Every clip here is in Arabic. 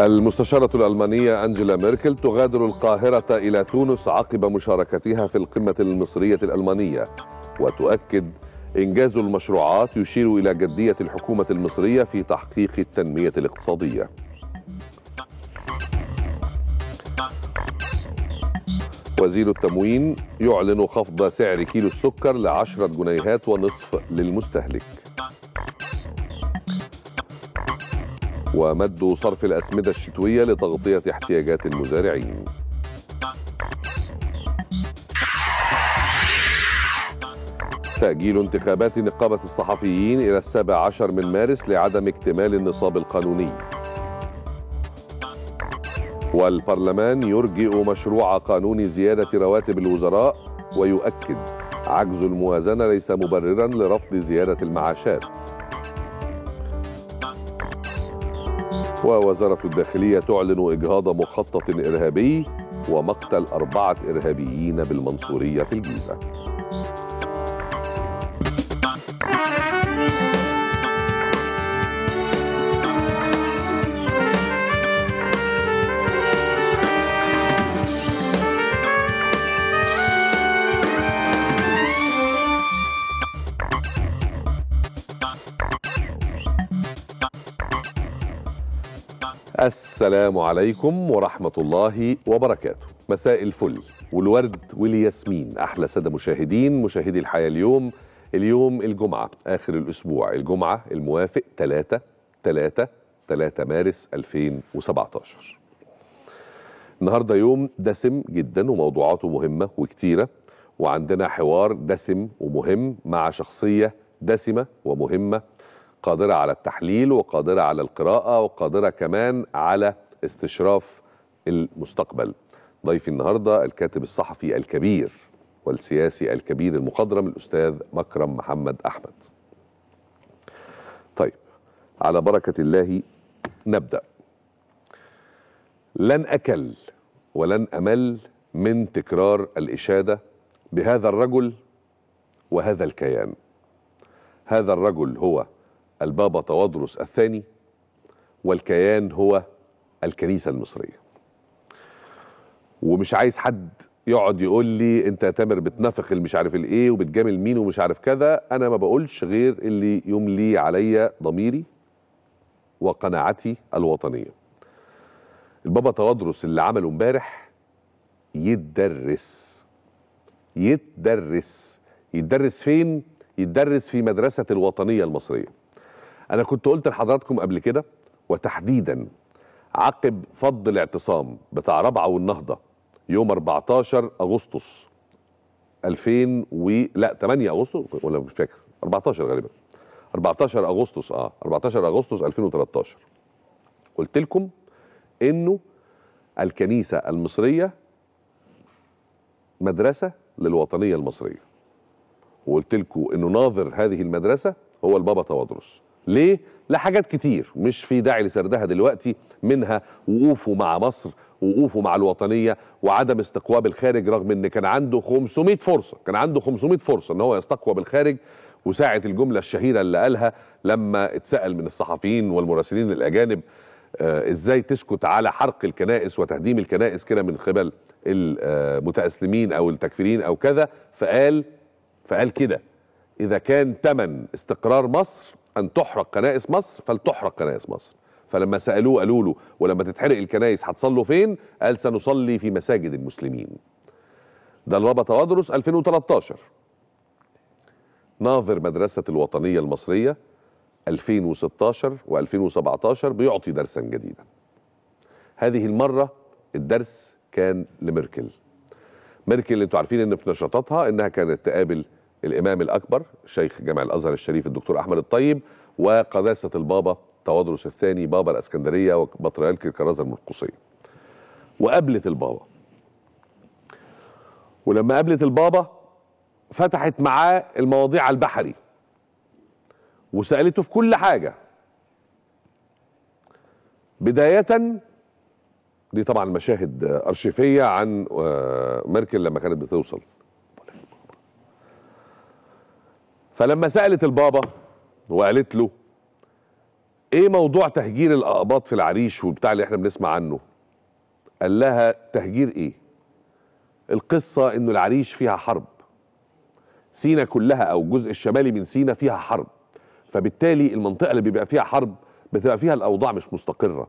المستشارة الألمانية أنجيلا ميركل تغادر القاهرة إلى تونس عقب مشاركتها في القمة المصرية الألمانية وتؤكد إنجاز المشروعات يشير إلى جدية الحكومة المصرية في تحقيق التنمية الاقتصادية وزير التموين يعلن خفض سعر كيلو السكر لعشرة جنيهات ونصف للمستهلك ومد صرف الأسمدة الشتوية لتغطية احتياجات المزارعين تأجيل انتخابات نقابة الصحفيين إلى السابع عشر من مارس لعدم اكتمال النصاب القانوني والبرلمان يرجئ مشروع قانون زيادة رواتب الوزراء ويؤكد عجز الموازنة ليس مبررا لرفض زيادة المعاشات ووزارة الداخلية تعلن إجهاض مخطط إرهابي ومقتل أربعة إرهابيين بالمنصورية في الجيزة السلام عليكم ورحمة الله وبركاته مساء الفل والورد والياسمين أحلى سادة مشاهدين مشاهدي الحياة اليوم اليوم الجمعة آخر الأسبوع الجمعة الموافق 3 3 3 مارس 2017 النهاردة يوم دسم جدا وموضوعاته مهمة وكتيرة وعندنا حوار دسم ومهم مع شخصية دسمة ومهمة قادرة على التحليل وقادرة على القراءة وقادرة كمان على استشراف المستقبل ضيفي النهاردة الكاتب الصحفي الكبير والسياسي الكبير المقدرم الأستاذ مكرم محمد أحمد طيب على بركة الله نبدأ لن أكل ولن أمل من تكرار الإشادة بهذا الرجل وهذا الكيان هذا الرجل هو البابا طوادرس الثاني والكيان هو الكنيسة المصرية ومش عايز حد يقعد يقول لي انت يا تامر بتنفخ اللي مش عارف الايه وبتجامل مين ومش عارف كذا انا ما بقولش غير اللي يملي عليا ضميري وقناعتي الوطنيه البابا توادرس اللي عمله امبارح يتدرس يتدرس يتدرس فين يتدرس في مدرسه الوطنيه المصريه انا كنت قلت لحضراتكم قبل كده وتحديدا عقب فض الاعتصام بتاع رابعه والنهضه يوم 14 اغسطس 2000 و لا 8 اغسطس ولا مش فاكر 14 غالبا 14 اغسطس اه 14 اغسطس 2013 قلت لكم انه الكنيسه المصريه مدرسه للوطنيه المصريه وقلت لكم انه ناظر هذه المدرسه هو البابا تواضرس ليه؟ لحاجات كتير مش في داعي لسردها دلوقتي منها وقوفه مع مصر وقوفه مع الوطنيه وعدم استقواه بالخارج رغم ان كان عنده 500 فرصه كان عنده 500 فرصه ان هو يستقوى بالخارج وساعه الجمله الشهيره اللي قالها لما اتسال من الصحفيين والمراسلين الاجانب آه، ازاي تسكت على حرق الكنائس وتهديم الكنائس كده من قبل المتأسلمين او التكفيرين او كذا فقال فقال كده اذا كان تمن استقرار مصر ان تحرق كنائس مصر فلتحرق كنائس مصر فلما سالوه قالوا له ولما تتحرق الكنائس هتصلوا فين قال سنصلي في مساجد المسلمين ده ربط تواضرس 2013 ناظر مدرسة الوطنية المصرية 2016 و2017 بيعطي درسا جديدا هذه المرة الدرس كان لميركل ميركل انتوا عارفين ان في نشاطاتها انها كانت تقابل الإمام الأكبر شيخ جامع الأزهر الشريف الدكتور أحمد الطيب وقداسة البابا تواضرس الثاني بابا الأسكندرية وبطريرك الكرازة المرقصية وقابلت البابا ولما قابلت البابا فتحت معاه المواضيع على البحري وسألته في كل حاجة بداية دي طبعا مشاهد أرشيفية عن آه، ميركل لما كانت بتوصل فلما سالت البابا وقالت له ايه موضوع تهجير الاقباط في العريش وبتاع اللي احنا بنسمع عنه قال لها تهجير ايه القصه انه العريش فيها حرب سينا كلها او الجزء الشمالي من سينا فيها حرب فبالتالي المنطقه اللي بيبقى فيها حرب بتبقى فيها الاوضاع مش مستقره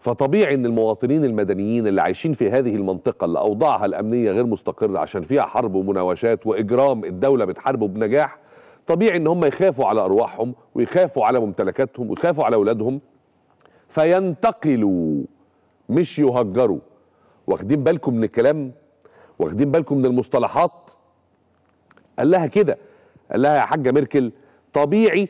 فطبيعي ان المواطنين المدنيين اللي عايشين في هذه المنطقه اللي اوضاعها الامنيه غير مستقره عشان فيها حرب ومناوشات واجرام الدوله بتحاربه بنجاح طبيعي ان هم يخافوا على ارواحهم ويخافوا على ممتلكاتهم ويخافوا على اولادهم فينتقلوا مش يهجروا واخدين بالكم من الكلام واخدين بالكم من المصطلحات قال لها كده قال لها يا حاجه ميركل طبيعي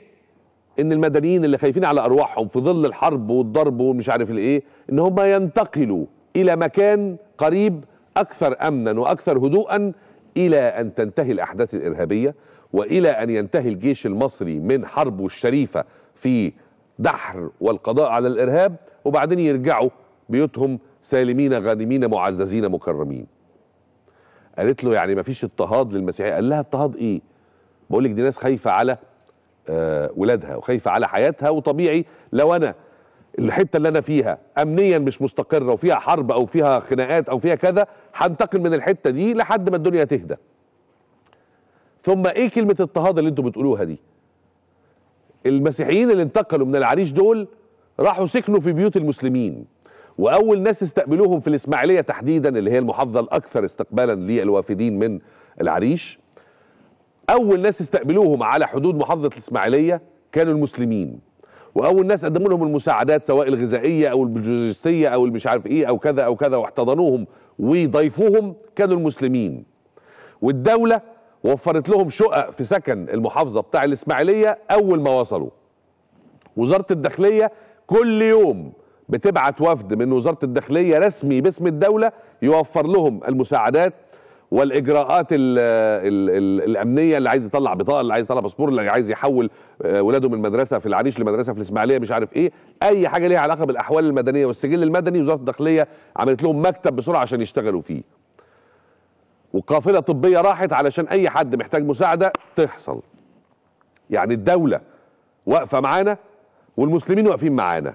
ان المدنيين اللي خايفين على ارواحهم في ظل الحرب والضرب ومش عارف الايه ان هم ينتقلوا الى مكان قريب اكثر امنا واكثر هدوءا الى ان تنتهي الاحداث الارهابيه والى ان ينتهي الجيش المصري من حربه الشريفه في دحر والقضاء على الارهاب وبعدين يرجعوا بيوتهم سالمين غانمين معززين مكرمين قالت له يعني ما فيش اضطهاد للمسيحيه قال لها اضطهاد ايه بقول لك دي ناس خايفه على آه، ولادها وخايفه على حياتها وطبيعي لو انا الحته اللي انا فيها امنيا مش مستقره وفيها حرب او فيها خناقات او فيها كذا هنتقل من الحته دي لحد ما الدنيا تهدى ثم ايه كلمه اضطهاد اللي انتم بتقولوها دي المسيحيين اللي انتقلوا من العريش دول راحوا سكنوا في بيوت المسلمين واول ناس استقبلوهم في الاسماعيليه تحديدا اللي هي المحافظه الاكثر استقبالا للوافدين من العريش اول ناس استقبلوهم على حدود محافظه الاسماعيليه كانوا المسلمين واول ناس قدموا لهم المساعدات سواء الغذائيه او البلوجستيه او مش عارف ايه او كذا او كذا واحتضنوهم وضيفوهم كانوا المسلمين والدوله ووفرت لهم شقق في سكن المحافظه بتاع الاسماعيليه اول ما وصلوا وزاره الداخليه كل يوم بتبعت وفد من وزاره الداخليه رسمي باسم الدوله يوفر لهم المساعدات والاجراءات الـ الـ الـ الامنيه اللي عايز يطلع بطاقه اللي عايز يطلع باسبور اللي عايز يحول آه، ولاده من مدرسه في العريش لمدرسه في الاسماعيليه مش عارف ايه اي حاجه ليها علاقه بالاحوال المدنيه والسجل المدني وزاره الداخليه عملت لهم مكتب بسرعه عشان يشتغلوا فيه وقافله طبيه راحت علشان اي حد محتاج مساعده تحصل يعني الدوله واقفه معانا والمسلمين واقفين معانا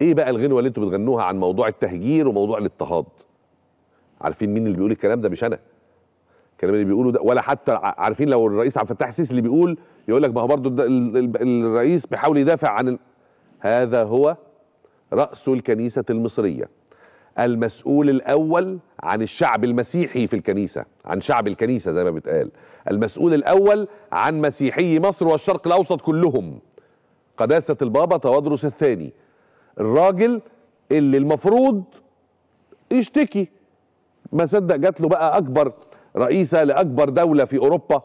ايه بقى الغنوه اللي انتوا بتغنوها عن موضوع التهجير وموضوع الاضطهاد عارفين مين اللي بيقول الكلام ده مش انا الكلام اللي بيقوله ده ولا حتى عارفين لو الرئيس عبد الفتاح السيسي اللي بيقول يقول لك ما هو برضه الرئيس بيحاول يدافع عن ال... هذا هو راس الكنيسه المصريه المسؤول الأول عن الشعب المسيحي في الكنيسة عن شعب الكنيسة زي ما بتقال المسؤول الأول عن مسيحي مصر والشرق الأوسط كلهم قداسة البابا توادرس الثاني الراجل اللي المفروض يشتكي ما صدق جات له بقى أكبر رئيسة لأكبر دولة في أوروبا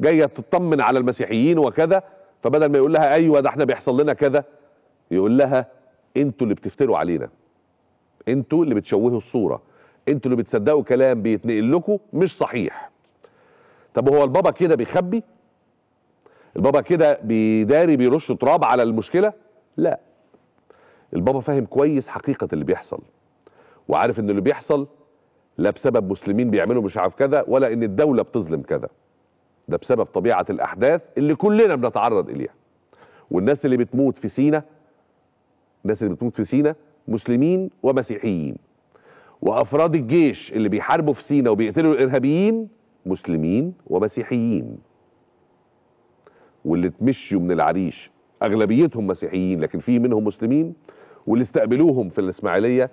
جاية تطمن على المسيحيين وكذا فبدل ما يقول لها أيوة ده احنا بيحصل لنا كذا يقول لها انتوا اللي بتفتروا علينا انتوا اللي بتشوهوا الصوره انتوا اللي بتصدقوا كلام بيتنقل لكم مش صحيح طب هو البابا كده بيخبي البابا كده بيداري بيرش تراب على المشكله لا البابا فاهم كويس حقيقه اللي بيحصل وعارف ان اللي بيحصل لا بسبب مسلمين بيعملوا مش عارف كذا ولا ان الدوله بتظلم كذا ده بسبب طبيعه الاحداث اللي كلنا بنتعرض اليها والناس اللي بتموت في سينا الناس اللي بتموت في سينا مسلمين ومسيحيين وافراد الجيش اللي بيحاربوا في سينا وبيقتلوا الارهابيين مسلمين ومسيحيين واللي تمشوا من العريش اغلبيتهم مسيحيين لكن في منهم مسلمين واللي استقبلوهم في الاسماعيليه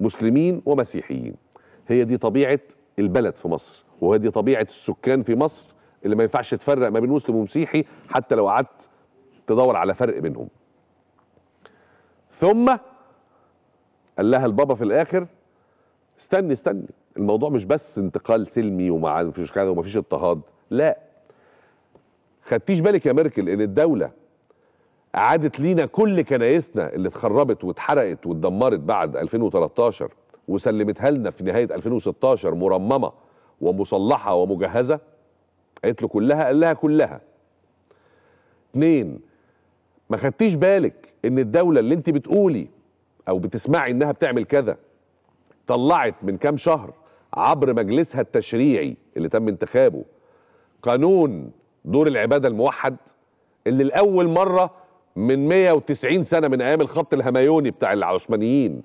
مسلمين ومسيحيين هي دي طبيعه البلد في مصر وهي دي طبيعه السكان في مصر اللي ما ينفعش تفرق ما بين مسلم ومسيحي حتى لو قعدت تدور على فرق بينهم ثم قال لها البابا في الاخر استني استني الموضوع مش بس انتقال سلمي فيش كده وما ومفيش اضطهاد لا خدتيش بالك يا ميركل ان الدوله اعادت لينا كل كنايسنا اللي اتخربت واتحرقت واتدمرت بعد 2013 وسلمتها لنا في نهايه 2016 مرممه ومصلحه ومجهزه قالت له كلها قال لها كلها اتنين ما خدتيش بالك ان الدوله اللي انت بتقولي او بتسمعي انها بتعمل كذا طلعت من كام شهر عبر مجلسها التشريعي اللي تم انتخابه قانون دور العباده الموحد اللي لاول مره من 190 سنه من ايام الخط الهمايوني بتاع العثمانيين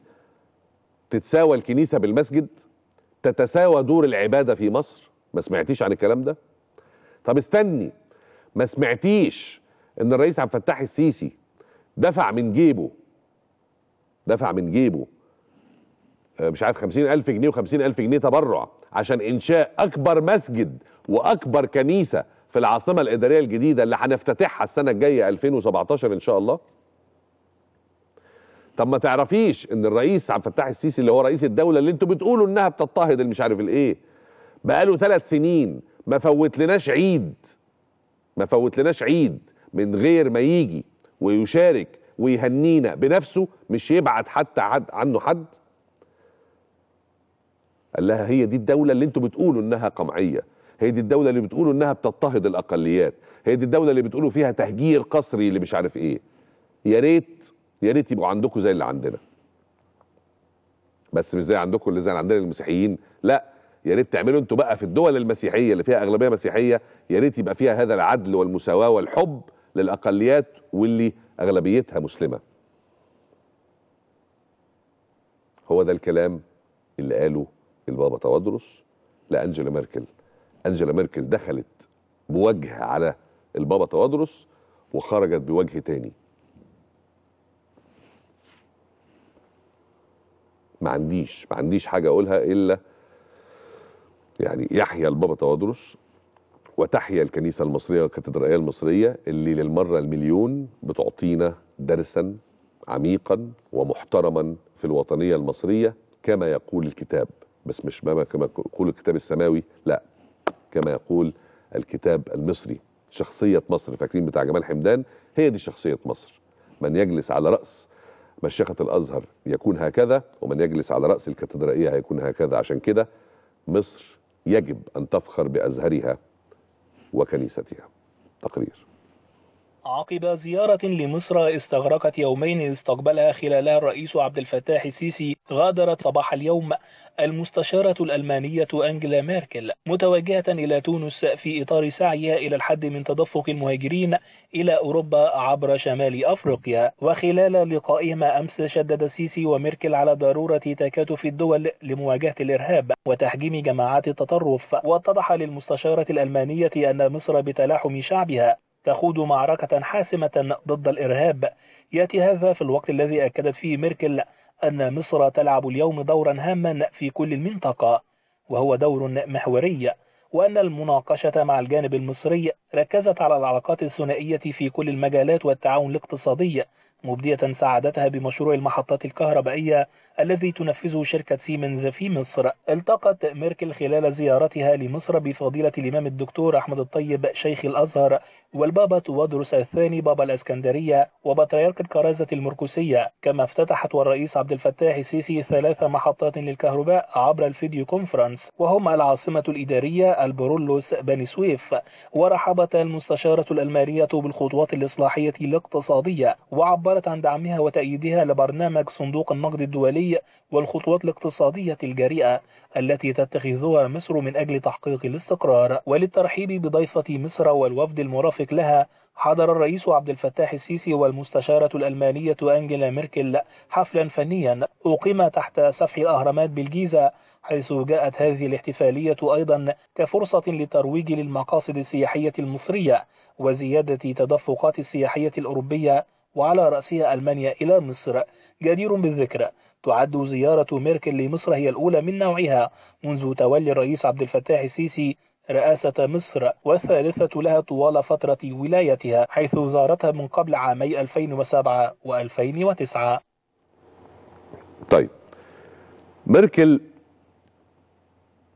تتساوى الكنيسه بالمسجد تتساوى دور العباده في مصر ما سمعتيش عن الكلام ده طب استني ما سمعتيش ان الرئيس عبد الفتاح السيسي دفع من جيبه دفع من جيبه آه، مش عارف خمسين ألف جنيه وخمسين ألف جنيه تبرع عشان إنشاء أكبر مسجد وأكبر كنيسة في العاصمة الإدارية الجديدة اللي هنفتتحها السنة الجاية 2017 إن شاء الله طب ما تعرفيش ان الرئيس عبد الفتاح السيسي اللي هو رئيس الدوله اللي انتوا بتقولوا انها بتضطهد اللي مش عارف الايه بقاله ثلاث سنين ما فوتلناش عيد ما فوتلناش عيد من غير ما يجي ويشارك ويهنينا بنفسه مش يبعت حتى حد عنه حد قال لها هي دي الدولة اللي انتوا بتقولوا انها قمعية هي دي الدولة اللي بتقولوا انها بتضطهد الاقليات هي دي الدولة اللي بتقولوا فيها تهجير قسري اللي مش عارف ايه يا ريت يا ريت يبقوا عندكم زي اللي عندنا بس مش زي عندكم اللي زي عندنا المسيحيين لا يا ريت تعملوا انتوا بقى في الدول المسيحيه اللي فيها اغلبيه مسيحيه يا ريت يبقى فيها هذا العدل والمساواه والحب للاقليات واللي اغلبيتها مسلمه هو ده الكلام اللي قاله البابا تودرس لانجيلا ميركل انجيلا ميركل دخلت بوجه على البابا تودرس وخرجت بوجه تاني ما عنديش ما عنديش حاجه اقولها الا يعني يحيى البابا تودرس وتحيا الكنيسة المصرية والكاتدرائية المصرية اللي للمرة المليون بتعطينا درسا عميقا ومحترما في الوطنية المصرية كما يقول الكتاب بس مش كما يقول الكتاب السماوي لا كما يقول الكتاب المصري شخصية مصر فاكرين بتاع جمال حمدان هي دي شخصية مصر من يجلس على رأس مشيخة الأزهر يكون هكذا ومن يجلس على رأس الكاتدرائية هيكون هكذا عشان كده مصر يجب أن تفخر بأزهرها وكنيستها تقرير عقب زيارة لمصر استغرقت يومين استقبلها خلالها الرئيس عبد الفتاح السيسي غادرت صباح اليوم المستشارة الألمانية أنجلا ميركل متوجهة إلى تونس في إطار سعيها إلى الحد من تدفق المهاجرين إلى أوروبا عبر شمال أفريقيا وخلال لقائهما أمس شدد السيسي وميركل على ضرورة تكاتف الدول لمواجهة الإرهاب وتحجيم جماعات التطرف واتضح للمستشارة الألمانية أن مصر بتلاحم شعبها تخوض معركة حاسمة ضد الإرهاب يأتي هذا في الوقت الذي أكدت فيه ميركل أن مصر تلعب اليوم دورا هاما في كل المنطقة وهو دور محوري وأن المناقشة مع الجانب المصري ركزت على العلاقات الثنائية في كل المجالات والتعاون الاقتصادي مبدية سعادتها بمشروع المحطات الكهربائية الذي تنفذه شركة سيمنز في مصر التقت ميركل خلال زيارتها لمصر بفضيلة الإمام الدكتور أحمد الطيب شيخ الأزهر والبابا تودروس الثاني بابا الإسكندرية وبطريرك الكرازة المركوسية كما افتتحت والرئيس عبد الفتاح السيسي ثلاث محطات للكهرباء عبر الفيديو كونفرنس وهم العاصمة الإدارية البرولوس بني سويف ورحبت المستشارة الألمانية بالخطوات الإصلاحية الاقتصادية وعبرت عن دعمها وتأييدها لبرنامج صندوق النقد الدولي والخطوات الاقتصادية الجريئة التي تتخذها مصر من أجل تحقيق الاستقرار وللترحيب بضيفة مصر والوفد المرافق لها حضر الرئيس عبد الفتاح السيسي والمستشارة الألمانية أنجيلا ميركل حفلا فنيا أقيم تحت سفح أهرامات بالجيزة حيث جاءت هذه الاحتفالية أيضا كفرصة للترويج للمقاصد السياحية المصرية وزيادة تدفقات السياحية الأوروبية وعلى رأسها ألمانيا إلى مصر جدير بالذكر تعد زيارة ميركل لمصر هي الأولى من نوعها منذ تولي الرئيس عبد الفتاح السيسي رئاسة مصر والثالثة لها طوال فترة ولايتها حيث زارتها من قبل عامي 2007 و2009 طيب ميركل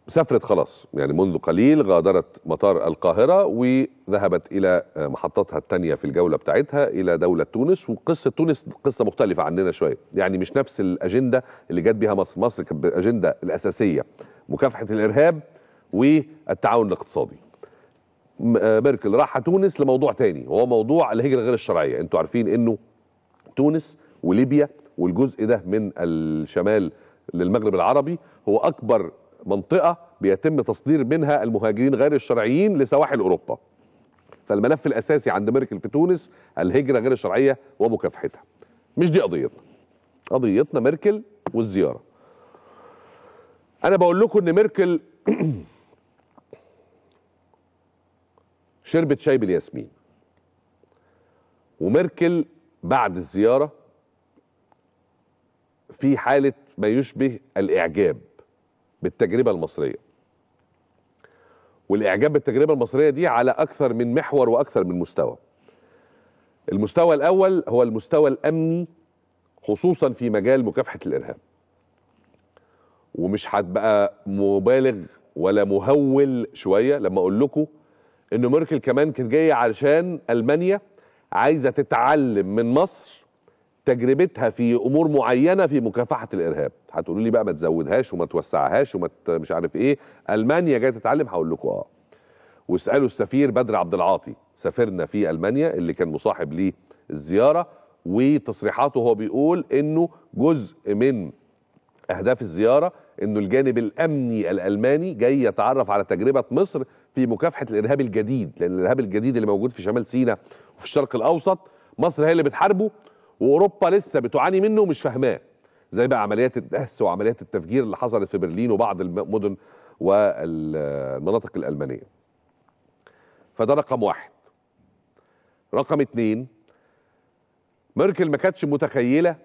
سافرت خلاص يعني منذ قليل غادرت مطار القاهرة وذهبت إلى محطتها الثانية في الجولة بتاعتها إلى دولة تونس وقصة تونس قصة مختلفة عننا شوية يعني مش نفس الأجندة اللي جت بها مصر مصر كانت بالأجندة الأساسية مكافحة الإرهاب والتعاون الاقتصادي آه، ميركل راح تونس لموضوع تاني وهو موضوع الهجرة غير الشرعية انتوا عارفين انه تونس وليبيا والجزء ده من الشمال للمغرب العربي هو أكبر منطقه بيتم تصدير منها المهاجرين غير الشرعيين لسواحل اوروبا. فالملف الاساسي عند ميركل في تونس الهجره غير الشرعيه ومكافحتها. مش دي قضيتنا. قضيتنا ميركل والزياره. انا بقول لكم ان ميركل شربت شاي بالياسمين. وميركل بعد الزياره في حاله ما يشبه الاعجاب بالتجربه المصريه والاعجاب بالتجربه المصريه دي على اكثر من محور واكثر من مستوى المستوى الاول هو المستوى الامني خصوصا في مجال مكافحه الارهاب ومش هتبقى مبالغ ولا مهول شويه لما اقول لكم ان ميركل كمان كانت جايه علشان المانيا عايزه تتعلم من مصر تجربتها في امور معينه في مكافحه الارهاب هتقولوا لي بقى ما تزودهاش وما توسعهاش وما مش عارف ايه المانيا جايه تتعلم هقول لكم اه واسالوا السفير بدر عبد العاطي سافرنا في المانيا اللي كان مصاحب ليه الزياره وتصريحاته هو بيقول انه جزء من اهداف الزياره انه الجانب الامني الالماني جاي يتعرف على تجربه مصر في مكافحه الارهاب الجديد لان الارهاب الجديد اللي موجود في شمال سيناء وفي الشرق الاوسط مصر هي اللي بتحاربه واوروبا لسه بتعاني منه ومش فاهماه زي بقى عمليات الدهس وعمليات التفجير اللي حصلت في برلين وبعض المدن والمناطق الالمانيه فده رقم واحد رقم اتنين ميركل ما كانتش متخيله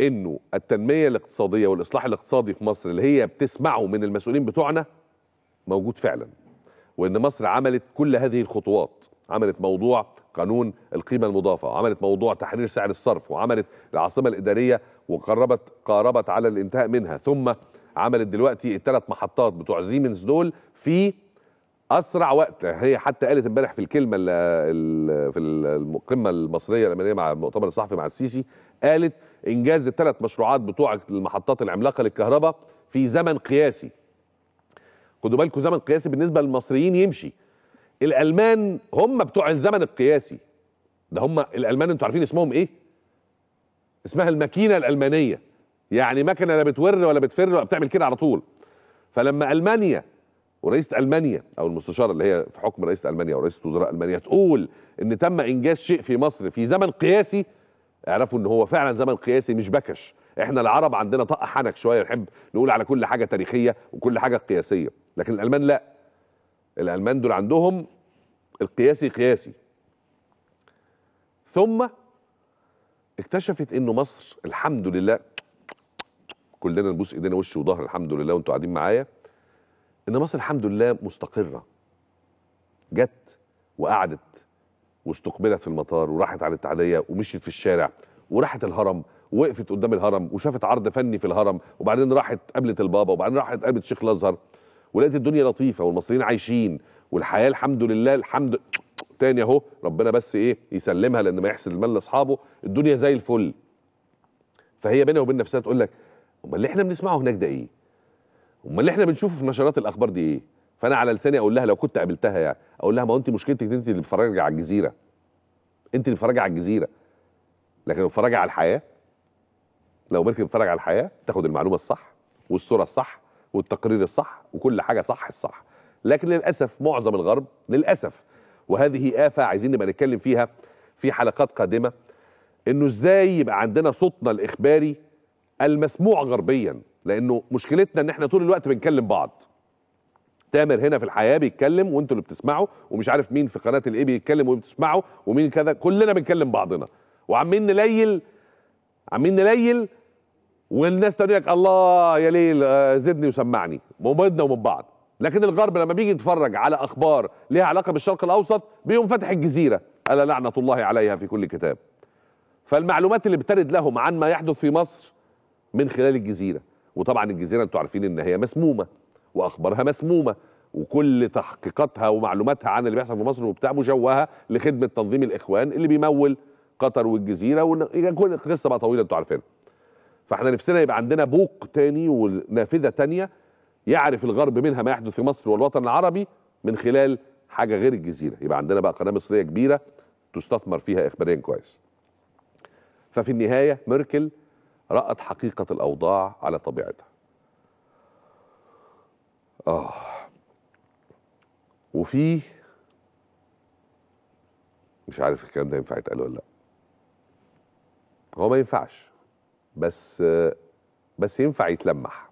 انه التنميه الاقتصاديه والاصلاح الاقتصادي في مصر اللي هي بتسمعه من المسؤولين بتوعنا موجود فعلا وان مصر عملت كل هذه الخطوات عملت موضوع قانون القيمه المضافه وعملت موضوع تحرير سعر الصرف وعملت العاصمه الاداريه وقربت قاربت على الانتهاء منها ثم عملت دلوقتي الثلاث محطات بتوع زيمنز دول في اسرع وقت هي حتى قالت امبارح في الكلمه في القمه المصريه الامريكيه مع المؤتمر الصحفي مع السيسي قالت انجاز الثلاث مشروعات بتوع المحطات العملاقه للكهرباء في زمن قياسي خدوا بالكم زمن قياسي بالنسبه للمصريين يمشي الالمان هم بتوع الزمن القياسي ده هم الالمان انتوا عارفين اسمهم ايه اسمها الماكينه الالمانيه يعني مكنه لا بتور ولا بتفر ولا بتعمل كده على طول فلما المانيا ورئيسه المانيا او المستشاره اللي هي في حكم رئيسه المانيا ورئيسه وزراء المانيا تقول ان تم انجاز شيء في مصر في زمن قياسي اعرفوا ان هو فعلا زمن قياسي مش بكش احنا العرب عندنا طق حنك شويه نحب نقول على كل حاجه تاريخيه وكل حاجه قياسيه لكن الالمان لا الالمان دول عندهم القياسي قياسي ثم اكتشفت انه مصر الحمد لله كلنا نبوس ايدينا وش وظهر الحمد لله وانتوا قاعدين معايا ان مصر الحمد لله مستقره جت وقعدت واستقبلت في المطار وراحت على التعديه ومشيت في الشارع وراحت الهرم وقفت قدام الهرم وشافت عرض فني في الهرم وبعدين راحت قابلت البابا وبعدين راحت قابلت شيخ الازهر ولقيت الدنيا لطيفه والمصريين عايشين والحياه الحمد لله الحمد تاني اهو ربنا بس ايه يسلمها لان ما يحسد المال لاصحابه الدنيا زي الفل فهي بينها وبين نفسها تقول لك امال اللي احنا بنسمعه هناك ده ايه؟ امال اللي احنا بنشوفه في نشرات الاخبار دي ايه؟ فانا على لساني اقول لها لو كنت قابلتها يعني اقول لها ما انت مشكلتك انت اللي بتتفرجي على الجزيره انت اللي بتتفرجي على الجزيره لكن لو بتتفرجي على الحياه لو مركب بتتفرج على الحياه تاخد المعلومه الصح والصوره الصح والتقرير الصح وكل حاجه صح الصح لكن للاسف معظم الغرب للاسف وهذه افه عايزين نبقى نتكلم فيها في حلقات قادمه انه ازاي يبقى عندنا صوتنا الاخباري المسموع غربيا لانه مشكلتنا ان احنا طول الوقت بنكلم بعض تامر هنا في الحياه بيتكلم وانتوا اللي بتسمعوا ومش عارف مين في قناه الايه بيتكلم وبتسمعوا ومين كذا كلنا بنكلم بعضنا وعمين نليل عمين نليل والناس تقول لك الله يا ليل آه، زدني وسمعني وبيننا ومن بعض لكن الغرب لما بيجي يتفرج على اخبار ليها علاقه بالشرق الاوسط بيقوم فاتح الجزيره الا لعنه الله عليها في كل كتاب فالمعلومات اللي بترد لهم عن ما يحدث في مصر من خلال الجزيره وطبعا الجزيره انتوا عارفين ان هي مسمومه واخبارها مسمومه وكل تحقيقاتها ومعلوماتها عن اللي بيحصل في مصر وبتاع مجوهه لخدمه تنظيم الاخوان اللي بيمول قطر والجزيره وكل قصه بقى طويله انتوا عارفينها فاحنا نفسنا يبقى عندنا بوق تاني ونافذه تانيه يعرف الغرب منها ما يحدث في مصر والوطن العربي من خلال حاجه غير الجزيره يبقى عندنا بقى قناه مصريه كبيره تستثمر فيها اخباريا كويس ففي النهايه ميركل رأت حقيقة الأوضاع على طبيعتها آه وفي مش عارف الكلام ده ينفع يتقال ولا لا هو ما ينفعش بس بس ينفع يتلمح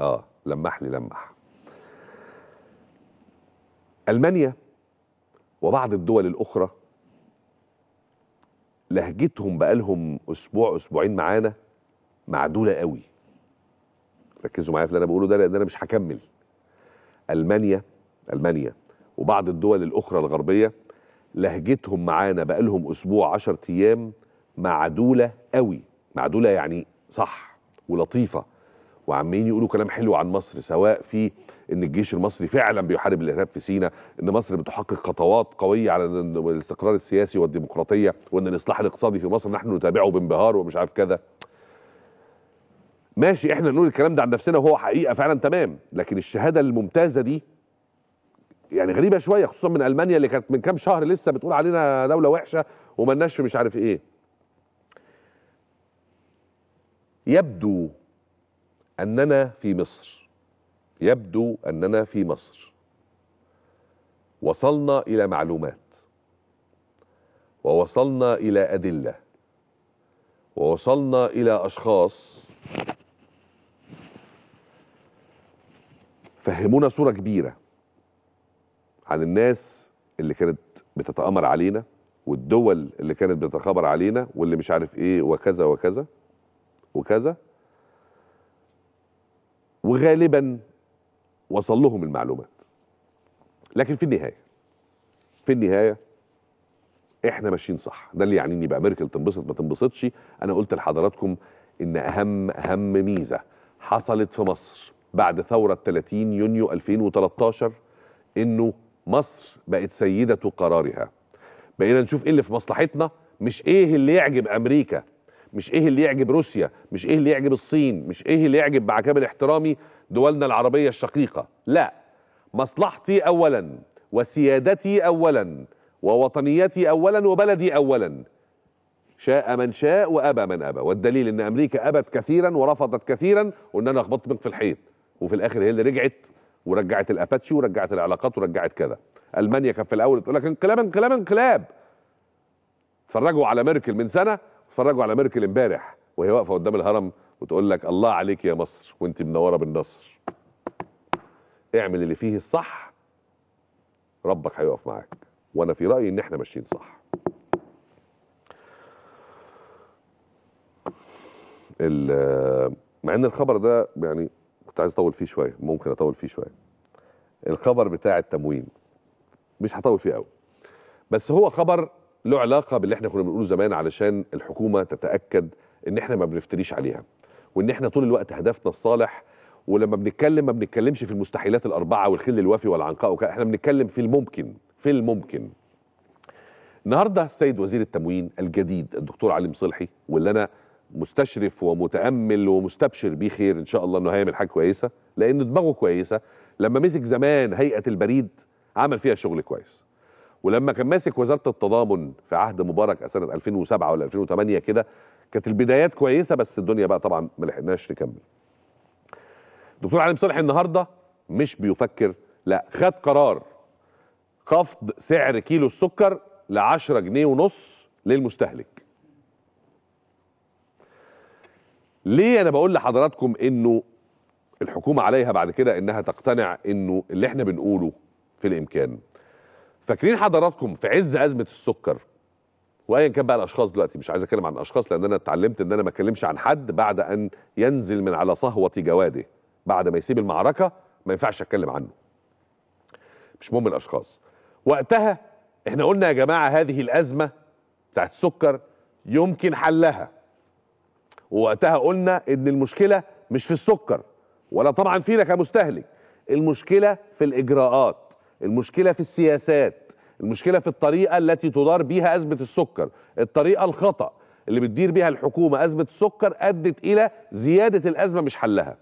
اه لمح لي لمح المانيا وبعض الدول الاخرى لهجتهم بقالهم اسبوع اسبوعين معانا معدوله قوي ركزوا معايا في اللي انا بقوله ده لان انا مش هكمل المانيا المانيا وبعض الدول الاخرى الغربيه لهجتهم معانا بقالهم اسبوع 10 ايام معدوله قوي معدوله يعني صح ولطيفه وعمالين يقولوا كلام حلو عن مصر سواء في ان الجيش المصري فعلا بيحارب الارهاب في سيناء ان مصر بتحقق خطوات قويه على الاستقرار السياسي والديمقراطيه وان الاصلاح الاقتصادي في مصر نحن نتابعه بانبهار ومش عارف كذا ماشي احنا نقول الكلام ده عن نفسنا وهو حقيقه فعلا تمام لكن الشهاده الممتازه دي يعني غريبه شويه خصوصا من المانيا اللي كانت من كام شهر لسه بتقول علينا دوله وحشه وملناش في مش عارف ايه يبدو أننا في مصر يبدو أننا في مصر وصلنا إلى معلومات ووصلنا إلى أدلة ووصلنا إلى أشخاص فهمونا صورة كبيرة عن الناس اللي كانت بتتآمر علينا والدول اللي كانت بتتخابر علينا واللي مش عارف ايه وكذا وكذا وكذا وغالبا وصل لهم المعلومات لكن في النهايه في النهايه احنا ماشيين صح ده اللي يعنيني بقى تنبسط ما تنبسطش انا قلت لحضراتكم ان اهم اهم ميزه حصلت في مصر بعد ثوره 30 يونيو 2013 انه مصر بقت سيده قرارها بقينا نشوف ايه اللي في مصلحتنا مش ايه اللي يعجب امريكا مش ايه اللي يعجب روسيا مش ايه اللي يعجب الصين مش ايه اللي يعجب كامل احترامي دولنا العربيه الشقيقه لا مصلحتي اولا وسيادتي اولا ووطنيتي اولا وبلدي اولا شاء من شاء وابى من ابى والدليل ان امريكا ابت كثيرا ورفضت كثيرا وان انا خبطت بيك في الحيط وفي الاخر هي اللي رجعت ورجعت الاباتشي ورجعت العلاقات ورجعت كذا المانيا كانت في الاول تقول لك انقلاب انقلاب انقلاب اتفرجوا على ميركل من سنه اتفرجوا على ميركل امبارح وهي واقفه قدام الهرم وتقول لك الله عليك يا مصر وانت منوره بالنصر اعمل اللي فيه الصح ربك هيقف معاك وانا في رايي ان احنا ماشيين صح مع ان الخبر ده يعني كنت عايز اطول فيه شويه ممكن اطول فيه شويه الخبر بتاع التموين مش هطول فيه قوي بس هو خبر له علاقه باللي احنا كنا بنقوله زمان علشان الحكومه تتاكد ان احنا ما بنفتريش عليها وان احنا طول الوقت هدفنا الصالح ولما بنتكلم ما بنتكلمش في المستحيلات الاربعه والخل الوافي والعنقاء احنا بنتكلم في الممكن في الممكن النهارده السيد وزير التموين الجديد الدكتور علي مصلحي واللي انا مستشرف ومتامل ومستبشر بيه خير ان شاء الله انه هيعمل حاجه كويسه لان دماغه كويسه لما مسك زمان هيئه البريد عمل فيها شغل كويس ولما كان ماسك وزاره التضامن في عهد مبارك سنه 2007 ولا 2008 كده كانت البدايات كويسه بس الدنيا بقى طبعا ما لحقناش نكمل. دكتور علي صالح النهارده مش بيفكر لا خد قرار خفض سعر كيلو السكر ل 10 جنيه ونص للمستهلك. ليه انا بقول لحضراتكم انه الحكومه عليها بعد كده انها تقتنع انه اللي احنا بنقوله في الامكان فاكرين حضراتكم في عز ازمه السكر وايا كان بقى الاشخاص دلوقتي مش عايز اتكلم عن الاشخاص لان انا اتعلمت ان انا ما اتكلمش عن حد بعد ان ينزل من على صهوه جواده بعد ما يسيب المعركه ما ينفعش اتكلم عنه مش مهم الاشخاص وقتها احنا قلنا يا جماعه هذه الازمه بتاعت السكر يمكن حلها ووقتها قلنا ان المشكله مش في السكر ولا طبعا فينا كمستهلك المشكله في الاجراءات المشكله في السياسات المشكله في الطريقه التي تدار بها ازمه السكر الطريقه الخطا اللي بتدير بها الحكومه ازمه السكر ادت الى زياده الازمه مش حلها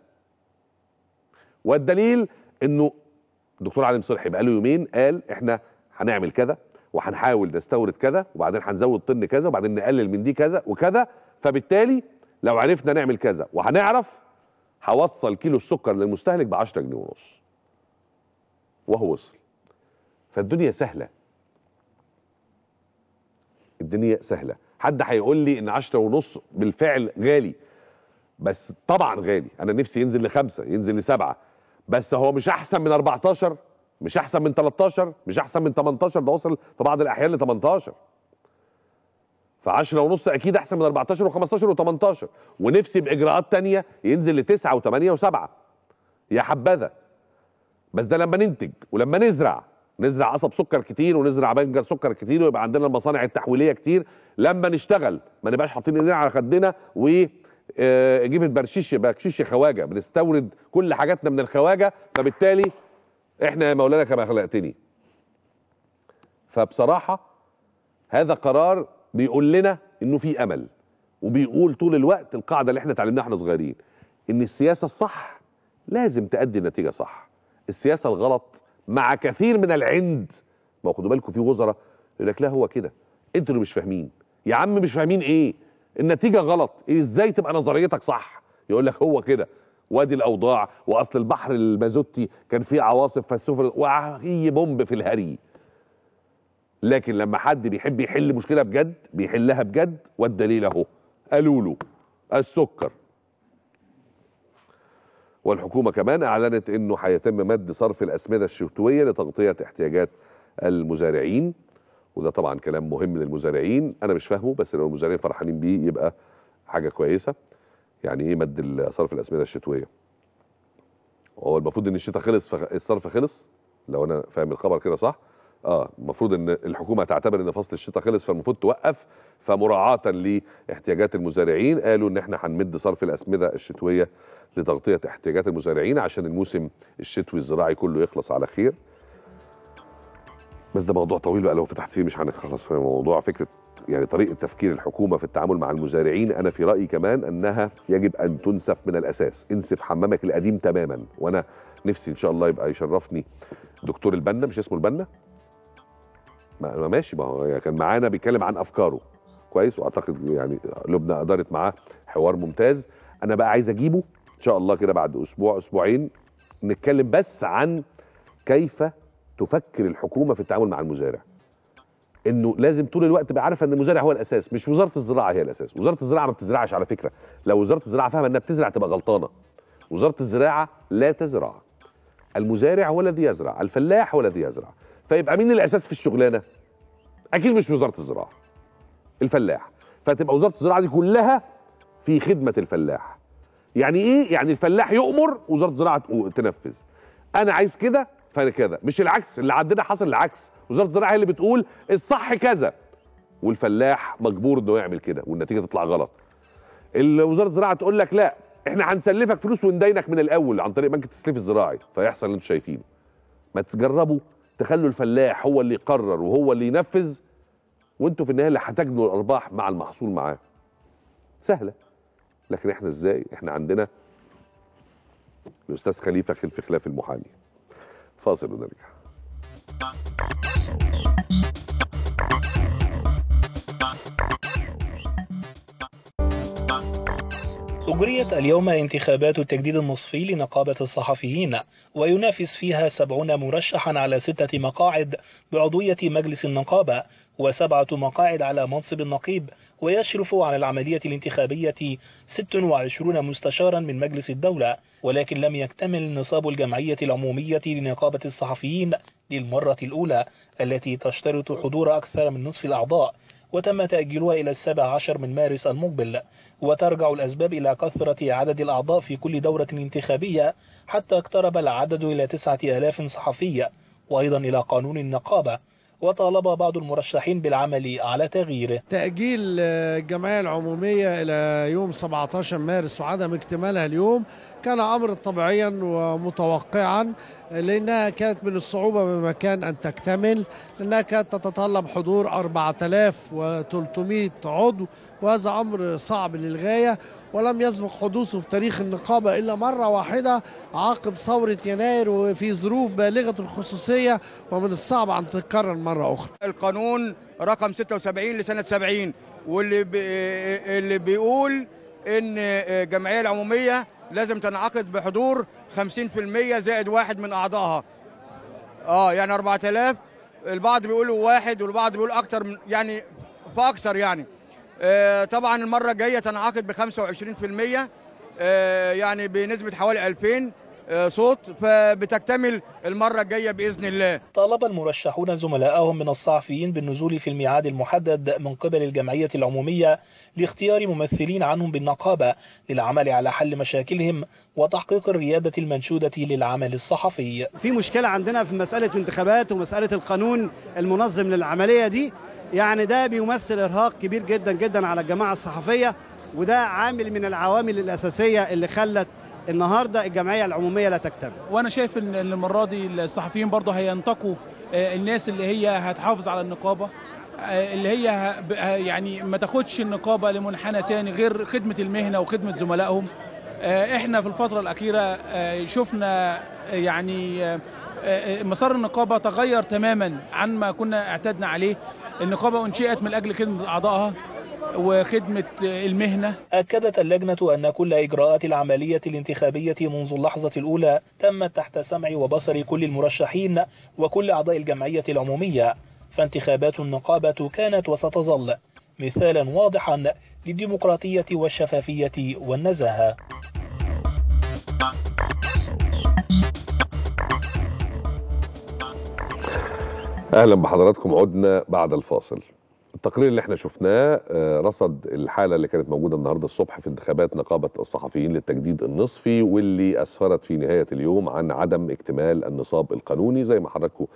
والدليل انه الدكتور علي صلحي بقاله يومين قال احنا هنعمل كذا وهنحاول نستورد كذا وبعدين هنزود طن كذا وبعدين نقلل من دي كذا وكذا فبالتالي لو عرفنا نعمل كذا وهنعرف هوصل كيلو السكر للمستهلك ب 10 جنيه ونص وهو وصل فالدنيا سهله الدنيا سهله حد هيقول لي ان 10 ونص بالفعل غالي بس طبعا غالي انا نفسي ينزل لخمسة ينزل لسبعة بس هو مش احسن من 14 مش احسن من 13 مش احسن من 18 ده وصل في بعض الاحيان ل 18 ف10 ونص اكيد احسن من 14 و15 و18 ونفسي باجراءات تانية ينزل لتسعة و8 و7 يا حبذا بس ده لما ننتج ولما نزرع نزرع قصب سكر كتير ونزرع بنجر سكر كتير ويبقى عندنا المصانع التحويليه كتير لما نشتغل ما نبقاش حاطين ايدينا على خدنا و آه، جيفة برشيش بكشيش خواجه بنستورد كل حاجاتنا من الخواجه فبالتالي احنا يا مولانا كما خلقتني فبصراحه هذا قرار بيقول لنا انه في امل وبيقول طول الوقت القاعده اللي احنا اتعلمناها احنا صغيرين ان السياسه الصح لازم تؤدي نتيجه صح السياسه الغلط مع كثير من العند ما خدوا بالكم في وزراء يقول لك لا هو كده انتوا اللي مش فاهمين يا عم مش فاهمين ايه النتيجه غلط إيه ازاي تبقى نظريتك صح يقول لك هو كده وادي الاوضاع واصل البحر المازوتي كان فيه عواصف فالسفن وهي بومب في الهري لكن لما حد بيحب يحل مشكله بجد بيحلها بجد والدليل اهو قالوا له السكر والحكومة كمان أعلنت أنه هيتم مد صرف الأسمدة الشتوية لتغطية احتياجات المزارعين وده طبعا كلام مهم للمزارعين أنا مش فاهمه بس لو المزارعين فرحانين بيه يبقى حاجة كويسة يعني إيه مد صرف الأسمدة الشتوية هو المفروض أن الشتاء خلص فالصرف خلص لو أنا فاهم الخبر كده صح اه المفروض ان الحكومه تعتبر ان فصل الشتاء خلص فالمفروض توقف فمراعاه لاحتياجات المزارعين قالوا ان احنا هنمد صرف الاسمده الشتويه لتغطيه احتياجات المزارعين عشان الموسم الشتوي الزراعي كله يخلص على خير بس ده موضوع طويل بقى لو فتحت فيه مش هنخلص في موضوع فكره يعني طريقه تفكير الحكومه في التعامل مع المزارعين انا في رايي كمان انها يجب ان تنسف من الاساس انسف حمامك القديم تماما وانا نفسي ان شاء الله يبقى يشرفني دكتور البنا مش اسمه البنا ما ماشي ما هو يعني كان معانا بيتكلم عن افكاره كويس واعتقد يعني لبنى ادارت معاه حوار ممتاز انا بقى عايز اجيبه ان شاء الله كده بعد اسبوع اسبوعين نتكلم بس عن كيف تفكر الحكومه في التعامل مع المزارع انه لازم طول الوقت تبقى عارفه ان المزارع هو الاساس مش وزاره الزراعه هي الاساس وزاره الزراعه ما بتزرعش على فكره لو وزاره الزراعه فاهمه انها بتزرع تبقى غلطانه وزاره الزراعه لا تزرع المزارع هو الذي يزرع الفلاح هو الذي يزرع فيبقى مين الاساس في الشغلانه اكيد مش وزاره الزراعه الفلاح فتبقى وزاره الزراعه دي كلها في خدمه الفلاح يعني ايه يعني الفلاح يؤمر وزاره الزراعه تنفذ انا عايز كده فانا كده مش العكس اللي عندنا حصل العكس وزاره الزراعه هي اللي بتقول الصح كذا والفلاح مجبور انه يعمل كده والنتيجه تطلع غلط وزاره الزراعه تقول لك لا احنا هنسلفك فلوس وندينك من الاول عن طريق بنك التسليف الزراعي فيحصل اللي انتم شايفينه ما تجربوا تخلوا الفلاح هو اللي يقرر وهو اللي ينفذ وانتوا في النهايه اللي هتجنوا الارباح مع المحصول معاه سهله لكن احنا ازاي احنا عندنا الاستاذ خليفه خلف خلاف المحامي فاصل ونرجع أجريت اليوم انتخابات التجديد النصفي لنقابة الصحفيين وينافس فيها سبعون مرشحا على ستة مقاعد بعضوية مجلس النقابة وسبعة مقاعد على منصب النقيب ويشرف على العملية الانتخابية 26 مستشارا من مجلس الدولة ولكن لم يكتمل نصاب الجمعية العمومية لنقابة الصحفيين للمرة الأولى التي تشترط حضور أكثر من نصف الأعضاء وتم تأجيلها إلى السابع عشر من مارس المقبل وترجع الأسباب إلى كثرة عدد الأعضاء في كل دورة انتخابية حتى اقترب العدد إلى تسعة آلاف صحفية وأيضا إلى قانون النقابة وطالب بعض المرشحين بالعمل على تغييره تأجيل الجمعية آه، العمومية إلى يوم 17 مارس وعدم اكتمالها اليوم كان امرا طبيعيا ومتوقعا لانها كانت من الصعوبه بمكان ان تكتمل لانها كانت تتطلب حضور 4300 عضو وهذا امر صعب للغايه ولم يسبق حدوثه في تاريخ النقابه الا مره واحده عقب ثوره يناير وفي ظروف بالغه الخصوصيه ومن الصعب ان تتكرر مره اخرى. القانون رقم 76 لسنه 70 واللي بي... اللي بيقول ان الجمعيه العموميه لازم تنعقد بحضور 50% زائد واحد من اعضائها اه يعني 4000 البعض بيقولوا واحد والبعض بيقول اكتر من يعني فاكثر يعني آه طبعا المره الجايه تنعقد ب 25% آه يعني بنسبه حوالي 2000 آه، صوت فبتكتمل المرة الجاية بإذن الله طالب المرشحون زملائهم من الصحفيين بالنزول في الميعاد المحدد من قبل الجمعية العمومية لاختيار ممثلين عنهم بالنقابة للعمل على حل مشاكلهم وتحقيق الريادة المنشودة للعمل الصحفي في مشكلة عندنا في مسألة الانتخابات ومسألة القانون المنظم للعملية دي يعني ده بيمثل إرهاق كبير جدا جدا على الجماعة الصحفية وده عامل من العوامل الأساسية اللي خلت النهارده الجمعيه العموميه لا تكتمل وانا شايف ان المره دي الصحفيين برضه هينتقوا آه، الناس اللي هي هتحافظ على النقابه آه، اللي هي يعني ما تاخدش النقابه لمنحنى تاني غير خدمه المهنه وخدمه زملائهم آه، احنا في الفتره الاخيره شفنا يعني مسار النقابه تغير تماما عن ما كنا اعتدنا عليه النقابه انشئت من اجل خدمه اعضائها وخدمة المهنة أكدت اللجنة أن كل إجراءات العملية الانتخابية منذ اللحظة الأولى تمت تحت سمع وبصر كل المرشحين وكل أعضاء الجمعية العمومية فانتخابات النقابة كانت وستظل مثالا واضحا للديمقراطية والشفافية والنزاهة أهلا بحضراتكم عدنا بعد الفاصل التقرير اللي احنا شفناه آه، رصد الحاله اللي كانت موجوده النهارده الصبح في انتخابات نقابه الصحفيين للتجديد النصفي واللي اسفرت في نهايه اليوم عن عدم اكتمال النصاب القانوني زي ما حضراتكم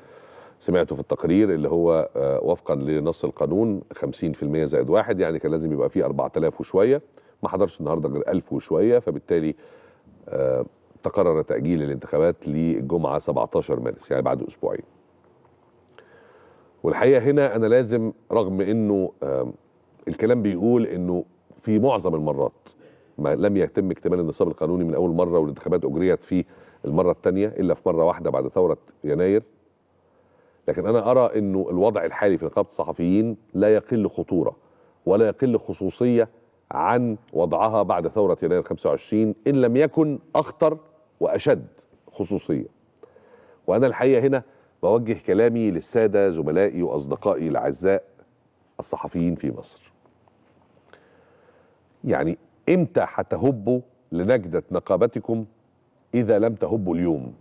سمعتوا في التقرير اللي هو آه، وفقا لنص القانون 50% زائد واحد يعني كان لازم يبقى فيه 4000 وشويه ما حضرش النهارده غير 1000 وشويه فبالتالي آه، تقرر تاجيل الانتخابات للجمعه 17 مارس يعني بعد اسبوعين والحقيقه هنا انا لازم رغم انه الكلام بيقول انه في معظم المرات ما لم يتم اكتمال النصاب القانوني من اول مره والانتخابات اجريت في المره الثانيه الا في مره واحده بعد ثوره يناير لكن انا ارى انه الوضع الحالي في نقابه الصحفيين لا يقل خطوره ولا يقل خصوصيه عن وضعها بعد ثوره يناير 25 ان لم يكن اخطر واشد خصوصيه وانا الحقيقه هنا بوجه كلامي للسادة زملائي وأصدقائي الأعزاء الصحفيين في مصر يعني إمتى هتهبوا لنجدة نقابتكم إذا لم تهبوا اليوم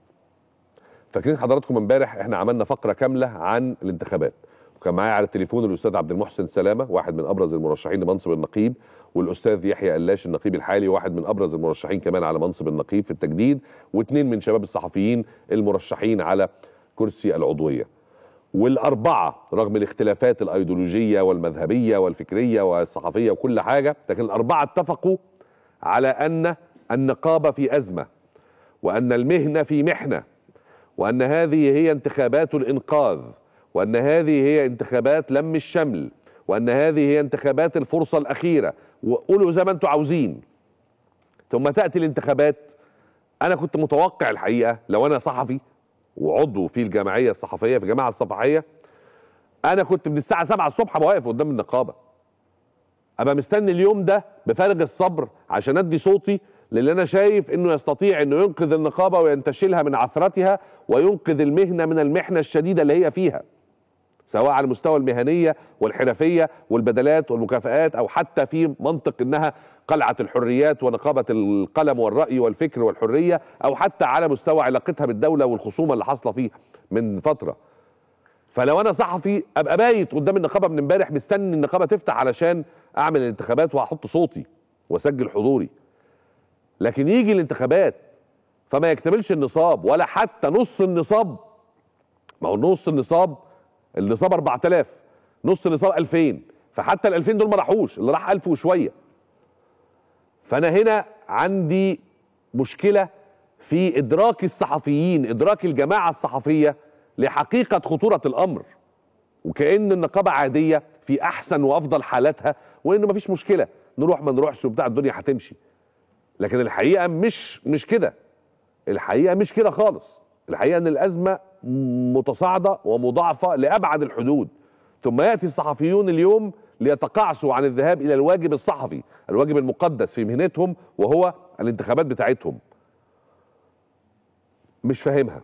فاكرين حضراتكم امبارح احنا عملنا فقرة كاملة عن الانتخابات وكان معايا على التليفون الأستاذ عبد المحسن سلامة واحد من أبرز المرشحين لمنصب النقيب والأستاذ يحيى قلاش النقيب الحالي واحد من أبرز المرشحين كمان على منصب النقيب في التجديد واثنين من شباب الصحفيين المرشحين على كرسي العضويه والاربعه رغم الاختلافات الايديولوجيه والمذهبيه والفكريه والصحفيه وكل حاجه لكن الاربعه اتفقوا على ان النقابه في ازمه وان المهنه في محنه وان هذه هي انتخابات الانقاذ وان هذه هي انتخابات لم الشمل وان هذه هي انتخابات الفرصه الاخيره وقولوا زي ما انتم عاوزين ثم تاتي الانتخابات انا كنت متوقع الحقيقه لو انا صحفي وعضو في الجمعيه الصحفيه في الجماعه الصفحيه انا كنت من الساعه 7 الصبح واقف قدام النقابه ابقى مستني اليوم ده بفارغ الصبر عشان ادي صوتي للي انا شايف انه يستطيع انه ينقذ النقابه وينتشلها من عثرتها وينقذ المهنه من المحنه الشديده اللي هي فيها سواء على المستوى المهنيه والحرفيه والبدلات والمكافئات او حتى في منطق انها قلعة الحريات ونقابة القلم والرأي والفكر والحرية أو حتى على مستوى علاقتها بالدولة والخصومة اللي حاصلة فيه من فترة فلو أنا صحفي أبقى بايت قدام النقابة من امبارح مستني النقابة تفتح علشان أعمل الانتخابات وأحط صوتي وأسجل حضوري لكن يجي الانتخابات فما يكتملش النصاب ولا حتى نص النصاب ما هو نص النصاب النصاب 4000 نص النصاب 2000 فحتى ال 2000 دول ما راحوش اللي راح 1000 وشويه فانا هنا عندي مشكله في ادراك الصحفيين ادراك الجماعه الصحفيه لحقيقه خطوره الامر وكان النقابه عاديه في احسن وافضل حالاتها وان مفيش مشكله نروح ما نروحش وبتاع الدنيا هتمشي لكن الحقيقه مش مش كده الحقيقه مش كده خالص الحقيقه ان الازمه متصاعده ومضاعفه لابعد الحدود ثم ياتي الصحفيون اليوم ليتقاعسوا عن الذهاب الى الواجب الصحفي الواجب المقدس في مهنتهم وهو الانتخابات بتاعتهم مش فاهمها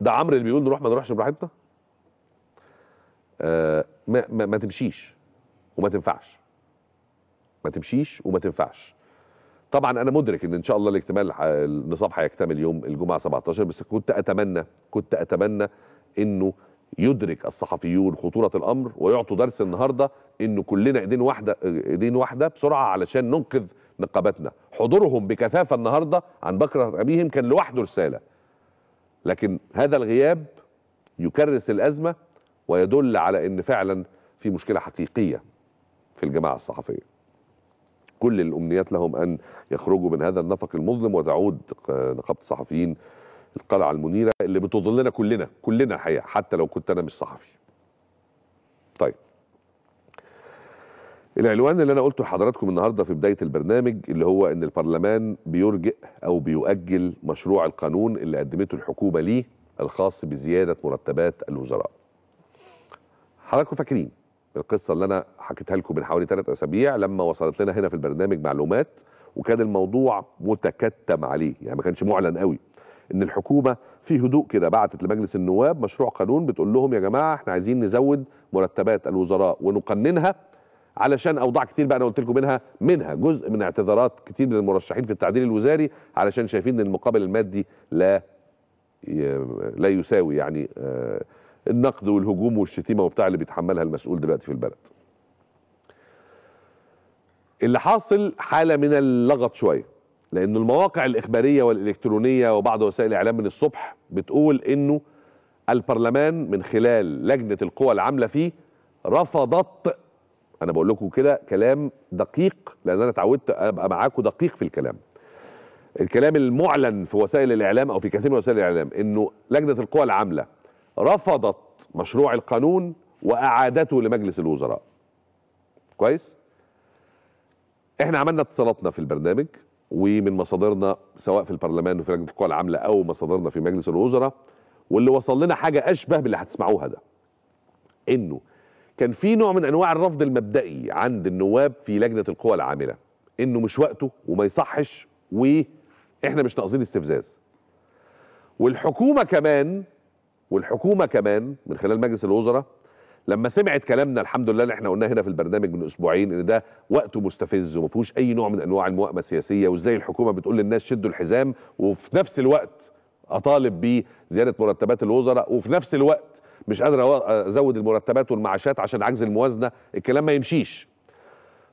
ده عمرو اللي بيقول نروح ما نروحش براحتنا آه ما, ما, ما تمشيش وما تنفعش ما تمشيش وما تنفعش طبعا انا مدرك ان ان شاء الله الاكتمال النصاب هيكتمل يوم الجمعه 17 بس كنت اتمنى كنت اتمنى انه يدرك الصحفيون خطوره الامر ويعطوا درس النهارده ان كلنا ايدين واحده ايدين واحده بسرعه علشان ننقذ نقاباتنا حضورهم بكثافه النهارده عن بكره ابيهم كان لوحده رساله لكن هذا الغياب يكرس الازمه ويدل على ان فعلا في مشكله حقيقيه في الجماعه الصحفيه كل الامنيات لهم ان يخرجوا من هذا النفق المظلم وتعود نقابه الصحفيين القلعه المنيره اللي بتضلنا كلنا كلنا الحقيقه حتى لو كنت انا مش صحفي طيب العنوان اللي انا قلته لحضراتكم النهارده في بدايه البرنامج اللي هو ان البرلمان بيرجئ او بيؤجل مشروع القانون اللي قدمته الحكومه ليه الخاص بزياده مرتبات الوزراء. حضراتكم فاكرين القصه اللي انا حكيتها لكم من حوالي ثلاث اسابيع لما وصلت لنا هنا في البرنامج معلومات وكان الموضوع متكتم عليه يعني ما كانش معلن قوي ان الحكومه في هدوء كده بعتت لمجلس النواب مشروع قانون بتقول لهم يا جماعه احنا عايزين نزود مرتبات الوزراء ونقننها علشان اوضاع كتير بقى انا قلت لكم منها منها جزء من اعتذارات كتير من المرشحين في التعديل الوزاري علشان شايفين ان المقابل المادي لا لا يساوي يعني آه، النقد والهجوم والشتيمه وبتاع اللي بيتحملها المسؤول دلوقتي في البلد. اللي حاصل حاله من اللغط شويه لأن المواقع الإخبارية والإلكترونية وبعض وسائل الإعلام من الصبح بتقول إنه البرلمان من خلال لجنة القوى العاملة فيه رفضت أنا بقول لكم كده كلام دقيق لأن أنا اتعودت أبقى معاكم دقيق في الكلام الكلام المعلن في وسائل الإعلام أو في كثير من وسائل الإعلام إنه لجنة القوى العاملة رفضت مشروع القانون وأعادته لمجلس الوزراء كويس؟ احنا عملنا اتصالاتنا في البرنامج ومن مصادرنا سواء في البرلمان وفي لجنه القوى العامله او مصادرنا في مجلس الوزراء واللي وصل لنا حاجه اشبه باللي هتسمعوها ده انه كان في نوع من انواع الرفض المبدئي عند النواب في لجنه القوى العامله انه مش وقته وما يصحش واحنا مش ناقصين استفزاز والحكومه كمان والحكومه كمان من خلال مجلس الوزراء لما سمعت كلامنا الحمد لله اللي احنا قلناه هنا في البرنامج من اسبوعين ان ده وقته مستفز وما فيهوش اي نوع من انواع المواءمه السياسيه وازاي الحكومه بتقول للناس شدوا الحزام وفي نفس الوقت اطالب بزياده مرتبات الوزراء وفي نفس الوقت مش قادر ازود المرتبات والمعاشات عشان عجز الموازنه الكلام ما يمشيش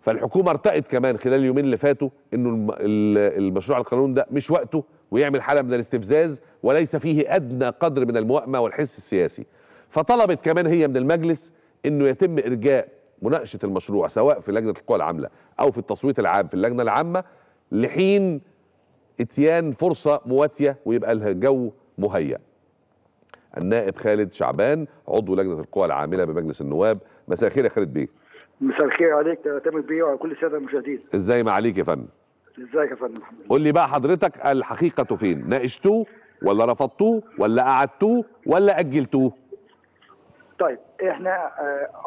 فالحكومه ارتقت كمان خلال اليومين اللي فاتوا انه المشروع القانون ده مش وقته ويعمل حاله من الاستفزاز وليس فيه ادنى قدر من الموائمه والحس السياسي فطلبت كمان هي من المجلس انه يتم ارجاء مناقشه المشروع سواء في لجنه القوى العامله او في التصويت العام في اللجنه العامه لحين اتيان فرصه مواتيه ويبقى الجو مهيأ النائب خالد شعبان عضو لجنه القوى العامله بمجلس النواب مساء الخير يا خالد بيه مساء الخير عليك تامر بيه وعلى كل الساده المشاهدين ازاي ما عليك يا فندم ازيك يا فندم قول لي بقى حضرتك الحقيقه فين ناقشتوه ولا رفضتوه ولا قعدتوه ولا اجلتوه طيب احنا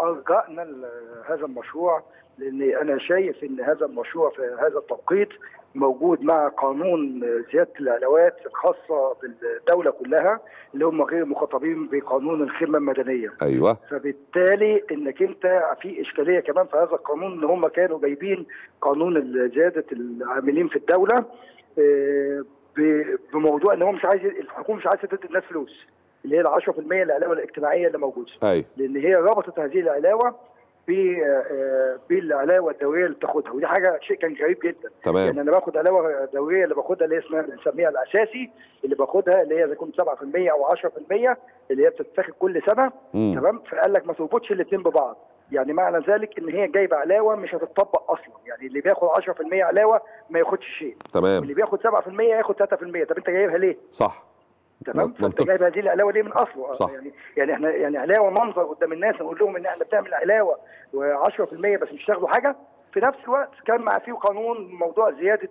ارجعنا آه، هذا المشروع لان انا شايف ان هذا المشروع في هذا التوقيت موجود مع قانون زياده العلاوات الخاصه بالدوله كلها اللي هم غير مخاطبين بقانون الخدمه المدنيه. ايوه فبالتالي انك انت في اشكاليه كمان في هذا القانون ان هم كانوا جايبين قانون زياده العاملين في الدوله آه، بموضوع ان هو مش عايز الحكومه مش عايزه تدي الناس فلوس. اللي هي ال 10% العلاوه الاجتماعيه اللي موجوده أي. أيوة. لان هي ربطت هذه العلاوه ب بالعلاوه آه، الدوريه اللي بتاخدها ودي حاجه شيء كان غريب جدا تمام يعني انا باخد علاوه دوريه اللي باخدها اللي اسمها بنسميها الاساسي اللي باخدها اللي هي اذا كنت 7% او 10% اللي هي بتتاخد كل سنه تمام فقال لك ما تربطش الاثنين ببعض يعني معنى ذلك ان هي جايبه علاوه مش هتطبق اصلا يعني اللي بياخد 10% علاوه ما ياخدش شيء تمام اللي بياخد 7% ياخد 3% طب انت جايبها ليه؟ صح تمام فانت جايب هذه العلاوه ليه من اصله آه، صح. يعني يعني احنا يعني علاوه منظر قدام الناس نقول لهم ان احنا بنعمل علاوه و10% بس مش تاخدوا حاجه في نفس الوقت كان مع فيه قانون موضوع زياده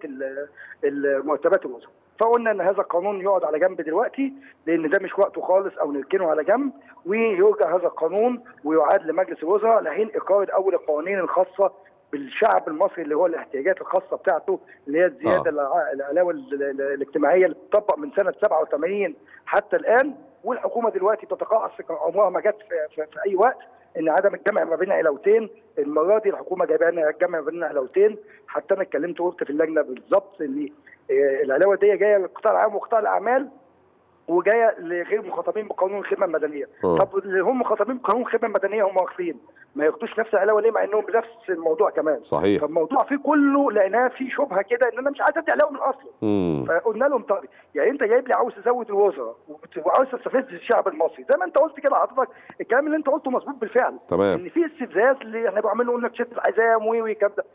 المرتبات الوظيفيه فقلنا ان هذا القانون يقعد على جنب دلوقتي لان ده مش وقته خالص او نركنه على جنب ويرجع هذا القانون ويعاد لمجلس الوزراء لحين اقامه اول القوانين الخاصه بالشعب المصري اللي هو الاحتياجات الخاصه بتاعته اللي هي الزياده آه. العلاوه الاجتماعيه اللي بتطبق من سنه 87 حتى الان والحكومه دلوقتي بتتقاعس عمرها ما جت في, في اي وقت ان عدم الجمع ما بين علاوتين المره دي الحكومه جايبه لنا الجمع ما بين علاوتين حتى انا اتكلمت وقلت في اللجنه بالظبط ان آه، العلاوه دي جايه للقطاع العام وقطاع الاعمال وجايه لغير مخاطبين بقانون الخدمه المدنيه أوه. طب اللي هم مخاطبين بقانون الخدمه المدنيه هم واخدين ما ياخدوش نفس العلاوه ليه مع انهم بنفس الموضوع كمان صحيح فالموضوع فيه كله لانها فيه شبهه كده ان انا مش عايز ادي علاوه من اصلا فقلنا لهم طب يعني انت جايب لي عاوز تزود الوزراء وعاوز تستفز الشعب المصري زي ما انت قلت كده حضرتك الكلام اللي انت قلته مظبوط بالفعل تمام ان في استفزاز اللي احنا بنعمله لك شد الحزام وي وي ده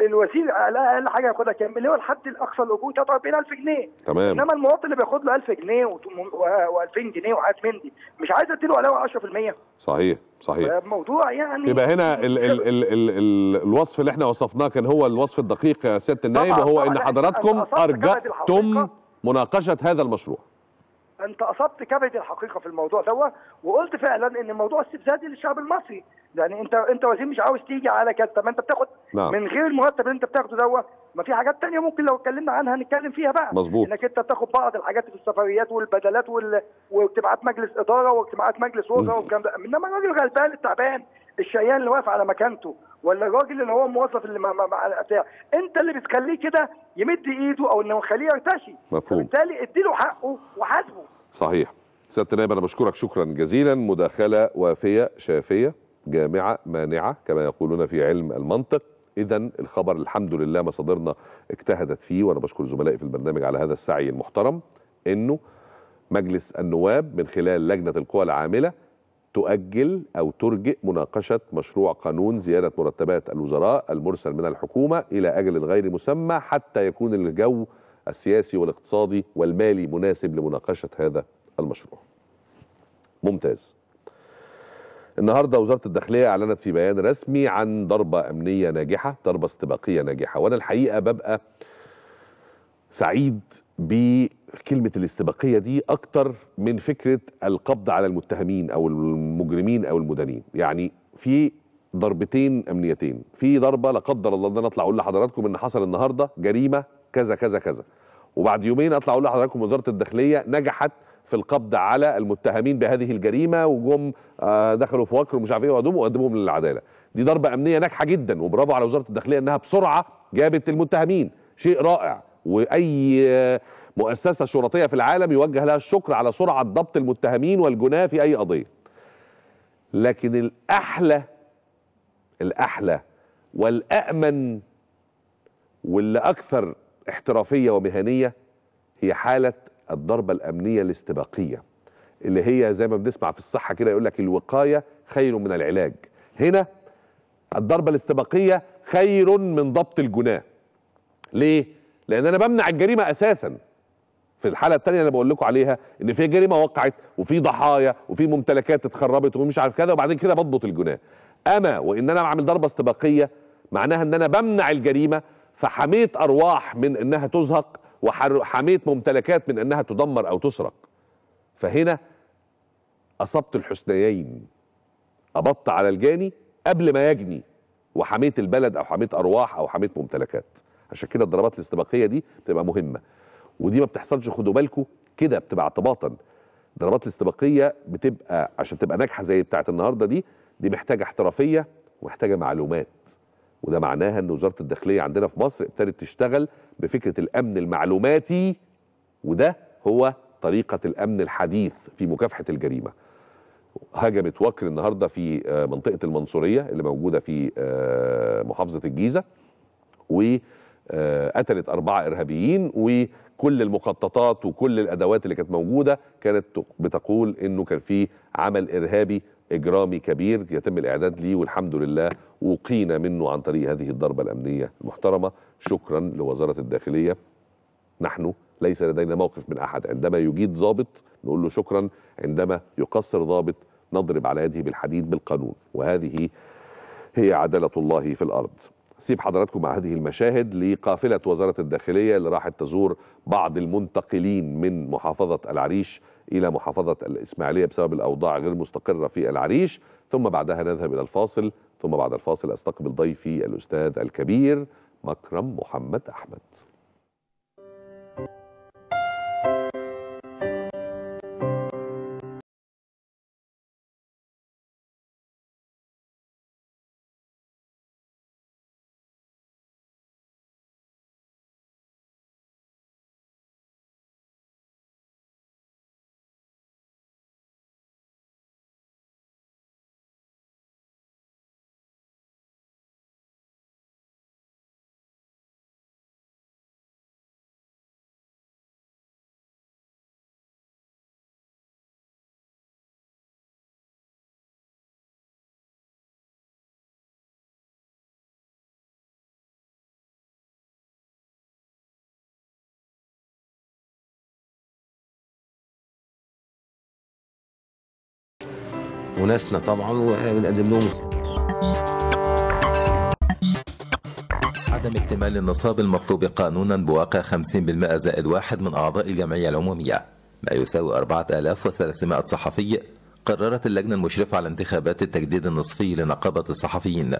الوزير على اقل حاجه ياخدها كام اللي هو الحد الاقصى الاجور 43000 طيب، جنيه تمام انما المواطن اللي بياخد له 1000 جنيه و2000 جنيه وحاجات من دي مش عايز اديله علاوه 10% صحيح صحيح موضوع يعني يبقى هنا الـ الـ الـ الـ الـ الوصف اللي احنا وصفناه كان هو الوصف الدقيق يا سياده النائب وهو ان حضراتكم ارجعتم مناقشه هذا المشروع انت اصبت كبد الحقيقه في الموضوع دوت وقلت فعلا ان موضوع استفزازي للشعب المصري يعني انت انت وزير مش عاوز تيجي على كده طب ما انت بتاخد نعم. من غير المرتب اللي انت بتاخده دوت ما في حاجات تانية ممكن لو اتكلمنا عنها نتكلم فيها بقى مظبوط انك انت بتاخد بعض الحاجات في السفريات والبدلات وال... واجتماعات مجلس اداره واجتماعات مجلس وزراء والكلام ده انما الراجل غلبان التعبان الشيان اللي واقف على مكانته ولا الراجل اللي هو الموظف اللي مع مع بتاع انت اللي بتخليه كده يمد ايده او انه يخليه يرتشي مفهوم بالتالي له حقه وحاسبه صحيح سياده النائب انا بشكرك شكرا جزيلا مداخله وافيه شافيه جامعة مانعة كما يقولون في علم المنطق إذا الخبر الحمد لله مصادرنا اجتهدت فيه وأنا بشكر زملائي في البرنامج على هذا السعي المحترم إنه مجلس النواب من خلال لجنة القوى العاملة تؤجل أو ترجئ مناقشة مشروع قانون زيادة مرتبات الوزراء المرسل من الحكومة إلى أجل غير مسمى حتى يكون الجو السياسي والاقتصادي والمالي مناسب لمناقشة هذا المشروع ممتاز النهارده وزاره الداخليه اعلنت في بيان رسمي عن ضربه امنيه ناجحه ضربه استباقيه ناجحه وانا الحقيقه ببقى سعيد بكلمه الاستباقيه دي اكتر من فكره القبض على المتهمين او المجرمين او المدانين يعني في ضربتين امنيتين في ضربه لا قدر الله ان انا اطلع اقول لحضراتكم ان حصل النهارده جريمه كذا كذا كذا وبعد يومين اطلع اقول لحضراتكم وزاره الداخليه نجحت في القبض على المتهمين بهذه الجريمه وجم آه، دخلوا في وكر ومش عارف ايه وقدموهم للعداله دي ضربه امنيه ناجحه جدا وبرافو على وزاره الداخليه انها بسرعه جابت المتهمين شيء رائع واي آه، مؤسسه شرطيه في العالم يوجه لها الشكر على سرعه ضبط المتهمين والجناه في اي قضيه لكن الاحلى الاحلى والامن واللي اكثر احترافيه ومهنيه هي حاله الضربه الامنيه الاستباقيه اللي هي زي ما بنسمع في الصحه كده يقول لك الوقايه خير من العلاج هنا الضربه الاستباقيه خير من ضبط الجناه ليه لان انا بمنع الجريمه اساسا في الحاله الثانيه اللي بقول لكم عليها ان في جريمه وقعت وفي ضحايا وفي ممتلكات اتخربت ومش عارف كذا وبعدين كده بضبط الجناه اما وان انا بعمل ضربه استباقيه معناها ان انا بمنع الجريمه فحميت ارواح من انها تزهق وحميت ممتلكات من انها تدمر او تسرق فهنا اصبت الحسنيين قبضت على الجاني قبل ما يجني وحميت البلد او حميت ارواح او حميت ممتلكات عشان كده الضربات الاستباقيه دي بتبقى مهمه ودي ما بتحصلش خدوا بالكم كده بتبقى اعتباطا الضربات الاستباقيه بتبقى عشان تبقى ناجحه زي بتاعه النهارده دي دي محتاجه احترافيه ومحتاجه معلومات وده معناها ان وزاره الداخليه عندنا في مصر ابتدت تشتغل بفكره الامن المعلوماتي وده هو طريقه الامن الحديث في مكافحه الجريمه. هجمت وكر النهارده في آه، منطقه المنصوريه اللي موجوده في آه، محافظه الجيزه وقتلت آه، اربعه ارهابيين وكل المخططات وكل الادوات اللي كانت موجوده كانت بتقول انه كان في عمل ارهابي اجرامي كبير يتم الاعداد ليه والحمد لله وقينا منه عن طريق هذه الضربه الامنيه المحترمه شكرا لوزاره الداخليه نحن ليس لدينا موقف من احد عندما يجيد ضابط نقول له شكرا عندما يقصر ضابط نضرب على يده بالحديد بالقانون وهذه هي عداله الله في الارض سيب حضراتكم مع هذه المشاهد لقافله وزاره الداخليه اللي راحت تزور بعض المنتقلين من محافظه العريش إلى محافظة الإسماعيلية بسبب الأوضاع غير مستقرة في العريش ثم بعدها نذهب إلى الفاصل ثم بعد الفاصل أستقبل ضيفي الأستاذ الكبير مكرم محمد أحمد وناسنا طبعا ونقدم لهم عدم اكتمال النصاب المطلوب قانونا بواقع 50% زائد واحد من أعضاء الجمعية العمومية ما يساوي 4300 صحفي قررت اللجنة المشرفة على انتخابات التجديد النصفي لنقابة الصحفيين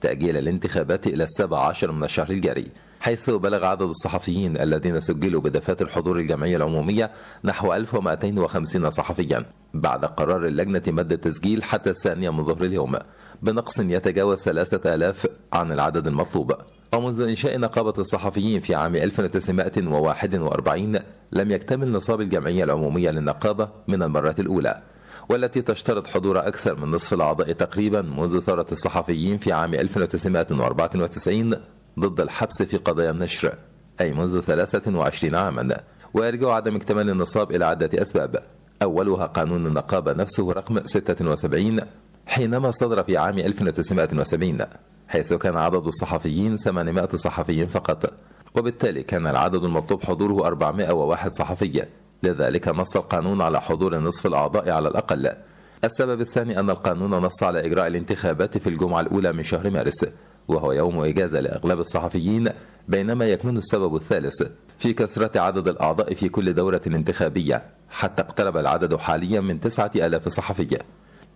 تأجيل الانتخابات إلى السابع عشر من الشهر الجاري حيث بلغ عدد الصحفيين الذين سجلوا بدفاتر الحضور الجمعية العمومية نحو 1250 صحفيا بعد قرار اللجنة مد التسجيل حتى الثانية من ظهر اليوم بنقص يتجاوز 3000 عن العدد المطلوب ومنذ إنشاء نقابة الصحفيين في عام 1941 لم يكتمل نصاب الجمعية العمومية للنقابة من المرة الأولى والتي تشترط حضور أكثر من نصف الأعضاء تقريبا منذ ثورة الصحفيين في عام 1994 ضد الحبس في قضايا النشر أي منذ 23 عاما ويرجع عدم اكتمال النصاب إلى عدة أسباب أولها قانون النقابة نفسه رقم 76 حينما صدر في عام 1970 حيث كان عدد الصحفيين 800 صحفي فقط وبالتالي كان العدد المطلوب حضوره 401 صحفي لذلك نص القانون على حضور نصف الأعضاء على الأقل السبب الثاني أن القانون نص على إجراء الانتخابات في الجمعة الأولى من شهر مارس وهو يوم إجازة لأغلب الصحفيين بينما يكمن السبب الثالث في كثرة عدد الأعضاء في كل دورة انتخابية حتى اقترب العدد حاليا من تسعة ألاف صحفي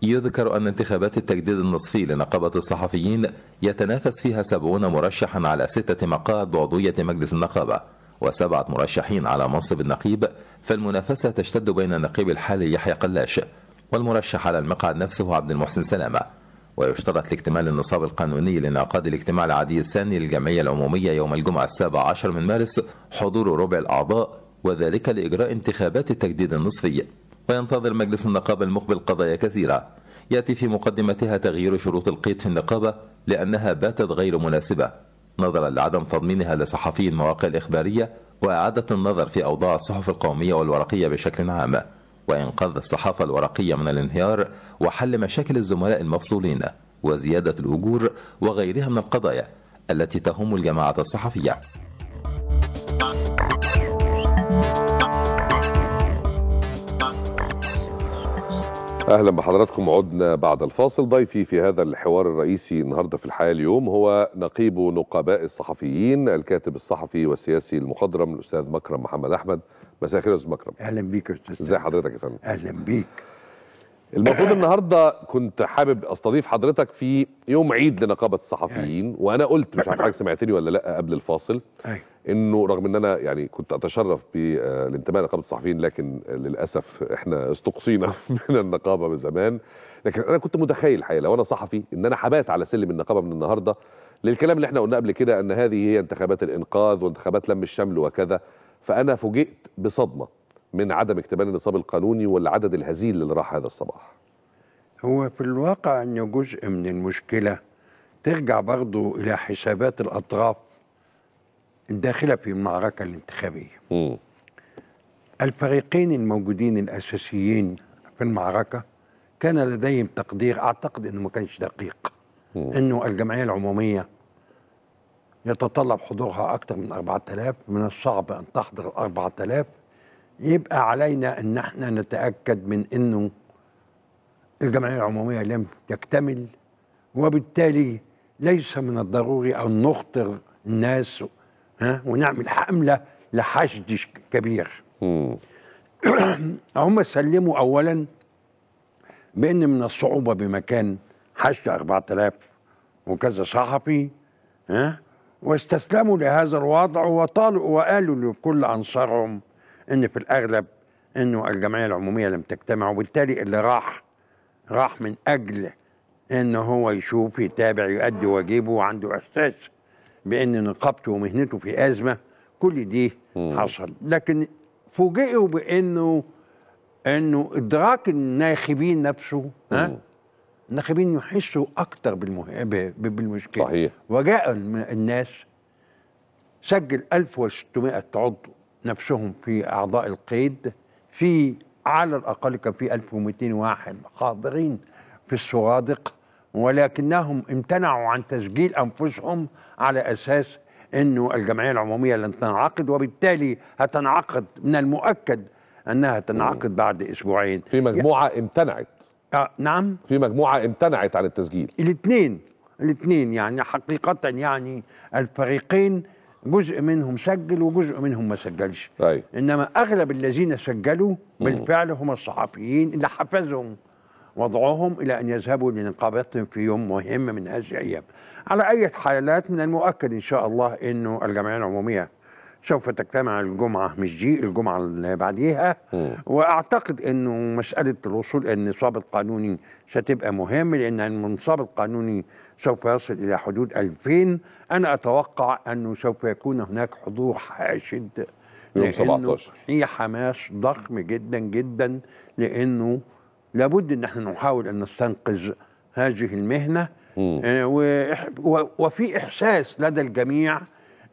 يذكر أن انتخابات التجديد النصفي لنقابة الصحفيين يتنافس فيها سبعون مرشحا على ستة مقاعد بعضوية مجلس النقابة وسبعة مرشحين على منصب النقيب فالمنافسة تشتد بين النقيب الحالي يحيى قلاش والمرشح على المقعد نفسه عبد المحسن سلامه ويشترط لاكتمال النصاب القانوني لانعقاد الاجتماع العادي الثاني للجمعية العمومية يوم الجمعة السابع عشر من مارس حضور ربع الأعضاء وذلك لإجراء انتخابات التجديد النصفي وينتظر مجلس النقابة المقبل قضايا كثيرة يأتي في مقدمتها تغيير شروط القيد في النقابة لأنها باتت غير مناسبة نظرا لعدم تضمينها لصحفي المواقع الإخبارية وإعادة النظر في أوضاع الصحف القومية والورقية بشكل عام وإنقاذ الصحافة الورقية من الانهيار وحل مشاكل الزملاء المفصولين وزيادة الأجور وغيرها من القضايا التي تهم الجماعة الصحفية اهلا بحضراتكم عدنا بعد الفاصل ضيفي في هذا الحوار الرئيسي النهارده في الحياه اليوم هو نقيب نقباء الصحفيين الكاتب الصحفي والسياسي المخضرم الاستاذ مكرم محمد احمد مساء الخير يا استاذ مكرم اهلا بيك يا استاذ ازي حضرتك يا فندم اهلا بيك المفروض النهارده كنت حابب استضيف حضرتك في يوم عيد لنقابه الصحفيين وانا قلت مش عارف حضرتك سمعتني ولا لا قبل الفاصل انه رغم ان انا يعني كنت اتشرف بالانتماء آه، لنقابه الصحفيين لكن للاسف احنا استقصينا من النقابه من زمان لكن انا كنت متخيل الحقيقه لو انا صحفي ان انا حبات على سلم النقابه من النهارده للكلام اللي احنا قلناه قبل كده ان هذه هي انتخابات الانقاذ وانتخابات لم الشمل وكذا فأنا فوجئت بصدمة من عدم اكتمال النصاب القانوني والعدد الهزيل اللي راح هذا الصباح هو في الواقع أن جزء من المشكلة ترجع برضه إلى حسابات الأطراف الداخلة في المعركة الانتخابية م. الفريقين الموجودين الأساسيين في المعركة كان لديهم تقدير أعتقد أنه ما كانش دقيق م. أنه الجمعية العمومية يتطلب حضورها أكثر من 4000 من الصعب أن تحضر 4000 يبقى علينا أن احنا نتأكد من أنه الجمعية العمومية لم تكتمل وبالتالي ليس من الضروري أن نخطر الناس ها ونعمل حملة لحشد كبير هم سلموا أولا بأن من الصعوبة بمكان حشد 4000 وكذا صحفي ها واستسلموا لهذا الوضع وطالوا وقالوا لكل أنصارهم إن في الأغلب إنه الجمعية العمومية لم تجتمع وبالتالي اللي راح راح من أجل إن هو يشوف يتابع يؤدي واجبه وعنده إحساس بإن نقابته ومهنته في أزمة كل دي حصل لكن فوجئوا بإنه إنه إدراك الناخبين نفسه ها الناخبين يحسوا اكثر بالمشكله صحيح وجاء الناس سجل 1600 عضو نفسهم في اعضاء القيد في على الاقل كان في 1200 واحد حاضرين في الصوادق ولكنهم امتنعوا عن تسجيل انفسهم على اساس انه الجمعيه العموميه لن تنعقد وبالتالي هتنعقد من المؤكد انها تنعقد بعد اسبوعين في مجموعه يعني امتنعت آه نعم في مجموعه امتنعت عن التسجيل الاثنين الاثنين يعني حقيقه يعني الفريقين جزء منهم سجل وجزء منهم ما سجلش أي. طيب. انما اغلب الذين سجلوا بالفعل هم الصحفيين اللي حفزهم وضعهم الى ان يذهبوا لنقابتهم في يوم مهم من هذه الايام على اي حالات من المؤكد ان شاء الله انه الجمعيه العموميه سوف تجتمع الجمعه مش دي الجمعه اللي بعديها واعتقد انه مساله الوصول الى النصاب القانوني ستبقى مهم لان النصاب القانوني سوف يصل الى حدود 2000 انا اتوقع انه سوف يكون هناك حضور حاشد يوم 17 في حماس ضخم جدا جدا لانه لابد ان احنا نحاول ان نستنقذ هذه المهنه آه، وفي احساس لدى الجميع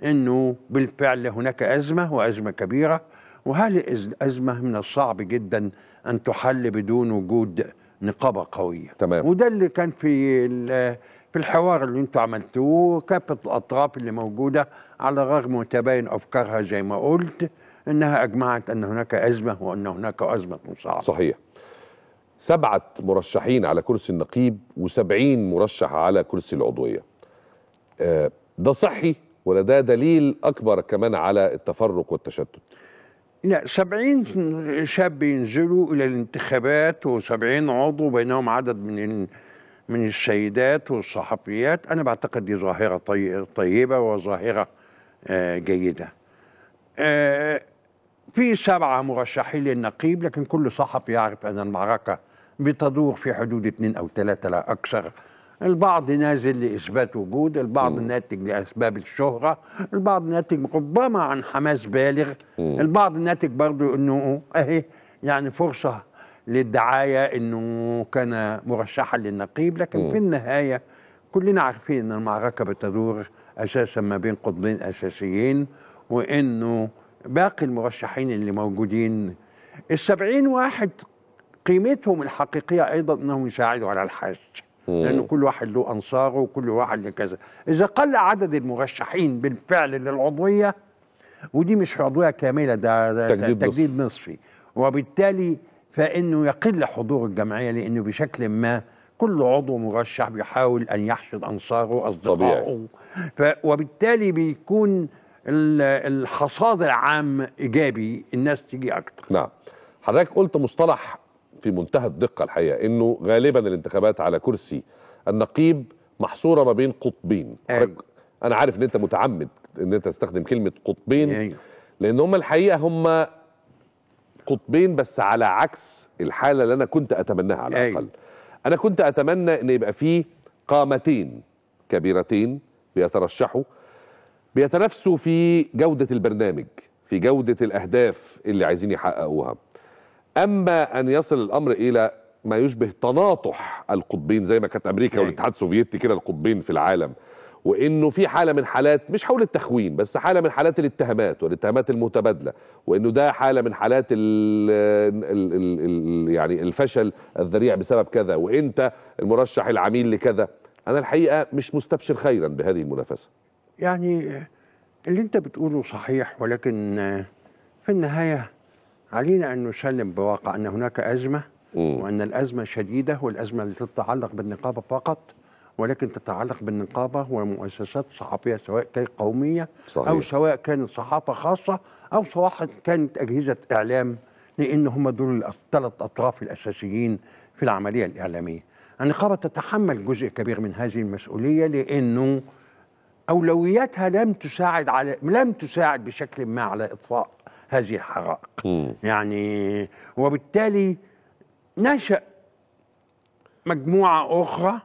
انه بالفعل هناك ازمه وازمه كبيره وهذه الازمه من الصعب جدا ان تحل بدون وجود نقابه قويه تمام وده اللي كان في في الحوار اللي انتم عملتوه وكافه الاطراف اللي موجوده على الرغم وتباين افكارها زي ما قلت انها اجمعت ان هناك ازمه وان هناك ازمه صعبه صحيح سبعه مرشحين على كرسي النقيب و70 مرشح على كرسي العضويه آه، ده صحي ولا ده دليل أكبر كمان على التفرق والتشتت لا سبعين شاب ينزلوا إلى الانتخابات وسبعين عضو بينهم عدد من من السيدات والصحفيات أنا بعتقد دي ظاهرة طيبة وظاهرة آه، جيدة آه، في سبعة مرشحين للنقيب لكن كل صحفي يعرف أن المعركة بتدور في حدود اثنين أو ثلاثة لا أكثر البعض نازل لإثبات وجود البعض م. ناتج لأسباب الشهرة البعض ناتج ربما عن حماس بالغ م. البعض ناتج برضو أنه أهي يعني فرصة للدعاية أنه كان مرشحا للنقيب لكن م. في النهاية كلنا عارفين أن المعركة بتدور أساسا ما بين قطبين أساسيين وأنه باقي المرشحين اللي موجودين السبعين واحد قيمتهم الحقيقية أيضا أنهم يساعدوا على الحاج لأن كل واحد له أنصاره وكل واحد له كذا إذا قل عدد المرشحين بالفعل للعضوية ودي مش عضوية كاملة ده, ده تجديد, تجديد نصفي وبالتالي فإنه يقل حضور الجمعية لأنه بشكل ما كل عضو مرشح بيحاول أن يحشد أنصاره أصدقائه وبالتالي بيكون الحصاد العام إيجابي الناس تيجي أكتر نعم حضرتك قلت مصطلح في منتهى الدقه الحقيقه انه غالبا الانتخابات على كرسي النقيب محصوره ما بين قطبين أيوه. انا عارف ان انت متعمد ان انت تستخدم كلمه قطبين أيوه. لان هم الحقيقه هم قطبين بس على عكس الحاله اللي انا كنت اتمناها على الاقل أيوه. انا كنت اتمنى ان يبقى فيه قامتين كبيرتين بيترشحوا بيتنافسوا في جوده البرنامج في جوده الاهداف اللي عايزين يحققوها اما ان يصل الامر الى ما يشبه تناطح القطبين زي ما كانت امريكا أيوة. والاتحاد السوفيتي كده القطبين في العالم وانه في حاله من حالات مش هقول التخوين بس حاله من حالات الاتهامات والاتهامات المتبادله وانه ده حاله من حالات الـ الـ الـ الـ يعني الفشل الذريع بسبب كذا وانت المرشح العميل لكذا انا الحقيقه مش مستبشر خيرا بهذه المنافسه يعني اللي انت بتقوله صحيح ولكن في النهايه علينا أن نسلم بواقع أن هناك أزمة وأن الأزمة شديدة والأزمة التي تتعلق بالنقابة فقط ولكن تتعلق بالنقابة ومؤسسات صحفية سواء كانت قومية صحيح. أو سواء كانت صحافة خاصة أو سواء كانت أجهزة إعلام لأن هم دول الثلاث أطراف الأساسيين في العملية الإعلامية النقابة تتحمل جزء كبير من هذه المسؤولية لأنه أولوياتها لم تساعد على لم تساعد بشكل ما على إطفاء هذه الحرائق م. يعني وبالتالي نشأ مجموعة أخرى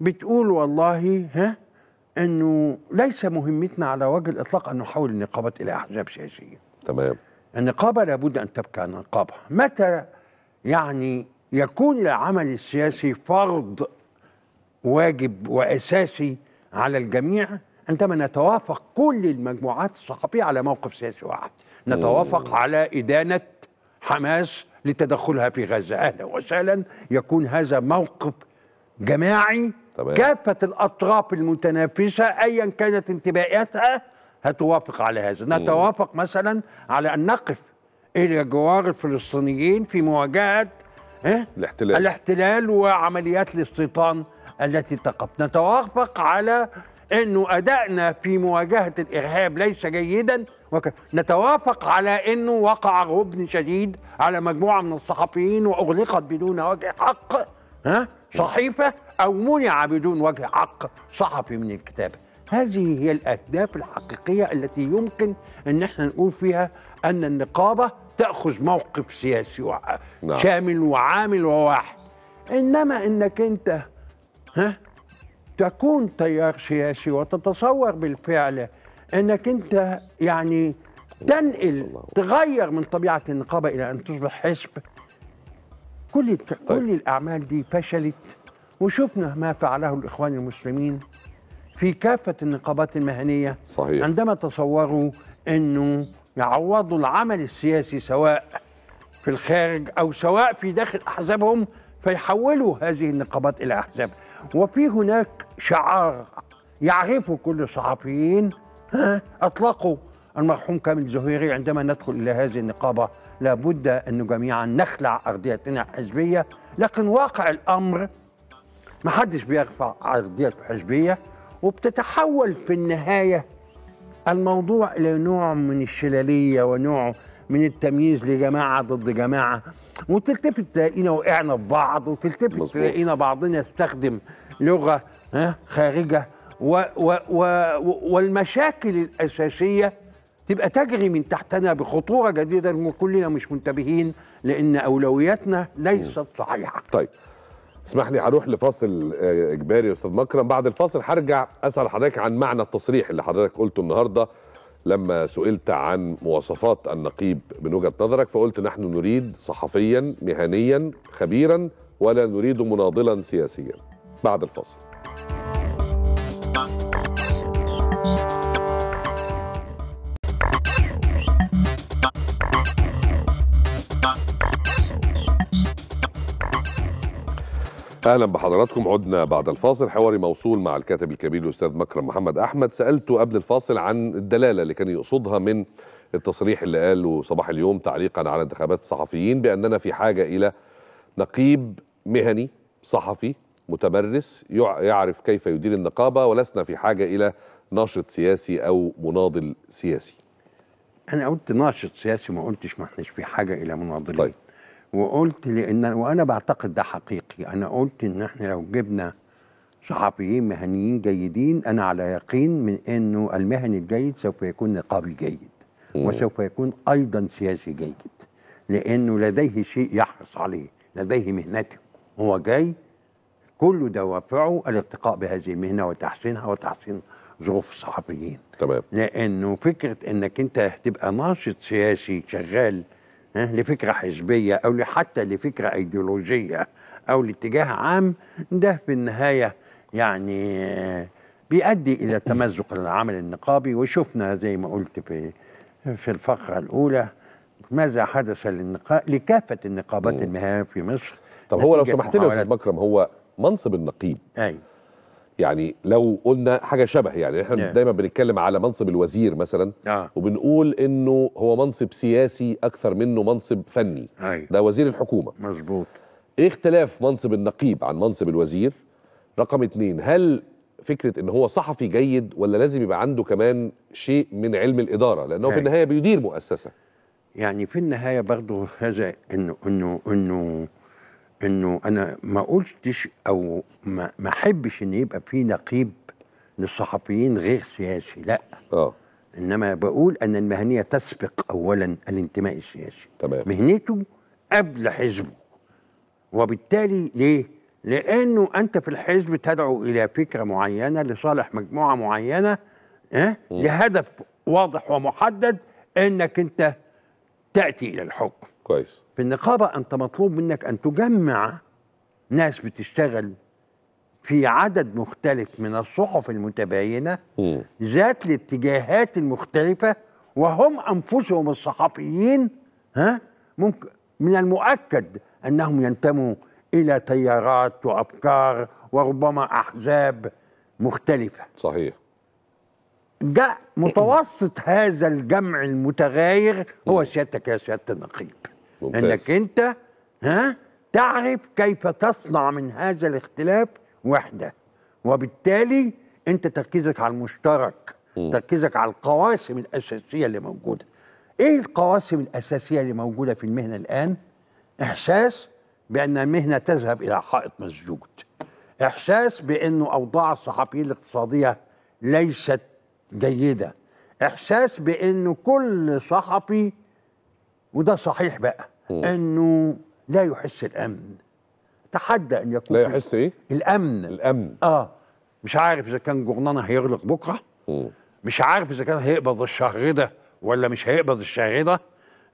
بتقول والله ها أنه ليس مهمتنا على وجه الإطلاق أن نحول النقابات إلى أحزاب سياسية تمام النقابة لابد أن تبقى نقابة متى يعني يكون العمل السياسي فرض واجب وأساسي على الجميع عندما نتوافق كل المجموعات الصحفية على موقف سياسي واحد نتوافق على إدانة حماس لتدخلها في غزة أهلا وسهلا يكون هذا موقف جماعي طبعا. كافة الأطراف المتنافسة أيا كانت انتباهاتها هتوافق على هذا نتوافق مثلا على أن نقف إلى جوار الفلسطينيين في مواجهة إيه؟ الاحتلال الاحتلال وعمليات الاستيطان التي تقف نتوافق على انه ادائنا في مواجهه الارهاب ليس جيدا نتوافق على انه وقع غبن شديد على مجموعه من الصحفيين واغلقت بدون وجه حق ها صحيفه او منع بدون وجه حق صحفي من الكتابه هذه هي الاهداف الحقيقيه التي يمكن ان احنا نقول فيها ان النقابه تاخذ موقف سياسي نعم. شامل وعامل وواحد انما انك انت ها تكون تيار سياسي وتتصور بالفعل انك انت يعني تنقل تغير من طبيعه النقابه الى ان تصبح حزب كل طيب. كل الاعمال دي فشلت وشفنا ما فعله الاخوان المسلمين في كافه النقابات المهنيه صحيح. عندما تصوروا انه يعوضوا العمل السياسي سواء في الخارج او سواء في داخل احزابهم فيحولوا هذه النقابات الى احزاب وفي هناك شعار يعرفه كل الصحفيين أطلقوا المرحوم كامل زهيري عندما ندخل إلى هذه النقابة لابد أن جميعا نخلع أرضيتنا الحزبية لكن واقع الأمر ما حدش بيرفع أرضيته الحزبية وبتتحول في النهاية الموضوع إلى نوع من الشلالية ونوع من التمييز لجماعه ضد جماعه وتلتفت تلاقينا وقعنا في بعض وتلتفت تلاقينا بعضنا استخدم لغه ها خارجه و و و والمشاكل الاساسيه تبقى تجري من تحتنا بخطوره جديده وكلنا كلنا مش منتبهين لان اولوياتنا ليست صحيحه. طيب اسمح لي هروح لفاصل آه، اجباري يا استاذ مكرم بعد الفاصل هرجع اسال حضرتك عن معنى التصريح اللي حضرتك قلته النهارده لما سئلت عن مواصفات النقيب من وجهه نظرك فقلت نحن نريد صحفيا مهنيا خبيرا ولا نريد مناضلا سياسيا بعد الفاصل اهلا بحضراتكم عدنا بعد الفاصل حواري موصول مع الكاتب الكبير الاستاذ مكرم محمد احمد سالته قبل الفاصل عن الدلاله اللي كان يقصدها من التصريح اللي قاله صباح اليوم تعليقا على انتخابات الصحفيين باننا في حاجه الى نقيب مهني صحفي متمرس يعرف كيف يدير النقابه ولسنا في حاجه الى ناشط سياسي او مناضل سياسي. انا قلت ناشط سياسي ما قلتش ما احناش في حاجه الى مناضلين. طيب. وقلت لان وانا بعتقد ده حقيقي انا قلت ان احنا لو جبنا صحفيين مهنيين جيدين انا على يقين من انه المهني الجيد سوف يكون نقابي جيد وسوف يكون ايضا سياسي جيد لانه لديه شيء يحرص عليه لديه مهنته هو جاي كل دوافعه الارتقاء بهذه المهنه وتحسينها وتحسين ظروف الصحفيين تمام لانه فكره انك انت هتبقى ناشط سياسي شغال لفكرة حزبية أو حتى لفكرة أيديولوجية أو لاتجاه عام ده في النهاية يعني آه، بيؤدي إلى تمزق العمل النقابي وشفنا زي ما قلت في في الفقرة الأولى ماذا حدث للنقا... لكافة النقابات المهنية في مصر طب هو لو سمحت لي يا أستاذ بكرم هو منصب النقيب أيوه يعني لو قلنا حاجه شبه يعني احنا yeah. دايما بنتكلم على منصب الوزير مثلا آه. وبنقول انه هو منصب سياسي اكثر منه منصب فني أيوه. ده وزير الحكومه مظبوط ايه اختلاف منصب النقيب عن منصب الوزير رقم اتنين هل فكره ان هو صحفي جيد ولا لازم يبقى عنده كمان شيء من علم الاداره لانه أيوه. في النهايه بيدير مؤسسه يعني في النهايه برضه هذا انه انه انه انه انا ما قلتش او ما ما احبش ان يبقى في نقيب للصحفيين غير سياسي لا اه انما بقول ان المهنيه تسبق اولا الانتماء السياسي تمام مهنته قبل حزبه وبالتالي ليه؟ لانه انت في الحزب تدعو الى فكره معينه لصالح مجموعه معينه أه؟ لهدف واضح ومحدد انك انت تاتي الى الحكم كويس في النقابه انت مطلوب منك ان تجمع ناس بتشتغل في عدد مختلف من الصحف المتباينه ذات الاتجاهات المختلفه وهم انفسهم الصحفيين ها ممكن من المؤكد انهم ينتموا الى تيارات وافكار وربما احزاب مختلفه صحيح جاء متوسط هذا الجمع المتغير هو سيادتك يا سياده النقيب ممتاز. انك انت ها تعرف كيف تصنع من هذا الاختلاف وحده وبالتالي انت تركيزك على المشترك م. تركيزك على القواسم الاساسيه اللي موجوده ايه القواسم الاساسيه اللي موجوده في المهنه الان احساس بان المهنه تذهب الى حائط مسدود احساس بانه اوضاع الصحفيين الاقتصاديه ليست جيده احساس بانه كل صحفي وده صحيح بقى مم. انه لا يحس الامن تحدى ان يكون لا يحس ايه الامن الامن اه مش عارف اذا كان جورنانا هيغلق بكره مم. مش عارف اذا كان هيقبض الشهر ده ولا مش هيقبض الشهر ده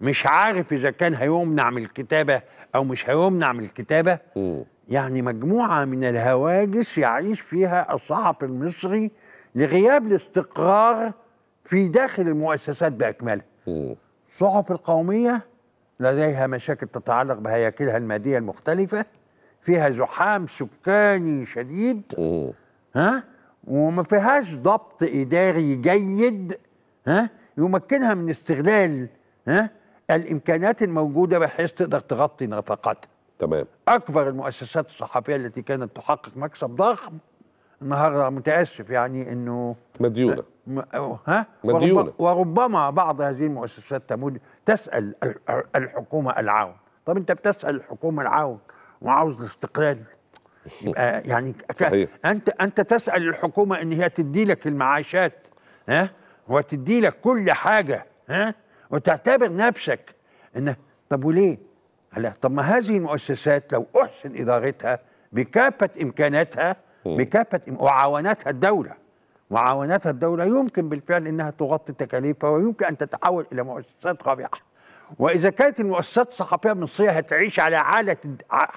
مش عارف اذا كان هيمنع من الكتابه او مش هيمنع من الكتابه مم. يعني مجموعه من الهواجس يعيش فيها الصحفي المصري لغياب الاستقرار في داخل المؤسسات باكملها الصحف القومية لديها مشاكل تتعلق بهياكلها المادية المختلفة فيها زحام سكاني شديد ها وما فيهاش ضبط إداري جيد ها يمكنها من استغلال ها الإمكانات الموجودة بحيث تقدر تغطي نفقاتها تمام أكبر المؤسسات الصحفية التي كانت تحقق مكسب ضخم النهارده متاسف يعني انه مديونه ها مديونه وربما بعض هذه المؤسسات تمود تسال الحكومه العون طب انت بتسال الحكومه العون وعاوز الاستقلال آه، يعني صحيح. انت انت تسال الحكومه ان هي تدي لك المعاشات ها وتدي لك كل حاجه ها وتعتبر نفسك ان طب وليه؟ طب ما هذه المؤسسات لو احسن ادارتها بكافه امكاناتها بكافه وعاونتها الدوله وعاونتها الدوله يمكن بالفعل انها تغطي تكاليفها ويمكن ان تتحول الى مؤسسات رابحه واذا كانت المؤسسات الصحفيه المصريه هتعيش على عاله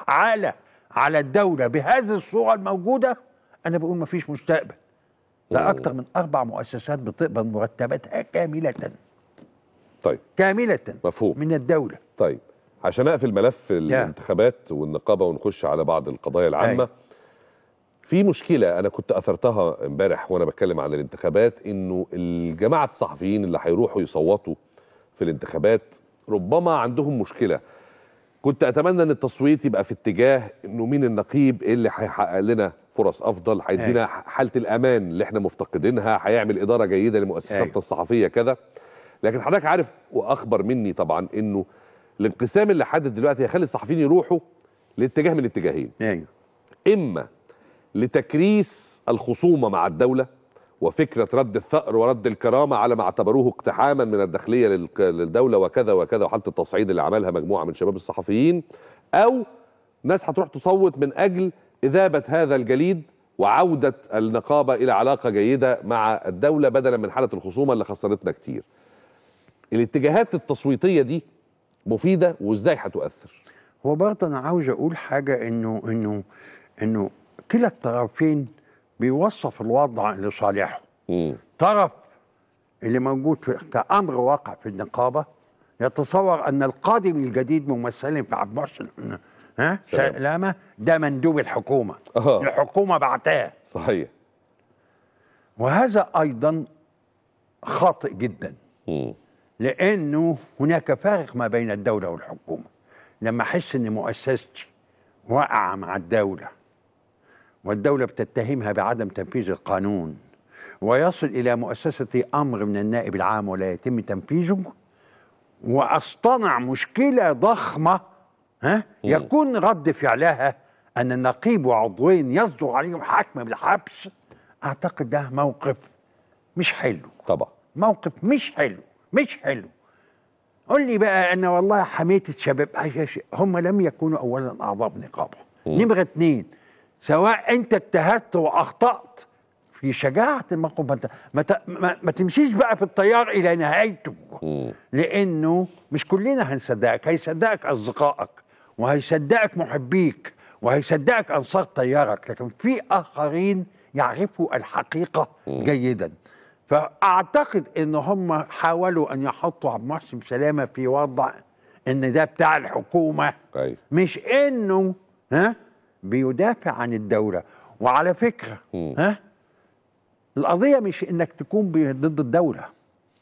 عاله على الدوله بهذه الصوره الموجوده انا بقول ما فيش مستقبل ده اكثر من اربع مؤسسات بتقبل مرتباتها كامله طيب كامله مفهوم من الدوله طيب عشان اقفل ملف الانتخابات والنقابه ونخش على بعض القضايا العامه أي. في مشكله انا كنت اثرتها امبارح وانا بتكلم عن الانتخابات انه الجماعه الصحفيين اللي هيروحوا يصوتوا في الانتخابات ربما عندهم مشكله كنت اتمنى ان التصويت يبقى في اتجاه انه مين النقيب ايه اللي هيحقق لنا فرص افضل هيدينا حاله الامان اللي احنا مفتقدينها هيعمل اداره جيده لمؤسساتنا الصحفيه كذا لكن حضرتك عارف واخبر مني طبعا انه الانقسام اللي حدد دلوقتي هيخلي الصحفيين يروحوا لاتجاه من الاتجاهين ايوه اما لتكريس الخصومه مع الدوله وفكره رد الثأر ورد الكرامه على ما اعتبروه اقتحاما من الداخليه للدوله وكذا وكذا وحاله التصعيد اللي عملها مجموعه من شباب الصحفيين او ناس هتروح تصوت من اجل اذابه هذا الجليد وعوده النقابه الى علاقه جيده مع الدوله بدلا من حاله الخصومه اللي خسرتنا كتير. الاتجاهات التصويتيه دي مفيده وازاي هتؤثر؟ هو برضه انا عاوز اقول حاجه انه انه انه كلا الطرفين بيوصف الوضع لصالحه طرف اللي موجود في كأمر واقع في النقابة يتصور أن القادم الجديد ممثلا في عبد المحسن ها سلامة ده مندوب الحكومة أه. الحكومة بعتاه صحيح وهذا أيضا خاطئ جدا مم. لأنه هناك فارق ما بين الدولة والحكومة لما أحس أن مؤسستي واقعة مع الدولة والدولة بتتهمها بعدم تنفيذ القانون ويصل إلى مؤسسة أمر من النائب العام ولا يتم تنفيذه وأصطنع مشكلة ضخمة ها يكون رد فعلها أن النقيب وعضوين يصدر عليهم حكم بالحبس أعتقد ده موقف مش حلو طبعا موقف مش حلو مش حلو قل لي بقى أنا والله حميت الشباب هم لم يكونوا أولا أعضاء نقابة نمرة اتنين سواء انت اجتهدت واخطات في شجاعه المقوم ما, ما, ما, ما تمشيش بقى في التيار الى نهايته لانه مش كلنا هنصدقك هيصدقك اصدقائك وهيصدقك محبيك وهيصدقك انصار تيارك لكن في اخرين يعرفوا الحقيقه جيدا فاعتقد ان هم حاولوا ان يحطوا عبد المحسن سلامه في وضع ان ده بتاع الحكومه مش انه ها بيدافع عن الدوله وعلى فكره م. ها القضيه مش انك تكون ضد الدوله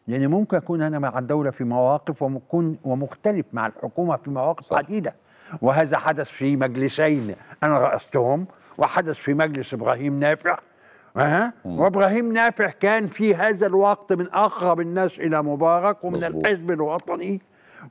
لان يعني ممكن اكون انا مع الدوله في مواقف ومكون ومختلف مع الحكومه في مواقف صح. عديده وهذا حدث في مجلسين انا راستهم وحدث في مجلس ابراهيم نافع أه. وابراهيم نافع كان في هذا الوقت من اقرب الناس الى مبارك ومن مزبوط. الحزب الوطني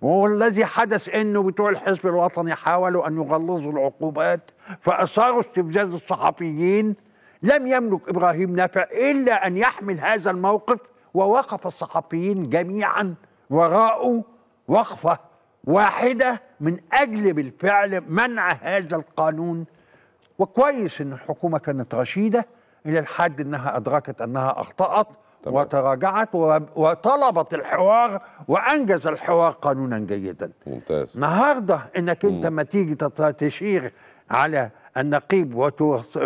والذي حدث انه بتوع الحزب الوطني حاولوا ان يغلظوا العقوبات فاثاروا استفزاز الصحفيين لم يملك ابراهيم نافع الا ان يحمل هذا الموقف ووقف الصحفيين جميعا وراءه وقفه واحده من اجل بالفعل منع هذا القانون وكويس ان الحكومه كانت رشيده الى الحد انها ادركت انها اخطات طبعا. وتراجعت وطلبت الحوار وانجز الحوار قانونا جيدا ممتاز النهارده انك انت ما تيجي تشير على النقيب وتوص...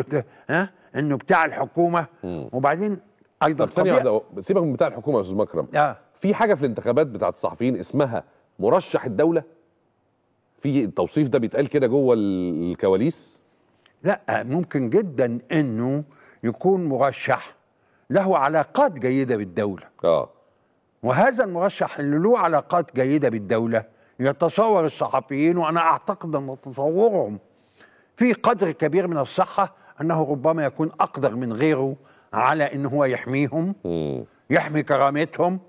ها انه بتاع الحكومه مم. وبعدين ايضا طب ثانيه واحده سيبك من بتاع الحكومه يا استاذ مكرم آه. في حاجه في الانتخابات بتاعت الصحفيين اسمها مرشح الدوله في التوصيف ده بيتقال كده جوه الكواليس لا ممكن جدا انه يكون مرشح له علاقات جيدة بالدولة آه. وهذا المرشح اللي له علاقات جيدة بالدولة يتصور الصحفيين وأنا أعتقد أن تصورهم في قدر كبير من الصحة أنه ربما يكون أقدر من غيره على أن هو يحميهم م. يحمي كرامتهم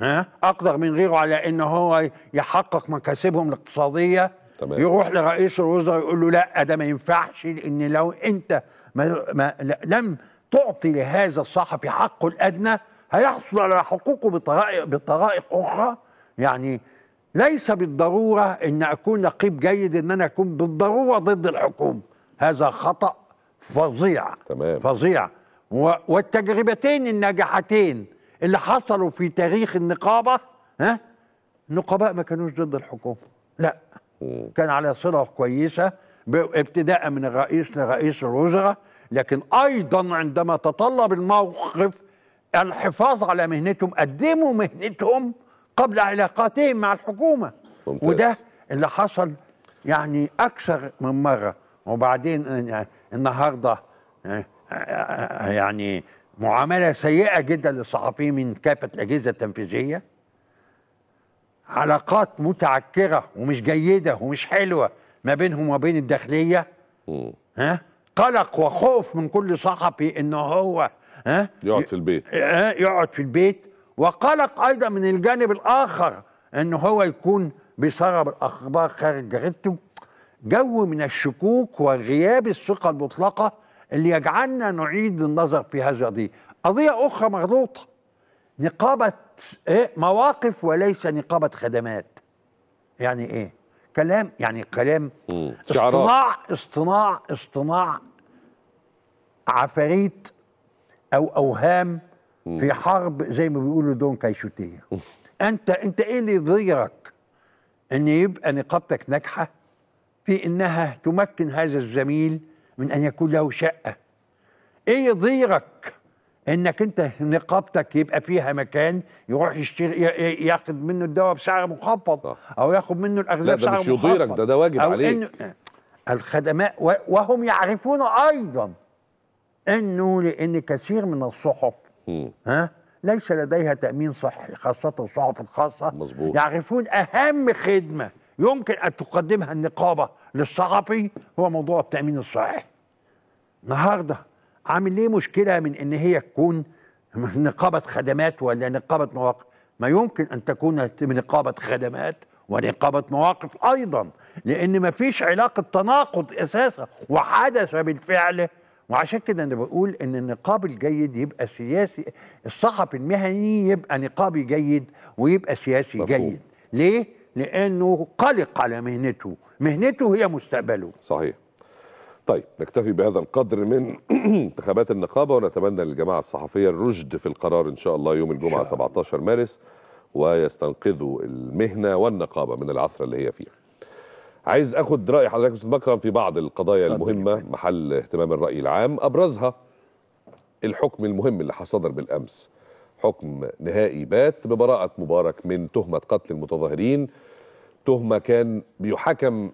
ها أقدر من غيره على أن هو يحقق مكاسبهم الاقتصادية تمام. يروح لرئيس الوزراء يقول له لا ده ما ينفعش لأن لو أنت ما ما لم تعطي لهذا الصحفي حقه الادنى هيحصل على حقوقه بطرائق بطرائق اخرى يعني ليس بالضروره ان اكون نقيب جيد ان انا اكون بالضروره ضد الحكومه هذا خطا فظيع تمام فظيع والتجربتين الناجحتين اللي حصلوا في تاريخ النقابه ها النقباء ما كانوش ضد الحكومه لا كان على صله كويسه ابتداء من الرئيس لرئيس الوزراء لكن ايضا عندما تطلب الموقف الحفاظ على مهنتهم قدموا مهنتهم قبل علاقاتهم مع الحكومه ممتاز. وده اللي حصل يعني اكثر من مره وبعدين النهارده آه، آه، يعني معامله سيئه جدا للصحفيين من كافه الاجهزه التنفيذيه علاقات متعكره ومش جيده ومش حلوه ما بينهم وبين الداخليه ها قلق وخوف من كل صحفي انه هو ها يقعد في البيت ها يقعد في البيت وقلق ايضا من الجانب الاخر انه هو يكون بيسرب الاخبار خارج جريدته جو من الشكوك وغياب الثقه المطلقه اللي يجعلنا نعيد النظر في هذه القضيه. قضيه اخرى مغلوطه نقابه ايه مواقف وليس نقابه خدمات. يعني ايه؟ كلام يعني كلام اصطناع اصطناع اصطناع عفاريت او اوهام في حرب زي ما بيقولوا دون كايشوتيه انت انت ايه اللي يضيرك ان يبقى نقابتك ناجحه في انها تمكن هذا الزميل من ان يكون له شقه ايه يضيرك انك انت نقابتك يبقى فيها مكان يروح يشتري ياخد منه الدواء بسعر مخفض او ياخد منه الاغذيه بسعر مخفض لا ده مش يضيرك ده ده واجب عليك آه، الخدماء وهم يعرفون ايضا انه لان كثير من الصحف ها ليس لديها تامين صحي خاصه الصحف الخاصه مزبوط. يعرفون اهم خدمه يمكن ان تقدمها النقابه للصحفي هو موضوع التامين الصحي النهارده عامل ليه مشكله من ان هي تكون نقابه خدمات ولا نقابه مواقف ما يمكن ان تكون نقابه خدمات ونقابه مواقف ايضا لان ما فيش علاقه تناقض اساسا وحدث بالفعل وعشان كده انا بقول ان النقاب الجيد يبقى سياسي الصحفي المهني يبقى نقابي جيد ويبقى سياسي مفهوم. جيد ليه لانه قلق على مهنته مهنته هي مستقبله صحيح طيب نكتفي بهذا القدر من انتخابات النقابه ونتمنى للجماعه الصحفيه الرشد في القرار ان شاء الله يوم الجمعه 17 مارس ويستنقذوا المهنه والنقابه من العثره اللي هي فيها عايز اخد راي حضرتك استاذ بكرم في بعض القضايا المهمه محل اهتمام الراي العام ابرزها الحكم المهم اللي حصدر بالامس حكم نهائي بات ببراءه مبارك من تهمه قتل المتظاهرين تهمه كان بيحاكم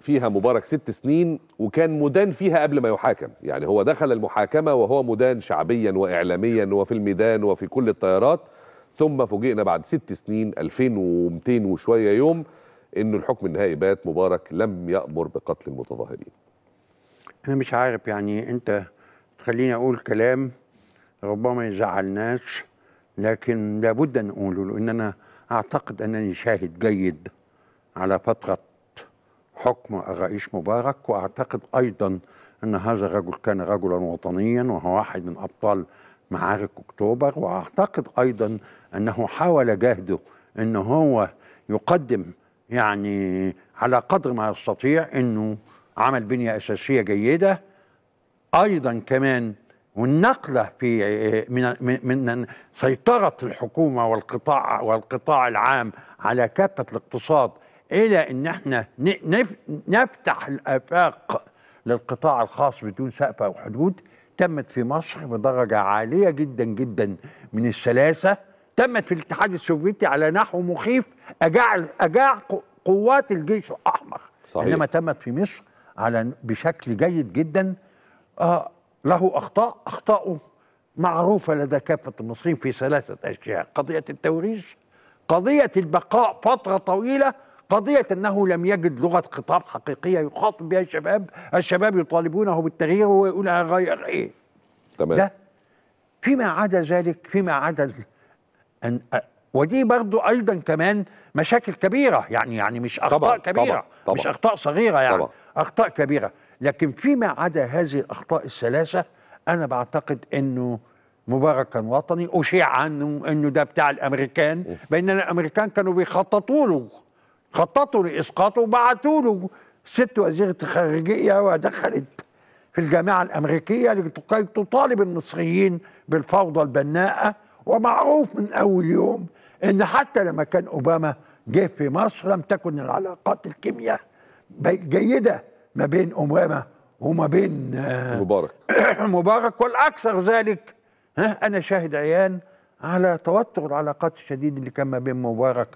فيها مبارك ست سنين وكان مدان فيها قبل ما يحاكم يعني هو دخل المحاكمه وهو مدان شعبيا واعلاميا وفي الميدان وفي كل الطيارات ثم فوجئنا بعد ست سنين 2200 وشويه يوم انه الحكم النهائي بات مبارك لم يامر بقتل المتظاهرين انا مش عارف يعني انت تخليني اقول كلام ربما يزعل ناس لكن لابد ان اقوله لان انا اعتقد انني شاهد جيد على فتره حكم الرئيس مبارك واعتقد ايضا ان هذا الرجل كان رجلا وطنيا وهو واحد من ابطال معارك اكتوبر واعتقد ايضا انه حاول جهده ان هو يقدم يعني على قدر ما يستطيع انه عمل بنيه اساسيه جيده ايضا كمان والنقله في من من سيطره الحكومه والقطاع والقطاع العام على كافه الاقتصاد الى ان احنا نفتح الافاق للقطاع الخاص بدون سقف او حدود تمت في مصر بدرجه عاليه جدا جدا من السلاسه تمت في الاتحاد السوفيتي على نحو مخيف أجاع أجاع قوات الجيش الأحمر صحيح. إنما تمت في مصر على بشكل جيد جدا آه له أخطاء أخطاؤه معروفة لدى كافة المصريين في ثلاثة أشياء قضية التوريث قضية البقاء فترة طويلة قضية أنه لم يجد لغة خطاب حقيقية يخاطب بها الشباب الشباب يطالبونه بالتغيير ويقول غير إيه تمام ده فيما عدا ذلك فيما عدا أن ودي برضو ايضا كمان مشاكل كبيره يعني يعني مش اخطاء طبعًا كبيره طبعًا طبعًا مش اخطاء صغيره يعني طبعًا اخطاء كبيره لكن فيما عدا هذه الاخطاء الثلاثه انا بعتقد انه مبارك كان وطني اشيع عنه انه ده بتاع الامريكان بينما الامريكان كانوا بيخططوا له خططوا لاسقاطه وبعتوا له ست وزيره الخارجيه ودخلت في الجامعه الامريكيه لكي تطالب المصريين بالفوضى البناءه ومعروف من اول يوم ان حتى لما كان اوباما جه في مصر لم تكن العلاقات الكيمياء جيده ما بين اوباما وما بين آه، مبارك مبارك والاكثر ذلك انا شاهد عيان على توتر العلاقات الشديد اللي كان ما بين مبارك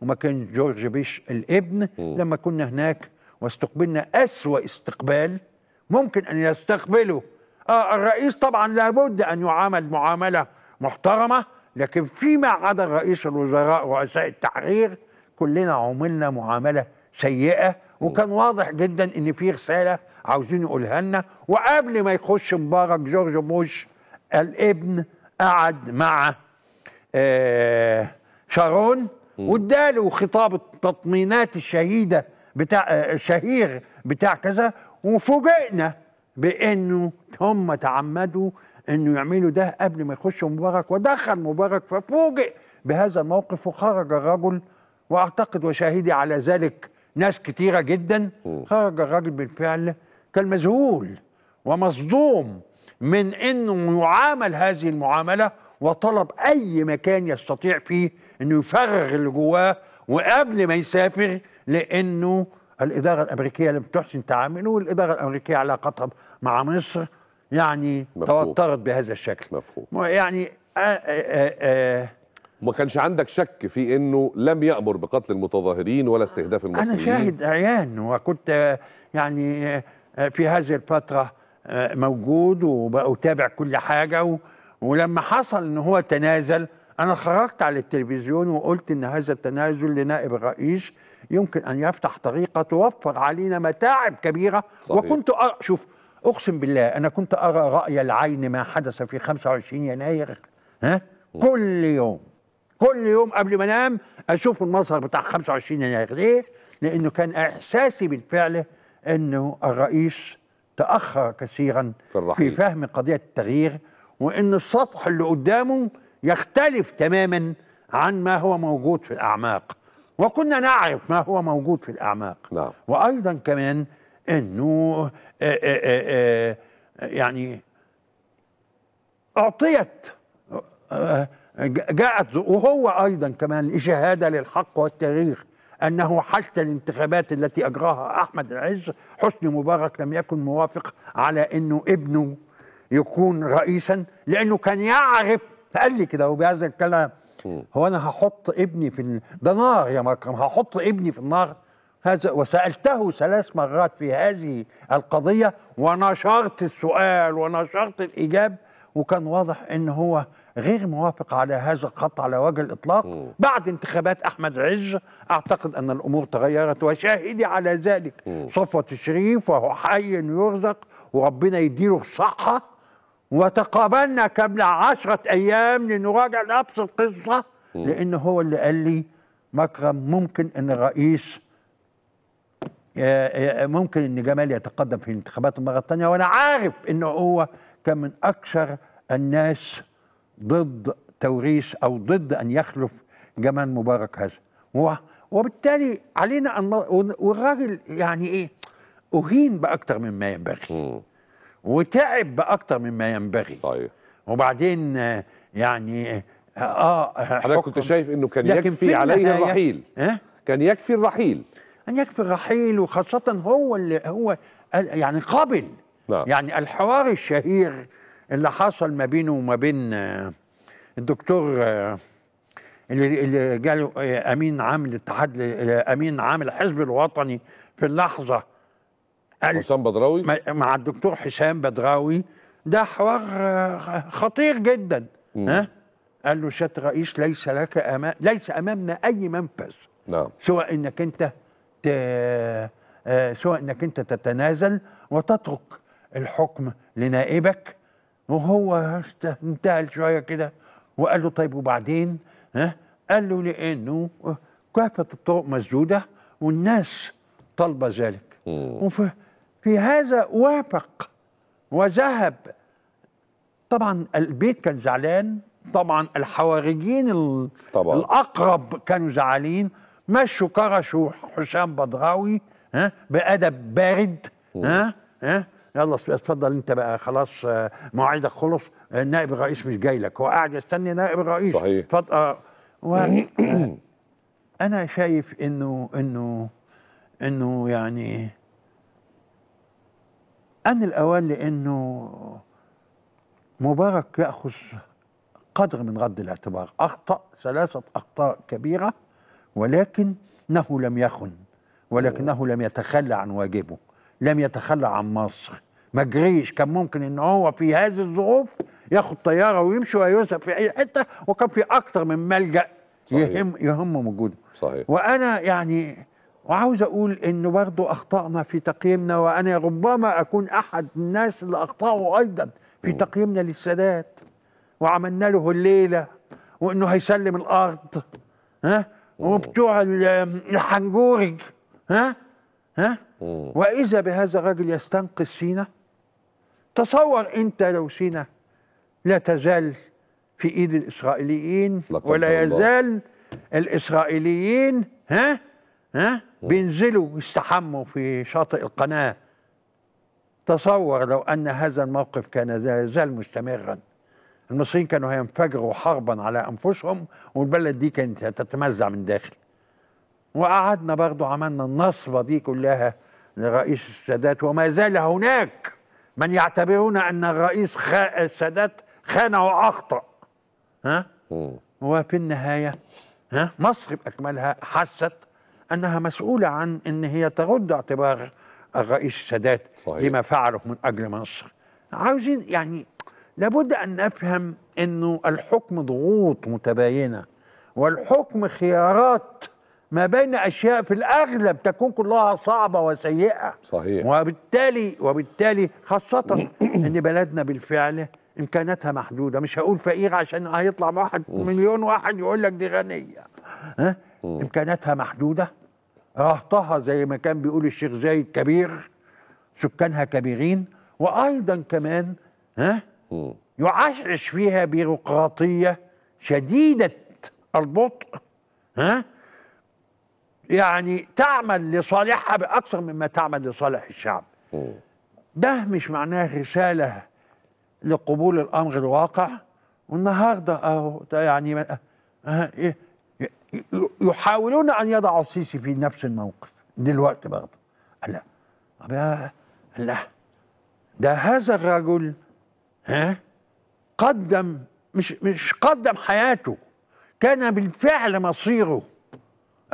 وما كان جورج بيش الابن م. لما كنا هناك واستقبلنا أسوأ استقبال ممكن أن يستقبله آه الرئيس طبعا لابد أن يعامل معاملة محترمه لكن فيما عدا رئيس الوزراء ورؤساء التحرير كلنا عملنا معامله سيئه وكان واضح جدا ان في رساله عاوزين يقولها لنا وقبل ما يخش مبارك جورج بوش الابن قعد مع آه شارون واداله خطاب التطمينات الشهيده بتاع آه، الشهير بتاع كذا وفوجئنا بانه هم تعمدوا انه يعملوا ده قبل ما يخشوا مبارك ودخل مبارك ففوجئ بهذا الموقف وخرج الرجل واعتقد وشاهدي على ذلك ناس كتيره جدا خرج الرجل بالفعل كان مذهول ومصدوم من انه يعامل هذه المعامله وطلب اي مكان يستطيع فيه انه يفرغ اللي جواه وقبل ما يسافر لانه الاداره الامريكيه لم تحسن تعامله والاداره الامريكيه علاقتها مع مصر يعني مفهوم. توترت بهذا الشكل مفهوم. يعني آه، آه، آه، ما كانش عندك شك في انه لم يامر بقتل المتظاهرين ولا استهداف المصريين انا شاهد عيان وكنت يعني في هذه الفتره موجود وبتابع كل حاجه ولما حصل ان هو تنازل انا خرجت على التلفزيون وقلت ان هذا التنازل لنائب الرئيس يمكن ان يفتح طريقه توفر علينا متاعب كبيره صحيح. وكنت اشوف أقسم بالله أنا كنت أرى رأي العين ما حدث في 25 يناير ها كل يوم كل يوم قبل ما انام اشوف المظهر بتاع 25 يناير ليه؟ لانه كان احساسي بالفعل انه الرئيس تاخر كثيرا في, الرحيل. في فهم قضيه التغيير وان السطح اللي قدامه يختلف تماما عن ما هو موجود في الاعماق وكنا نعرف ما هو موجود في الاعماق نعم. وايضا كمان انه آه، آه، آه، يعني اعطيت جاءت وهو ايضا كمان شهاده للحق والتاريخ انه حتى الانتخابات التي اجراها احمد العز حسني مبارك لم يكن موافق على انه ابنه يكون رئيسا لانه كان يعرف قال لي كده وبهذا الكلام هو انا هحط ابني في ده نار يا مكرم هحط ابني في النار هذا وسألته ثلاث مرات في هذه القضية ونشرت السؤال ونشرت الإجاب وكان واضح ان هو غير موافق على هذا الخط على وجه الاطلاق م. بعد انتخابات احمد عز اعتقد ان الامور تغيرت وشاهدي على ذلك صفوه الشريف وهو حي يرزق وربنا يديله الصحه وتقابلنا قبل عشرة ايام لنراجع نفس القصه لان هو اللي قال لي مكرم ممكن ان الرئيس آه، آه، ممكن ان جمال يتقدم في الانتخابات المره الثانيه وانا عارف انه هو كان من اكثر الناس ضد توريث او ضد ان يخلف جمال مبارك هذا وبالتالي علينا ان والراجل يعني ايه اهين باكثر مما ينبغي وتعب باكثر مما ينبغي صحيح وبعدين آه، يعني اه حضرتك كنت شايف انه كان يكفي عليه الرحيل أه؟ كان يكفي الرحيل ان يكفي الرحيل وخاصه هو اللي هو يعني قبل نعم. يعني الحوار الشهير اللي حصل ما بينه وما بين آه، الدكتور آه، اللي اللي جاله آه، امين عام الاتحاد امين عام الحزب الوطني في اللحظه حسام بدراوي مع الدكتور حسام بدراوي ده حوار خطير جدا ها قال له سياده الرئيس ليس لك أمام ليس امامنا اي منفذ نعم سواء انك انت آه، آه، سواء انك انت تتنازل وتترك الحكم لنائبك وهو انتهى شويه كده وقال له طيب وبعدين ها قال له لانه كافه الطرق مسدوده والناس طالبه ذلك وفي هذا وافق وذهب طبعا البيت كان زعلان طبعا الحواريين طبعا. الاقرب كانوا زعلانين مشوا كرش وحسام بدراوي ها بادب بارد ها ها يلا اتفضل انت بقى خلاص آه، مواعيدك خلص النائب آه، الرئيس مش جاي لك هو قاعد يستني نائب الرئيس صحيح اتفضل آه، و... انا شايف انه انه انه يعني ان الاوان لانه مبارك ياخذ قدر من رد الاعتبار اخطا ثلاثه اخطاء كبيره ولكنه لم يخن ولكنه لم يتخلى عن واجبه لم يتخلى عن مصر ما جريش كان ممكن ان هو في هذه الظروف ياخد طياره ويمشي ويوسف في اي حته وكان في اكتر من ملجا صحيح. يهم يهم وجوده صحيح وانا يعني وعاوز اقول انه برضه اخطانا في تقييمنا وانا ربما اكون احد الناس اللي اخطاوا ايضا في تقييمنا للسادات وعملنا له الليله وانه هيسلم الارض ها وبتوع الحنجوري ها ها واذا بهذا الرجل يستنقذ سينا تصور انت لو سينا لا تزال في ايد الاسرائيليين ولا يزال الاسرائيليين ها ها بينزلوا يستحموا في شاطئ القناه تصور لو ان هذا الموقف كان لا يزال مستمرا المصريين كانوا هينفجروا حربا على انفسهم والبلد دي كانت هتتمزع من داخل وقعدنا برضه عملنا النصبة دي كلها لرئيس السادات وما زال هناك من يعتبرون ان الرئيس خ... السادات خان واخطا ها وفي النهايه ها مصر باكملها حست انها مسؤوله عن ان هي ترد اعتبار الرئيس السادات صحيح. لما فعله من اجل مصر عاوزين يعني لابد أن نفهم أنه الحكم ضغوط متباينة والحكم خيارات ما بين أشياء في الأغلب تكون كلها صعبة وسيئة صحيح وبالتالي وبالتالي خاصة أن بلدنا بالفعل إمكاناتها محدودة مش هقول فقير عشان هيطلع واحد مليون واحد يقول لك دي غنية ها؟ إمكاناتها محدودة رهطها زي ما كان بيقول الشيخ زايد كبير سكانها كبيرين وأيضا كمان ها يعشعش فيها بيروقراطية شديدة البطء ها يعني تعمل لصالحها بأكثر مما تعمل لصالح الشعب ده مش معناه رسالة لقبول الأمر الواقع والنهاردة أهو يعني آه، آه، يحاولون أن يضعوا السيسي في نفس الموقف دلوقتي برضه لا لا ده هذا الرجل ها قدم مش مش قدم حياته كان بالفعل مصيره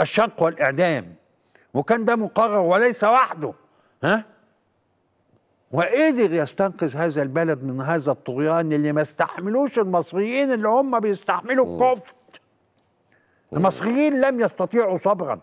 الشق والاعدام وكان ده مقرر وليس وحده ها وقدر يستنقذ هذا البلد من هذا الطغيان اللي ما استحملوش المصريين اللي هم بيستحملوا الكفر المصريين لم يستطيعوا صبرا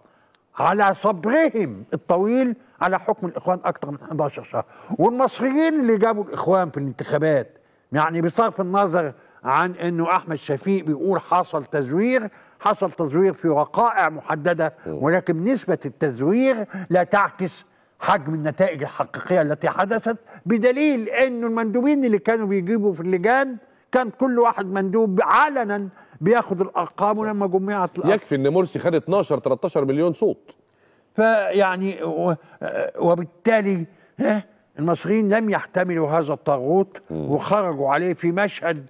على صبرهم الطويل على حكم الاخوان اكثر من 11 شهر والمصريين اللي جابوا الاخوان في الانتخابات يعني بصرف النظر عن انه احمد شفيق بيقول حصل تزوير حصل تزوير في وقائع محدده ولكن نسبه التزوير لا تعكس حجم النتائج الحقيقيه التي حدثت بدليل انه المندوبين اللي كانوا بيجيبوا في اللجان كان كل واحد مندوب علنا بياخد الارقام ولما جمعت الأرقام. يكفي ان مرسي خد 12 13 مليون صوت فيعني وبالتالي ها المصريين لم يحتملوا هذا الطاغوت وخرجوا عليه في مشهد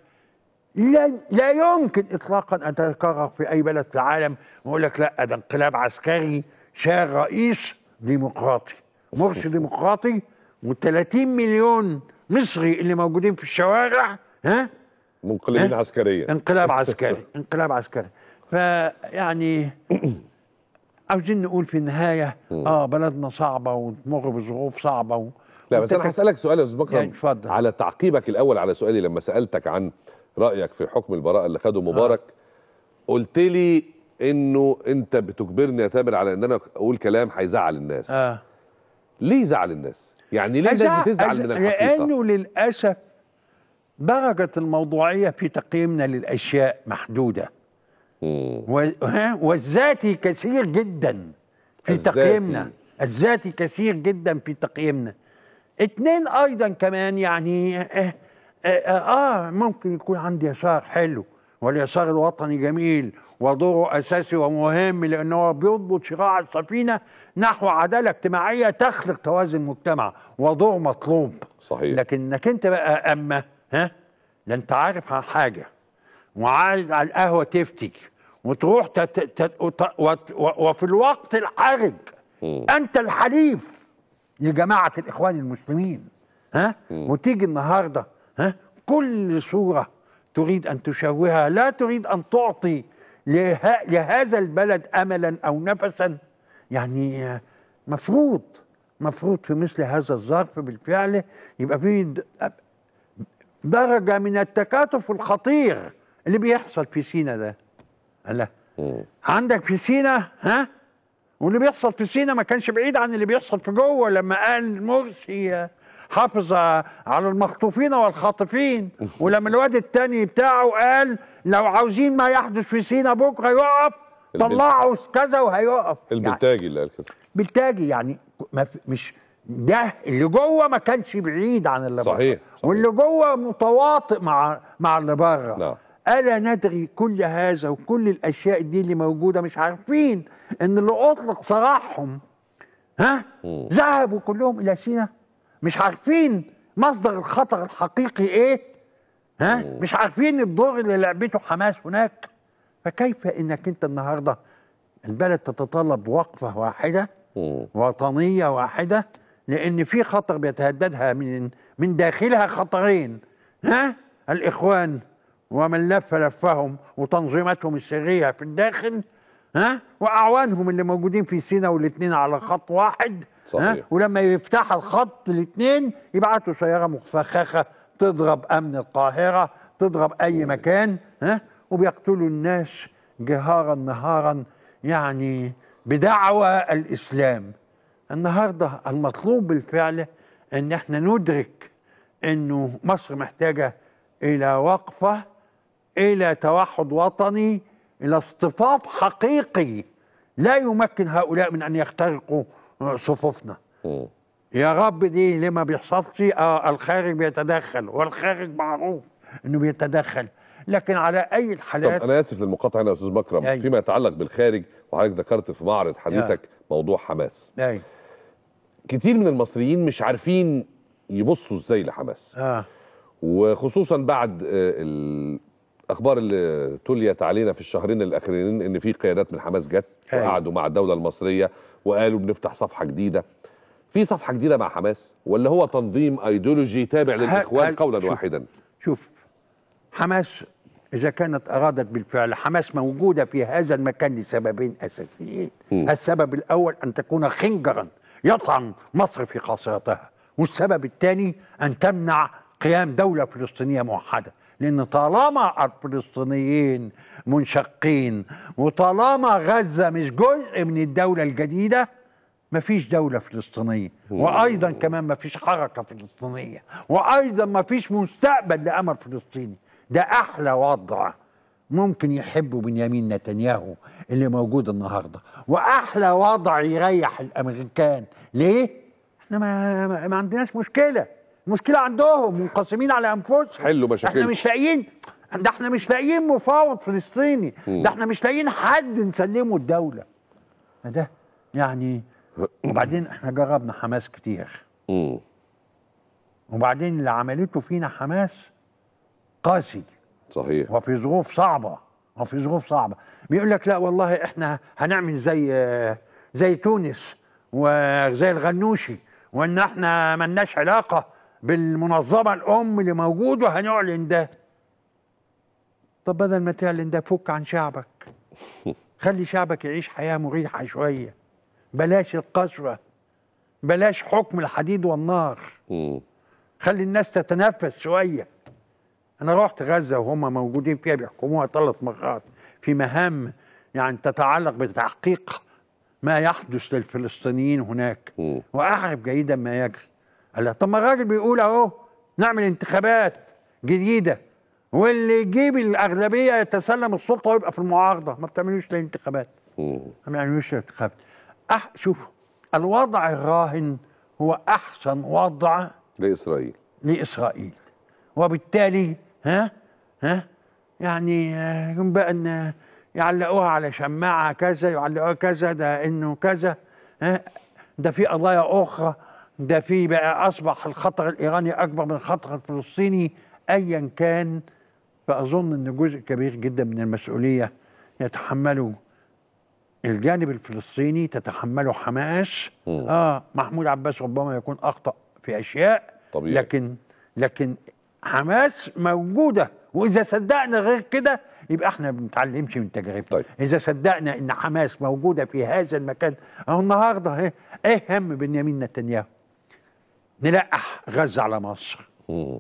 لا لا يمكن اطلاقا ان تتكرر في اي بلد في العالم ويقول لك لا ده انقلاب عسكري شال رئيس ديمقراطي مرسي ديمقراطي و30 مليون مصري اللي موجودين في الشوارع ها منقلبين إيه؟ عسكريا انقلاب عسكري انقلاب عسكري فيعني عاوزين نقول في النهايه اه بلدنا صعبه وتمر بظروف صعبه و... لا بس انا هسالك سؤال يا استاذ مكرم يعني على تعقيبك الاول على سؤالي لما سالتك عن رايك في حكم البراءه اللي خده مبارك آه. قلت لي انه انت بتجبرني يا تامر على ان انا اقول كلام هيزعل الناس آه. ليه زعل الناس يعني ليه الناس بتزعل من الحقيقه لانه للاسف درجة الموضوعية في تقييمنا للأشياء محدودة والذاتي كثير جدا في الزاتي. تقييمنا الذاتي كثير جدا في تقييمنا اتنين أيضا كمان يعني اه, اه, اه ممكن يكون عندي يسار حلو واليسار الوطني جميل ودوره أساسي ومهم لأنه بيضبط شراع السفينة نحو عدالة اجتماعية تخلق توازن مجتمع ودور مطلوب صحيح لكن انك انت بقى أما ها ده انت عارف حاجه وعايز على القهوه تفتي وتروح تت... تت... وت... وفي الوقت الحرج انت الحليف لجماعه الاخوان المسلمين ها وتيجي النهارده ها كل صوره تريد ان تشوهها لا تريد ان تعطي له... لهذا البلد املا او نفسا يعني مفروض مفروض في مثل هذا الظرف بالفعل يبقى في درجة من التكاتف الخطير اللي بيحصل في سينا ده قال عندك في سينا ها واللي بيحصل في سينا ما كانش بعيد عن اللي بيحصل في جوه لما قال مرسي حافظ على المخطوفين والخاطفين ولما الواد التاني بتاعه قال لو عاوزين ما يحدث في سينا بكره يقف طلعوا كذا وهيقف البلتاجي يعني اللي قال كده بلتاجي يعني, يعني، مش ده اللي جوه ما كانش بعيد عن اللي بره صحيح, صحيح واللي جوه متواطئ مع مع اللي بره نعم ألا ندري كل هذا وكل الأشياء دي اللي موجودة مش عارفين إن اللي أطلق سراحهم ها ذهبوا كلهم إلى سينا مش عارفين مصدر الخطر الحقيقي إيه ها مش عارفين الدور اللي لعبته حماس هناك فكيف إنك أنت النهاردة البلد تتطلب وقفة واحدة وطنية واحدة لان في خطر بيتهددها من من داخلها خطرين ها الاخوان ومن لف لفهم وتنظيمتهم السريه في الداخل ها واعوانهم اللي موجودين في سينا والاثنين على خط واحد صحيح. ها ولما يفتح الخط الاثنين يبعتوا سياره مفخخه تضرب امن القاهره تضرب اي مكان ها وبيقتلوا الناس جهارا نهارا يعني بدعوى الاسلام النهارده المطلوب بالفعل ان احنا ندرك انه مصر محتاجه الى وقفه الى توحد وطني الى اصطفاف حقيقي لا يمكن هؤلاء من ان يخترقوا صفوفنا يا رب دي ليه ما بيحصلش آه الخارج بيتدخل والخارج معروف انه بيتدخل لكن على اي الحالات طب انا اسف للمقاطعه هنا يا استاذ مكرم أي. فيما يتعلق بالخارج وحضرتك ذكرت في معرض حديثك آه. موضوع حماس أي. كتير من المصريين مش عارفين يبصوا ازاي لحماس آه. وخصوصا بعد آه، الاخبار اللي تليت علينا في الشهرين الاخرين ان في قيادات من حماس جت وقعدوا مع الدوله المصريه وقالوا بنفتح صفحه جديده في صفحه جديده مع حماس ولا هو تنظيم ايديولوجي تابع للاخوان قولا شوف واحدا شوف حماس اذا كانت ارادت بالفعل حماس موجوده في هذا المكان لسببين اساسيين السبب الاول ان تكون خنجرا يطعن مصر في خاصيتها والسبب الثاني أن تمنع قيام دولة فلسطينية موحدة لأن طالما الفلسطينيين منشقين وطالما غزة مش جزء من الدولة الجديدة مفيش دولة فلسطينية وأيضا كمان مفيش حركة فلسطينية وأيضا مفيش مستقبل لأمر فلسطيني ده أحلى وضع ممكن يحبوا بنيامين نتنياهو اللي موجود النهارده واحلى وضع يريح الامريكان ليه احنا ما, ما عندناش مشكله المشكله عندهم منقسمين على انفسهم حلوا مشاكل احنا مش لاقيين ده احنا مش لاقيين مفاوض فلسطيني ده احنا مش لاقيين حد نسلمه الدوله ده يعني وبعدين احنا جربنا حماس كتير وبعدين اللي عملته فينا حماس قاسي صحيح وفي ظروف صعبه وفي ظروف صعبه بيقول لك لا والله احنا هنعمل زي زي تونس وزي الغنوشي وان احنا ملناش علاقه بالمنظمه الام اللي موجود وهنعلن ده طب بدل ما تعلن ده فك عن شعبك خلي شعبك يعيش حياه مريحه شويه بلاش القسوه بلاش حكم الحديد والنار خلي الناس تتنفس شويه انا رحت غزه وهم موجودين فيها بيحكموها ثلاث مرات في مهام يعني تتعلق بتحقيق ما يحدث للفلسطينيين هناك واعرف جيدا ما يجري قال لها طب ما الراجل بيقول اهو نعمل انتخابات جديده واللي يجيب الاغلبيه يتسلم السلطه ويبقى في المعارضه ما بتعملوش لا انتخابات ما بتعملوش انتخابات أح... شوف الوضع الراهن هو احسن وضع لاسرائيل لاسرائيل وبالتالي ها ها يعني آه، بقى ان آه، يعلقوها على شماعه كذا يعلقوها كذا ده انه كذا ها ده في قضايا اخرى ده في بقى اصبح الخطر الايراني اكبر من الخطر الفلسطيني ايا كان فاظن ان جزء كبير جدا من المسؤوليه يتحمله الجانب الفلسطيني تتحمله حماس م. اه محمود عباس ربما يكون اخطا في اشياء طبيعي. لكن لكن حماس موجوده واذا صدقنا غير كده يبقى احنا ما بنتعلمش من تجربة طيب. اذا صدقنا ان حماس موجوده في هذا المكان اهو النهارده ايه ايه هم بنيامين نتنياهو نلقح غزه على مصر مم.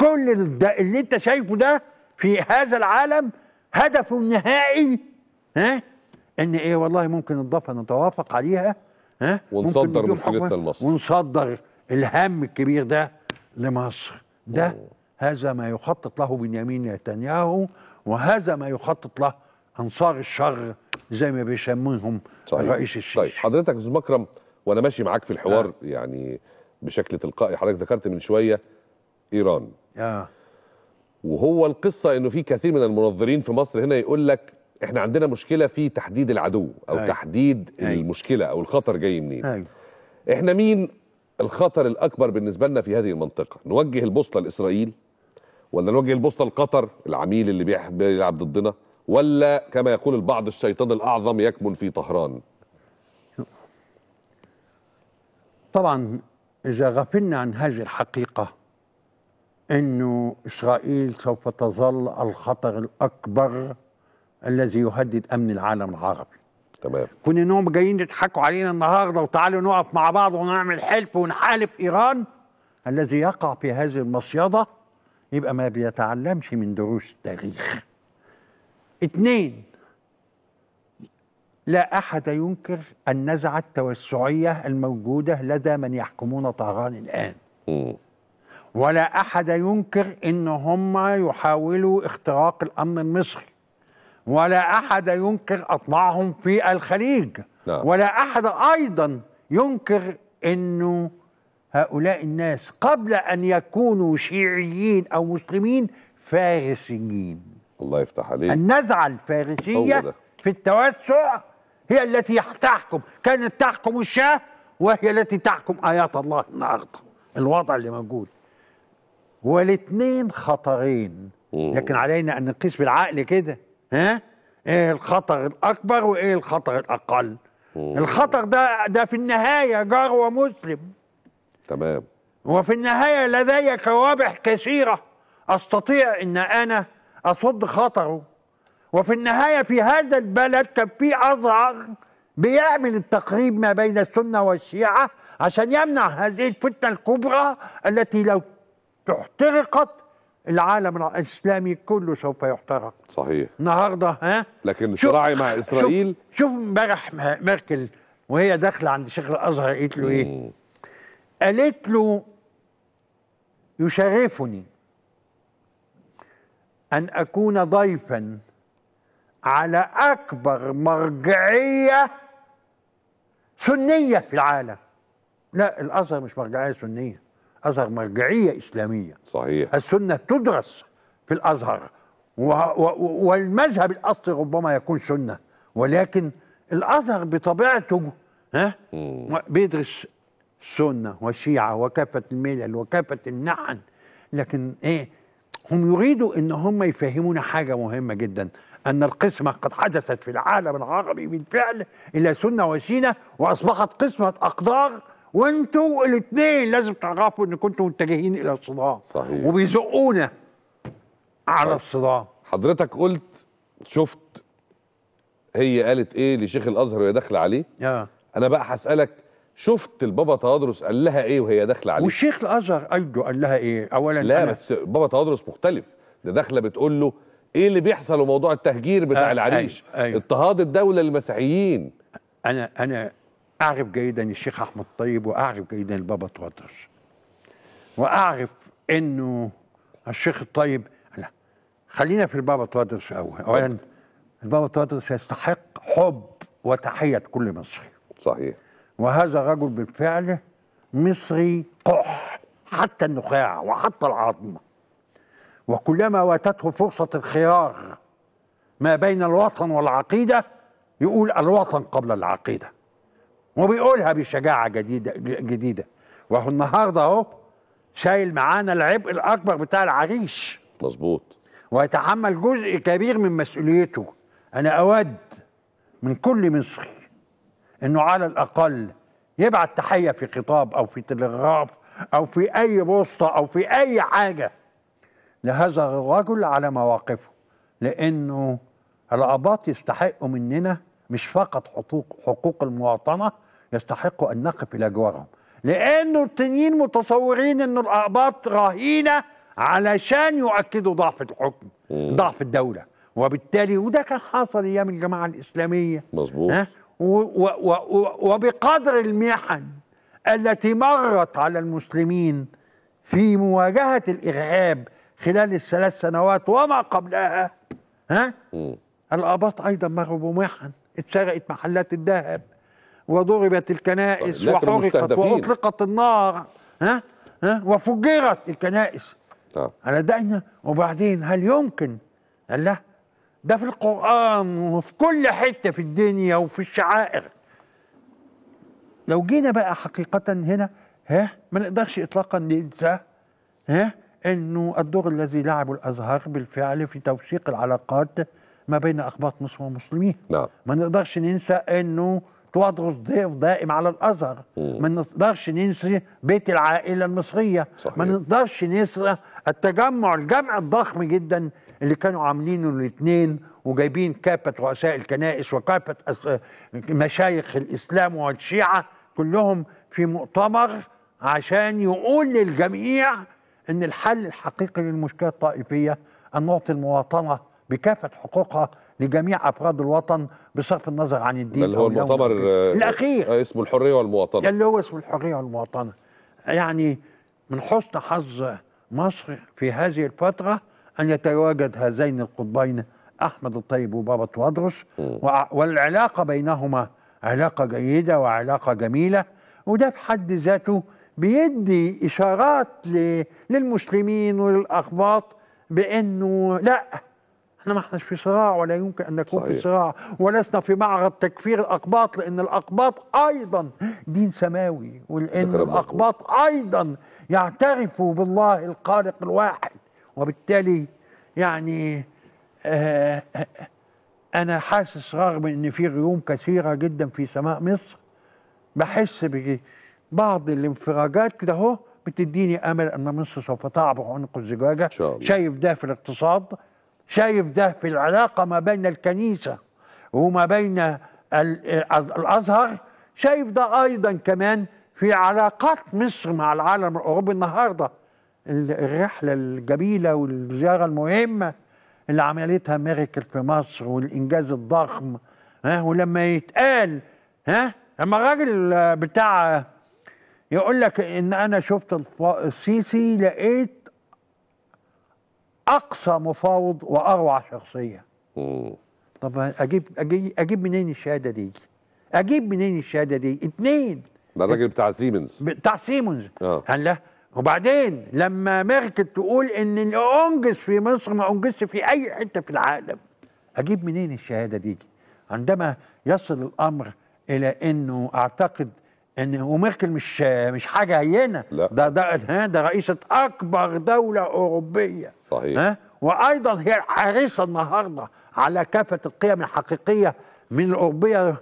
كل ده اللي انت شايفه ده في هذا العالم هدفه النهائي ها ان ايه والله ممكن الضفه نتوافق عليها ها ونصدر مشكلتنا لمصر ونصدر الهم الكبير ده لمصر ده هذا ما يخطط له بنيامين نتنياهو وهذا ما يخطط له انصار الشر زي ما بيسميهم الرئيس السيسي طيب حضرتك استاذ مكرم وانا ماشي معاك في الحوار آه. يعني بشكل تلقائي حضرتك ذكرت من شويه ايران اه وهو القصه انه في كثير من المنظرين في مصر هنا يقول لك احنا عندنا مشكله في تحديد العدو او آه. تحديد آه. المشكله او الخطر جاي منين آه. احنا مين الخطر الاكبر بالنسبه لنا في هذه المنطقه نوجه البوصله لاسرائيل ولا نوجه البوصله لقطر العميل اللي بيلعب ضدنا ولا كما يقول البعض الشيطان الاعظم يكمن في طهران طبعا اذا غفلنا عن هذه الحقيقه انه اسرائيل سوف تظل الخطر الاكبر الذي يهدد امن العالم العربي تمام كون انهم جايين يضحكوا علينا النهارده وتعالوا نقف مع بعض ونعمل حلف ونحالف ايران الذي يقع في هذه المصيده يبقى ما بيتعلمش من دروس التاريخ اثنين لا احد ينكر النزعه التوسعيه الموجوده لدى من يحكمون طهران الان ولا احد ينكر ان هم يحاولوا اختراق الامن المصري ولا أحد ينكر أطماعهم في الخليج نعم. ولا أحد أيضا ينكر أنه هؤلاء الناس قبل أن يكونوا شيعيين أو مسلمين فارسيين الله يفتح عليك النزعة الفارسية في التوسع هي التي تحكم كانت تحكم الشاه وهي التي تحكم آيات الله النهارده الوضع اللي موجود والاثنين خطرين لكن علينا أن نقيس بالعقل كده ها ايه الخطر الاكبر وايه الخطر الاقل مم. الخطر ده ده في النهايه جار ومسلم تمام وفي النهايه لدي كوابح كثيره استطيع ان انا اصد خطره وفي النهايه في هذا البلد كان في ازهر بيعمل التقريب ما بين السنه والشيعه عشان يمنع هذه الفتنه الكبرى التي لو احترقت العالم الاسلامي كله سوف يحترق صحيح النهارده ها لكن صراعي مع اسرائيل شوف امبارح ميركل وهي داخله عند شيخ الازهر قالت له ايه؟ قالت له يشرفني ان اكون ضيفا على اكبر مرجعيه سنيه في العالم لا الازهر مش مرجعيه سنيه أزهر مرجعية إسلامية صحيح السنة تدرس في الأزهر والمذهب الأصلي ربما يكون سنة ولكن الأزهر بطبيعته ها بيدرس السنة والشيعة وكافة الملل وكافة النعن لكن إيه هم يريدوا ان هم يفهمونا حاجه مهمه جدا ان القسمه قد حدثت في العالم العربي بالفعل الى سنه وشينه واصبحت قسمه اقدار وانتوا الاثنين لازم تعرفوا ان كنتوا متجهين الى الصدام صحيح وبيزقونا على الصدام حضرتك قلت شفت هي قالت ايه لشيخ الازهر وهي داخله عليه آه. انا بقى هسالك شفت البابا تادرس قال لها ايه وهي داخله عليه والشيخ الازهر ايضا قال لها ايه اولا لا أنا... بس بابا تادرس مختلف ده داخله بتقول له ايه اللي بيحصل وموضوع التهجير بتاع آه العريش آه أيوه. اضطهاد الدوله للمسيحيين انا انا أعرف جيدا الشيخ أحمد طيب وأعرف جيدا البابا تواترش وأعرف أنه الشيخ الطيب لا خلينا في البابا تواترش أولا البابا تواترش يستحق حب وتحية كل مصري صحيح وهذا رجل بالفعل مصري قح حتى النخاع وحتى العظم وكلما واتته فرصة الخيار ما بين الوطن والعقيدة يقول الوطن قبل العقيده وبيقولها بشجاعه جديده جديده وهو النهارده اهو شايل معانا العبء الاكبر بتاع العريش مظبوط ويتحمل جزء كبير من مسؤوليته انا اود من كل مصري انه على الاقل يبعت تحيه في خطاب او في تلغراف او في اي بوسطه او في اي حاجه لهذا الرجل على مواقفه لانه الاباط يستحقوا مننا مش فقط حقوق حقوق المواطنه يستحق أن نقف إلى جوارهم لأنه التنين متصورين أن الأقباط رهينة علشان يؤكدوا ضعف الحكم ضعف الدولة وبالتالي وده كان حاصل أيام الجماعة الإسلامية مظبوط وبقدر المحن التي مرت على المسلمين في مواجهة الإرهاب خلال الثلاث سنوات وما قبلها ها الآباط أيضا مروا بمحن اتسرقت محلات الذهب وضربت الكنائس طيب، وحرقت واطلقت النار ها ها وفجرت الكنائس طيب. على دعنا وبعدين هل يمكن قال لا ده في القرآن وفي كل حتة في الدنيا وفي الشعائر لو جينا بقى حقيقة هنا ها ما نقدرش إطلاقا ننسى ها انه الدور الذي لعبه الازهر بالفعل في توثيق العلاقات ما بين اقباط مصر والمسلمين نعم ما نقدرش ننسى انه توضع ضيف دائم على الأزهر ما نقدرش ننسى بيت العائلة المصرية صحيح. ما نقدرش ننسى التجمع الجمع الضخم جدا اللي كانوا عاملينه الاثنين وجايبين كافة رؤساء الكنائس وكافة مشايخ الإسلام والشيعة كلهم في مؤتمر عشان يقول للجميع ان الحل الحقيقي للمشكله الطائفيه ان نعطي المواطنه بكافه حقوقها لجميع افراد الوطن بصرف النظر عن الدين اللي هو المؤتمر آه، الاخير آه، اسمه الحريه والمواطنه اللي هو اسمه الحريه والمواطنه يعني من حسن حظ مصر في هذه الفتره ان يتواجد هذين القطبين احمد الطيب وبابا توادرس والعلاقه بينهما علاقه جيده وعلاقه جميله وده في حد ذاته بيدي اشارات للمسلمين وللاخباط بانه لا احنا ما احناش في صراع ولا يمكن ان نكون صحيح. في صراع ولسنا في معرض تكفير الاقباط لان الاقباط ايضا دين سماوي ولان الاقباط ايضا يعترفوا بالله الخالق الواحد وبالتالي يعني آه،, آه انا حاسس رغم ان في غيوم كثيره جدا في سماء مصر بحس ببعض الانفراجات كده اهو بتديني امل ان مصر سوف تعبر عنق الزجاجه شايف ده في الاقتصاد شايف ده في العلاقة ما بين الكنيسة وما بين الأزهر شايف ده أيضا كمان في علاقات مصر مع العالم الأوروبي النهاردة الرحلة الجميلة والزيارة المهمة اللي عملتها ميركل في مصر والإنجاز الضخم ها ولما يتقال ها لما الراجل بتاع يقول لك ان انا شفت السيسي لقيت اقصى مفاوض واروع شخصيه مم. طب اجيب اجيب اجيب منين الشهاده دي اجيب منين الشهاده دي اتنين ده الراجل بتاع سيمنز بتاع سيمنز اه لا وبعدين لما ميركل تقول ان الانجز في مصر ما انجزش في اي حته في العالم اجيب منين الشهاده دي عندما يصل الامر الى انه اعتقد ان وميركل مش مش حاجه هينه لا. ده ده ده رئيسه اكبر دوله اوروبيه صحيح ها وايضا هي حريصه النهارده على كافه القيم الحقيقيه من الاوروبيه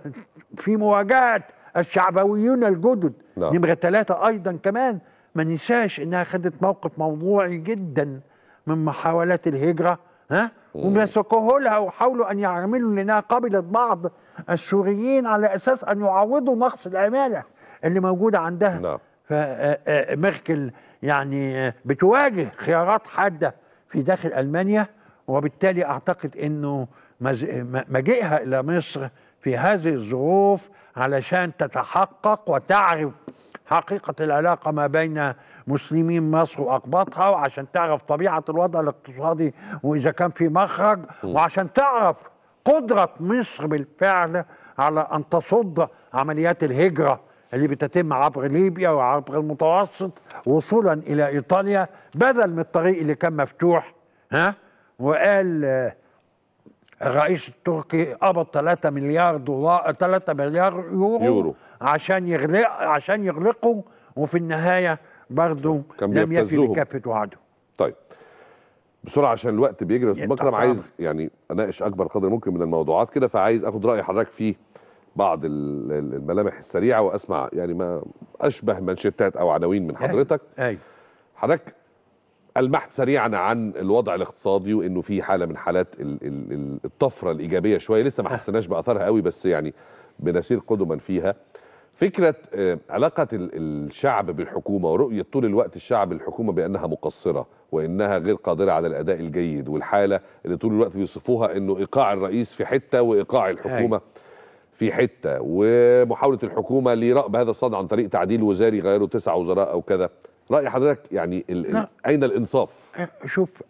في مواجهه الشعبويون الجدد لا. نعم. نمره ثلاثه ايضا كمان ما ننساش انها خدت موقف موضوعي جدا من محاولات الهجره ها ومسكوه لها وحاولوا ان يعملوا لانها قبلت بعض السوريين على اساس ان يعوضوا نقص العماله اللي موجوده عندها نعم فميركل يعني بتواجه خيارات حاده في داخل المانيا وبالتالي اعتقد انه مجيئها الى مصر في هذه الظروف علشان تتحقق وتعرف حقيقة العلاقة ما بين مسلمين مصر وأقباطها وعشان تعرف طبيعة الوضع الاقتصادي وإذا كان في مخرج وعشان تعرف قدرة مصر بالفعل على أن تصد عمليات الهجرة اللي بتتم عبر ليبيا وعبر المتوسط وصولا الى ايطاليا بدل من الطريق اللي كان مفتوح ها وقال آه، الرئيس التركي قبض 3 مليار دولار 3 مليار يورو, يورو. عشان يغلق عشان يغلقوا وفي النهايه برضه لم يفي بكافه وعده طيب بسرعه عشان الوقت بيجري بس مكرم عايز يعني اناقش اكبر قدر ممكن من الموضوعات كده فعايز اخد راي حضرتك فيه بعض الملامح السريعه واسمع يعني ما اشبه منشتات او عناوين من حضرتك ايوه حضرتك المحت سريعا عن الوضع الاقتصادي وانه في حاله من حالات الطفره الايجابيه شويه لسه ما حسيناش باثارها قوي بس يعني بنسير قدما فيها فكره آه، علاقه الشعب بالحكومه ورؤيه طول الوقت الشعب الحكومه بانها مقصره وانها غير قادره على الاداء الجيد والحاله اللي طول الوقت بيوصفوها انه ايقاع الرئيس في حته وايقاع الحكومه هاي. في حته ومحاوله الحكومه لرأب هذا الصدع عن طريق تعديل وزاري غيره تسع وزراء او كذا راي حضرتك يعني ال... اين الانصاف أه، شوف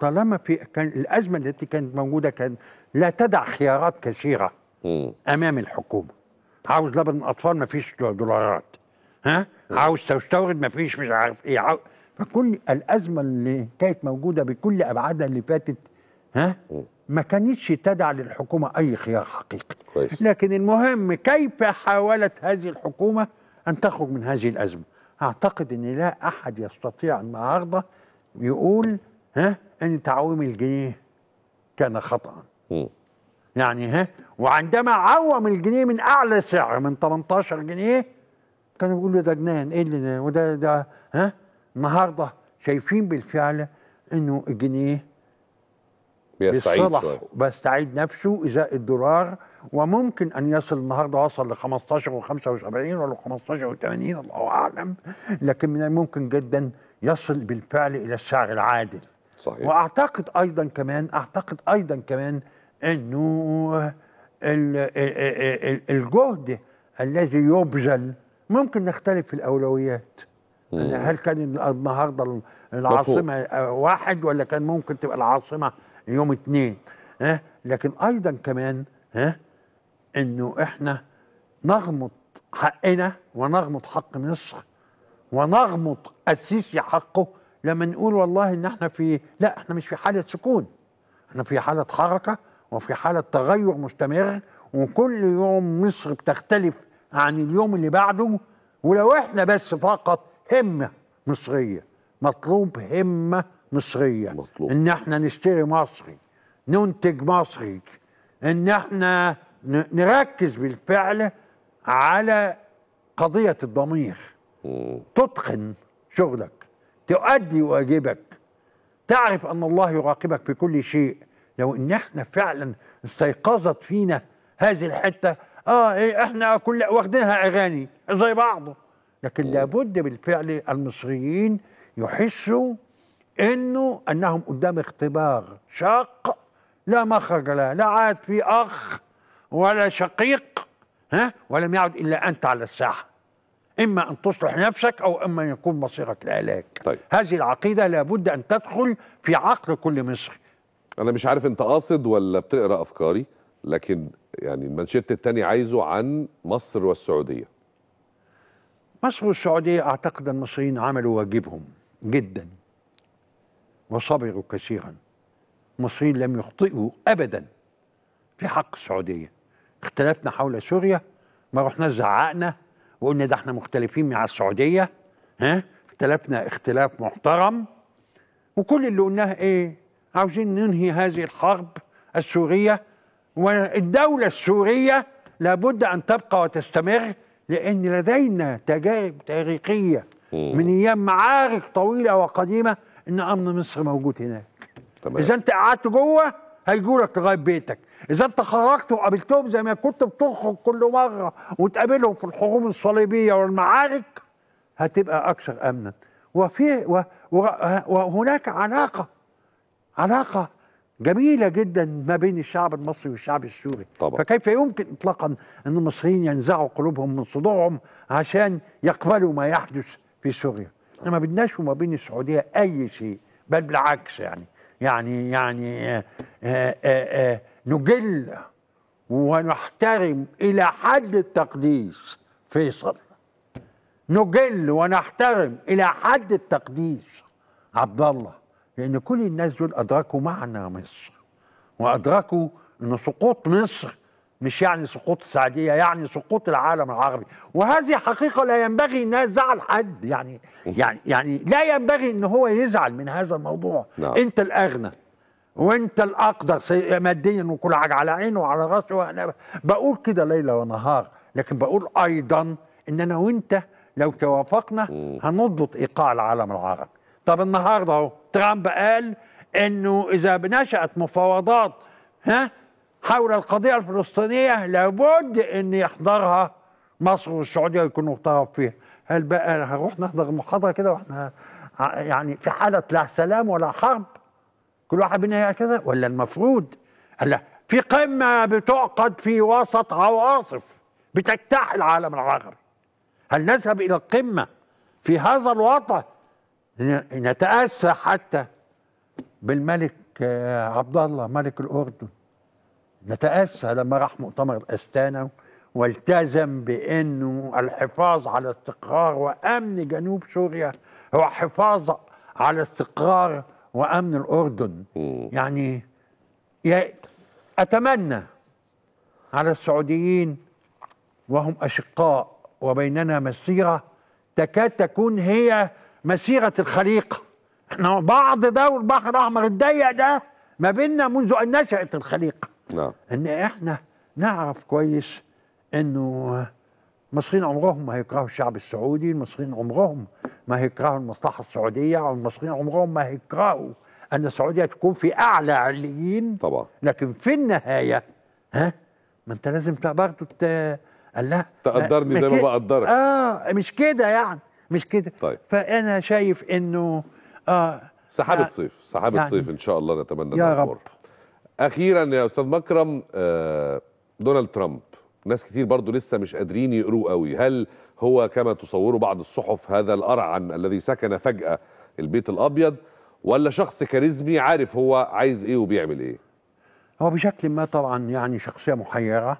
طالما في كان الازمه التي كانت موجوده كان لا تدع خيارات كثيره م. امام الحكومه عاوز لبن اطفال ما فيش دولارات ها م. عاوز تستورد ما فيش مش عارف ايه عاوز فكل الازمه اللي كانت موجوده بكل ابعادها اللي فاتت ها ما كانتش تدع للحكومة أي خيار حقيقي كويس. لكن المهم كيف حاولت هذه الحكومة أن تخرج من هذه الأزمة أعتقد أن لا أحد يستطيع النهاردة يقول ها أن تعويم الجنيه كان خطأ م. يعني ها وعندما عوم الجنيه من أعلى سعر من 18 جنيه كانوا بيقولوا ده جنان ايه اللي ده وده ده ها النهارده شايفين بالفعل انه الجنيه بيصلح بيستعيد نفسه ازاء الدولار وممكن ان يصل النهارده وصل ل 15 و75 ولا 15 و80 الله اعلم لكن من الممكن جدا يصل بالفعل الى السعر العادل صحيح واعتقد ايضا كمان اعتقد ايضا كمان انه الجهد الذي يبذل ممكن نختلف في الاولويات هل كان النهارده العاصمه واحد ولا كان ممكن تبقى العاصمه يوم اثنين ها لكن ايضا كمان ها انه احنا نغمط حقنا ونغمط حق مصر ونغمط السيسي حقه لما نقول والله ان احنا في لا احنا مش في حاله سكون احنا في حاله حركه وفي حاله تغير مستمر وكل يوم مصر بتختلف عن اليوم اللي بعده ولو احنا بس فقط همه مصريه مطلوب همه مصريه مطلوب. ان احنا نشتري مصري ننتج مصري ان احنا نركز بالفعل على قضيه الضمير مم. تتقن شغلك تؤدي واجبك تعرف ان الله يراقبك في كل شيء لو ان احنا فعلا استيقظت فينا هذه الحته اه إيه احنا كل واخدينها اغاني زي بعض لكن لابد بالفعل المصريين يحسوا انه انهم قدام اختبار شاق لا مخرج له لا عاد في اخ ولا شقيق ها ولم يعد الا انت على الساحه اما ان تصلح نفسك او اما ان يكون مصيرك الهلاك طيب. هذه العقيده لابد ان تدخل في عقل كل مصري انا مش عارف انت قاصد ولا بتقرا افكاري لكن يعني المانشيت الثاني عايزه عن مصر والسعوديه مصر والسعوديه اعتقد المصريين عملوا واجبهم جدا وصبروا كثيرا المصريين لم يخطئوا ابدا في حق السعوديه اختلفنا حول سوريا ما رحنا زعقنا وقلنا ده احنا مختلفين مع السعوديه ها اختلفنا اختلاف محترم وكل اللي قلناه ايه عاوزين ننهي هذه الحرب السوريه والدوله السوريه لابد ان تبقى وتستمر لان لدينا تجارب تاريخيه من ايام معارك طويله وقديمه ان نعم، امن مصر موجود هناك اذا انت قعدت جوه هيجوا لك لغايه بيتك اذا انت خرجت وقابلتهم زي ما كنت بتخرج كل مره وتقابلهم في الحروب الصليبيه والمعارك هتبقى اكثر امنا وفي و... و... وهناك علاقه علاقه جميلة جدا ما بين الشعب المصري والشعب السوري طبعا. فكيف يمكن إطلاقا أن المصريين ينزعوا قلوبهم من صدورهم عشان يقبلوا ما يحدث في سوريا احنا ما بدناش وما بين السعوديه اي شيء بل بالعكس يعني يعني يعني آآ آه، آآ آه، آه، نجل ونحترم الى حد التقديس فيصل نجل ونحترم الى حد التقديس عبد الله لان كل الناس دول ادركوا معنى مصر وادركوا ان سقوط مصر مش يعني سقوط السعوديه يعني سقوط العالم العربي وهذه حقيقه لا ينبغي انها زعل حد يعني يعني يعني لا ينبغي ان هو يزعل من هذا الموضوع نعم. انت الاغنى وانت الاقدر ماديا وكل حاجه على عينه وعلى راسه وانا بقول كده ليل ونهار لكن بقول ايضا ان انا وانت لو توافقنا هنضبط ايقاع العالم العربي طب النهارده اهو ترامب قال انه اذا نشات مفاوضات ها حول القضية الفلسطينية لابد أن يحضرها مصر والسعودية يكونوا طرف فيها هل بقى هنروح نحضر محاضرة كده واحنا يعني في حالة لا سلام ولا حرب كل واحد بينا كده ولا المفروض لا في قمة بتعقد في وسط عواصف بتجتاح العالم العربي هل نذهب إلى القمة في هذا الوطن نتأسى حتى بالملك آه، عبد الله ملك الأردن نتأسى لما راح مؤتمر أستانا والتزم بأنه الحفاظ على استقرار وأمن جنوب سوريا هو حفاظ على استقرار وأمن الأردن م. يعني أتمنى على السعوديين وهم أشقاء وبيننا مسيرة تكاد تكون هي مسيرة الخليقة احنا بعض دول البحر الأحمر الضيق ده ما بيننا منذ أن نشأت الخليقة نعم ان احنا نعرف كويس انه المصريين عمرهم ما هيكرهوا الشعب السعودي المصريين عمرهم ما هيكرهوا المصلحه السعوديه او المصريين عمرهم ما هيكرهوا ان السعوديه تكون في اعلى عليين طبعا لكن في النهايه ها ما انت لازم برضه ت... قال لها تقدرني زي ما بقدرك اه مش كده يعني مش كده طيب فانا شايف انه اه سحابه يعني صيف سحابه يعني صيف ان شاء الله نتمنى يا رب اخيرا يا استاذ مكرم آه، دونالد ترامب ناس كتير برضو لسه مش قادرين يقروه قوي هل هو كما تصوره بعض الصحف هذا الارعن الذي سكن فجاه البيت الابيض ولا شخص كاريزمي عارف هو عايز ايه وبيعمل ايه هو بشكل ما طبعا يعني شخصيه محيره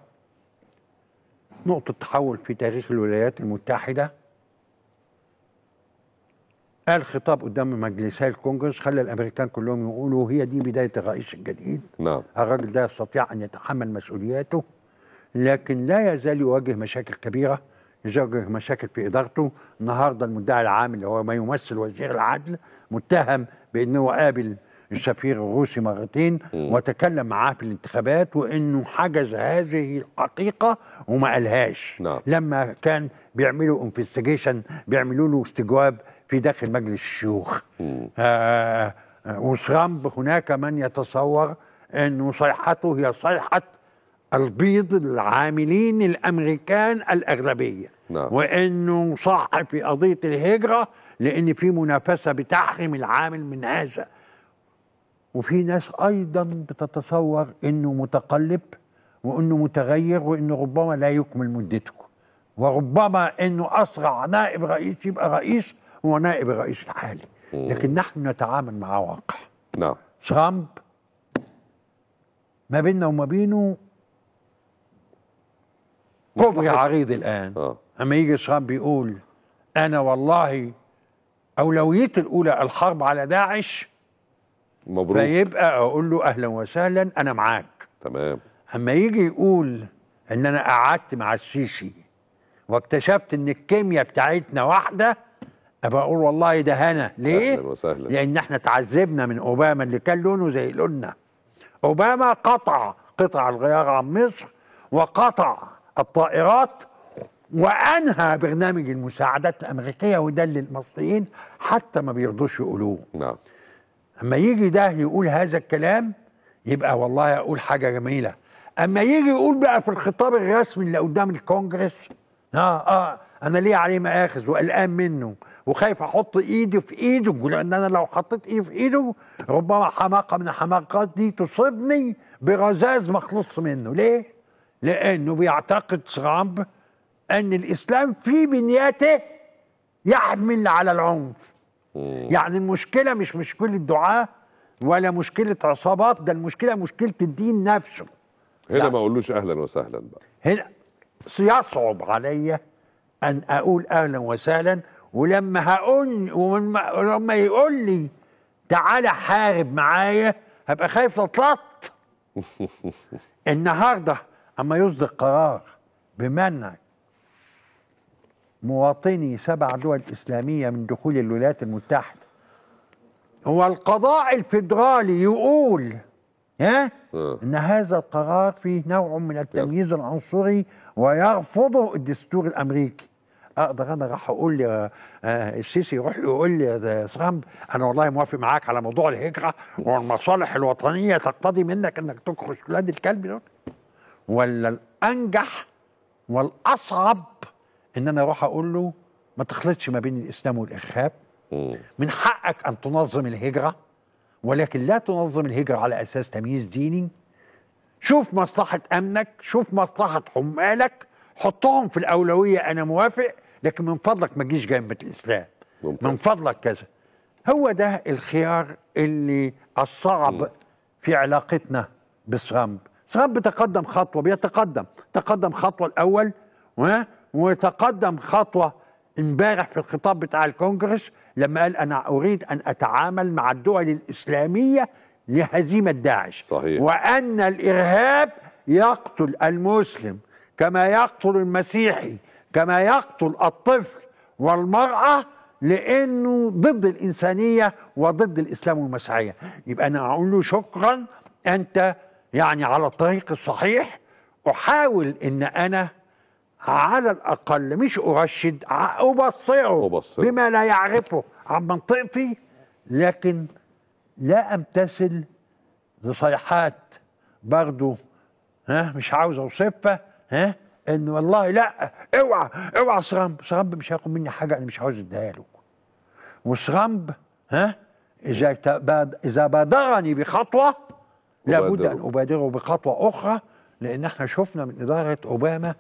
نقطه تحول في تاريخ الولايات المتحده قال خطاب قدام مجلسي الكونجرس خلى الامريكان كلهم يقولوا هي دي بدايه الرئيس الجديد نعم الراجل ده يستطيع ان يتحمل مسؤولياته لكن لا يزال يواجه مشاكل كبيره يواجه مشاكل في ادارته النهارده المدعي العام اللي هو ما يمثل وزير العدل متهم بانه قابل السفير الروسي مرتين وتكلم معاه في الانتخابات وانه حجز هذه الحقيقه وما قالهاش نعم. لما كان بيعملوا انفستيجيشن بيعملوا له استجواب في داخل مجلس الشيوخ آه, آه، وترامب هناك من يتصور أن صيحته هي صيحة البيض العاملين الأمريكان الأغلبية نعم. وأنه صح في قضية الهجرة لأن في منافسة بتحرم العامل من هذا وفي ناس أيضا بتتصور أنه متقلب وأنه متغير وأنه ربما لا يكمل مدته وربما أنه أسرع نائب رئيس يبقى رئيس هو نائب الرئيس الحالي لكن نحن نتعامل مع واقع نعم ترامب ما بيننا وما بينه كوبري عريض الان آه. اما يجي ترامب يقول انا والله اولويتي الاولى الحرب على داعش مبروك فيبقى اقول له اهلا وسهلا انا معاك تمام اما يجي يقول ان انا قعدت مع السيسي واكتشفت ان الكيمياء بتاعتنا واحده بقول والله ده هنا ليه؟ أهلا وسهلا. لأن احنا تعذبنا من أوباما اللي كان لونه زي لوننا. أوباما قطع قطع الغيار عن مصر وقطع الطائرات وأنهى برنامج المساعدات الأمريكية وده اللي المصريين حتى ما بيرضوش يقولوه. نعم. أما يجي ده يقول هذا الكلام يبقى والله أقول حاجة جميلة. أما يجي يقول بقى في الخطاب الرسمي اللي قدام الكونجرس آه آه أنا ليه عليه مآخذ وقلقان منه وخايف احط ايدي في ايده لان انا لو حطيت ايدي في ايده ربما حماقه من الحماقات دي تصيبني برزاز ما منه ليه؟ لانه بيعتقد ترامب ان الاسلام في بنيته يحمل على العنف يعني المشكله مش مشكله الدعاه ولا مشكله عصابات ده المشكله مشكله الدين نفسه هنا ما اقولوش اهلا وسهلا بقى هنا سيصعب علي ان اقول اهلا وسهلا ولما هقول ولما يقول لي تعالى حارب معايا هبقى خايف لطلط النهارده اما يصدر قرار بمنع مواطني سبع دول اسلاميه من دخول الولايات المتحده هو القضاء الفيدرالي يقول ها آه. ان هذا القرار فيه نوع من التمييز العنصري ويرفضه الدستور الامريكي اقدر انا راح اقول يا آه، السيسي يروح يقول لي ترامب انا والله موافق معاك على موضوع الهجره والمصالح الوطنيه تقتضي منك انك تخرج بلاد الكلب دول ولا الانجح والاصعب ان انا اروح اقول له ما تخلطش ما بين الاسلام والارهاب من حقك ان تنظم الهجره ولكن لا تنظم الهجره على اساس تمييز ديني شوف مصلحه امنك شوف مصلحه عمالك حطهم في الاولويه انا موافق لكن من فضلك ما تجيش جنب الاسلام ممتاز. من فضلك كذا هو ده الخيار اللي الصعب م. في علاقتنا بالصنب صنب تقدم خطوه بيتقدم تقدم خطوه الاول وتقدم خطوه امبارح في الخطاب بتاع الكونجرس لما قال انا اريد ان اتعامل مع الدول الاسلاميه لهزيمه داعش صحيح. وان الارهاب يقتل المسلم كما يقتل المسيحي كما يقتل الطفل والمرأة لأنه ضد الإنسانية وضد الإسلام والمسيحية يبقى أنا أقول له شكرا أنت يعني على الطريق الصحيح أحاول أن أنا على الأقل مش أرشد أبصره, أبصره بما لا يعرفه عن منطقتي لكن لا أمتثل لصيحات برضه ها مش عاوز أوصفها ها ان والله لا اوعى اوعى صغامب صغامب مش هياخد مني حاجه انا مش عاوز اديها له وصغامب ها اذا اذا بادرني بخطوه لابد ان ابادره بخطوه اخرى لان احنا شفنا من اداره اوباما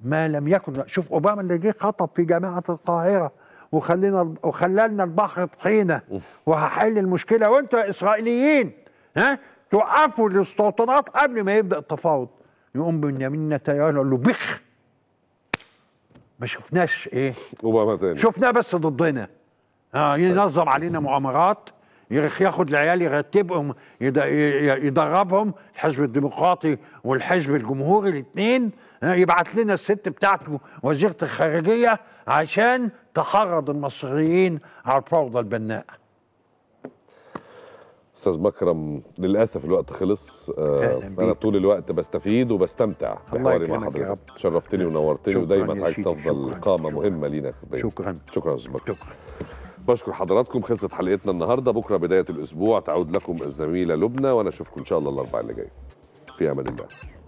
ما لم يكن شوف اوباما اللي جه خطب في جامعه القاهره وخلينا وخللنا البحر طحينه وهحل المشكله وانتوا يا اسرائيليين ها توقفوا الاستوطانات قبل ما يبدا التفاوض يقوم بنيامين نتنياهو يقول له بخ ما شفناش ايه اوباما تاني شفناه بس ضدنا اه ينظم علينا مؤامرات ياخد العيال يرتبهم يدربهم الحزب الديمقراطي والحزب الجمهوري الاثنين يبعت لنا الست بتاعته وزيره الخارجيه عشان تحرض المصريين على الفوضى البناءه استاذ بكرم للاسف الوقت خلص آه انا طول الوقت بستفيد وبستمتع بحواري مع حضرتك شرفتني ونورتني ودايما حضرتك تفضل قامه مهمه لينا دايما شكرا شكرا استاذ بكرم شكرا بشكر حضراتكم خلصت حلقتنا النهارده بكره بدايه الاسبوع تعود لكم الزميله لبنى وانا اشوفكم ان شاء الله الاربعاء اللي جاي في امان الله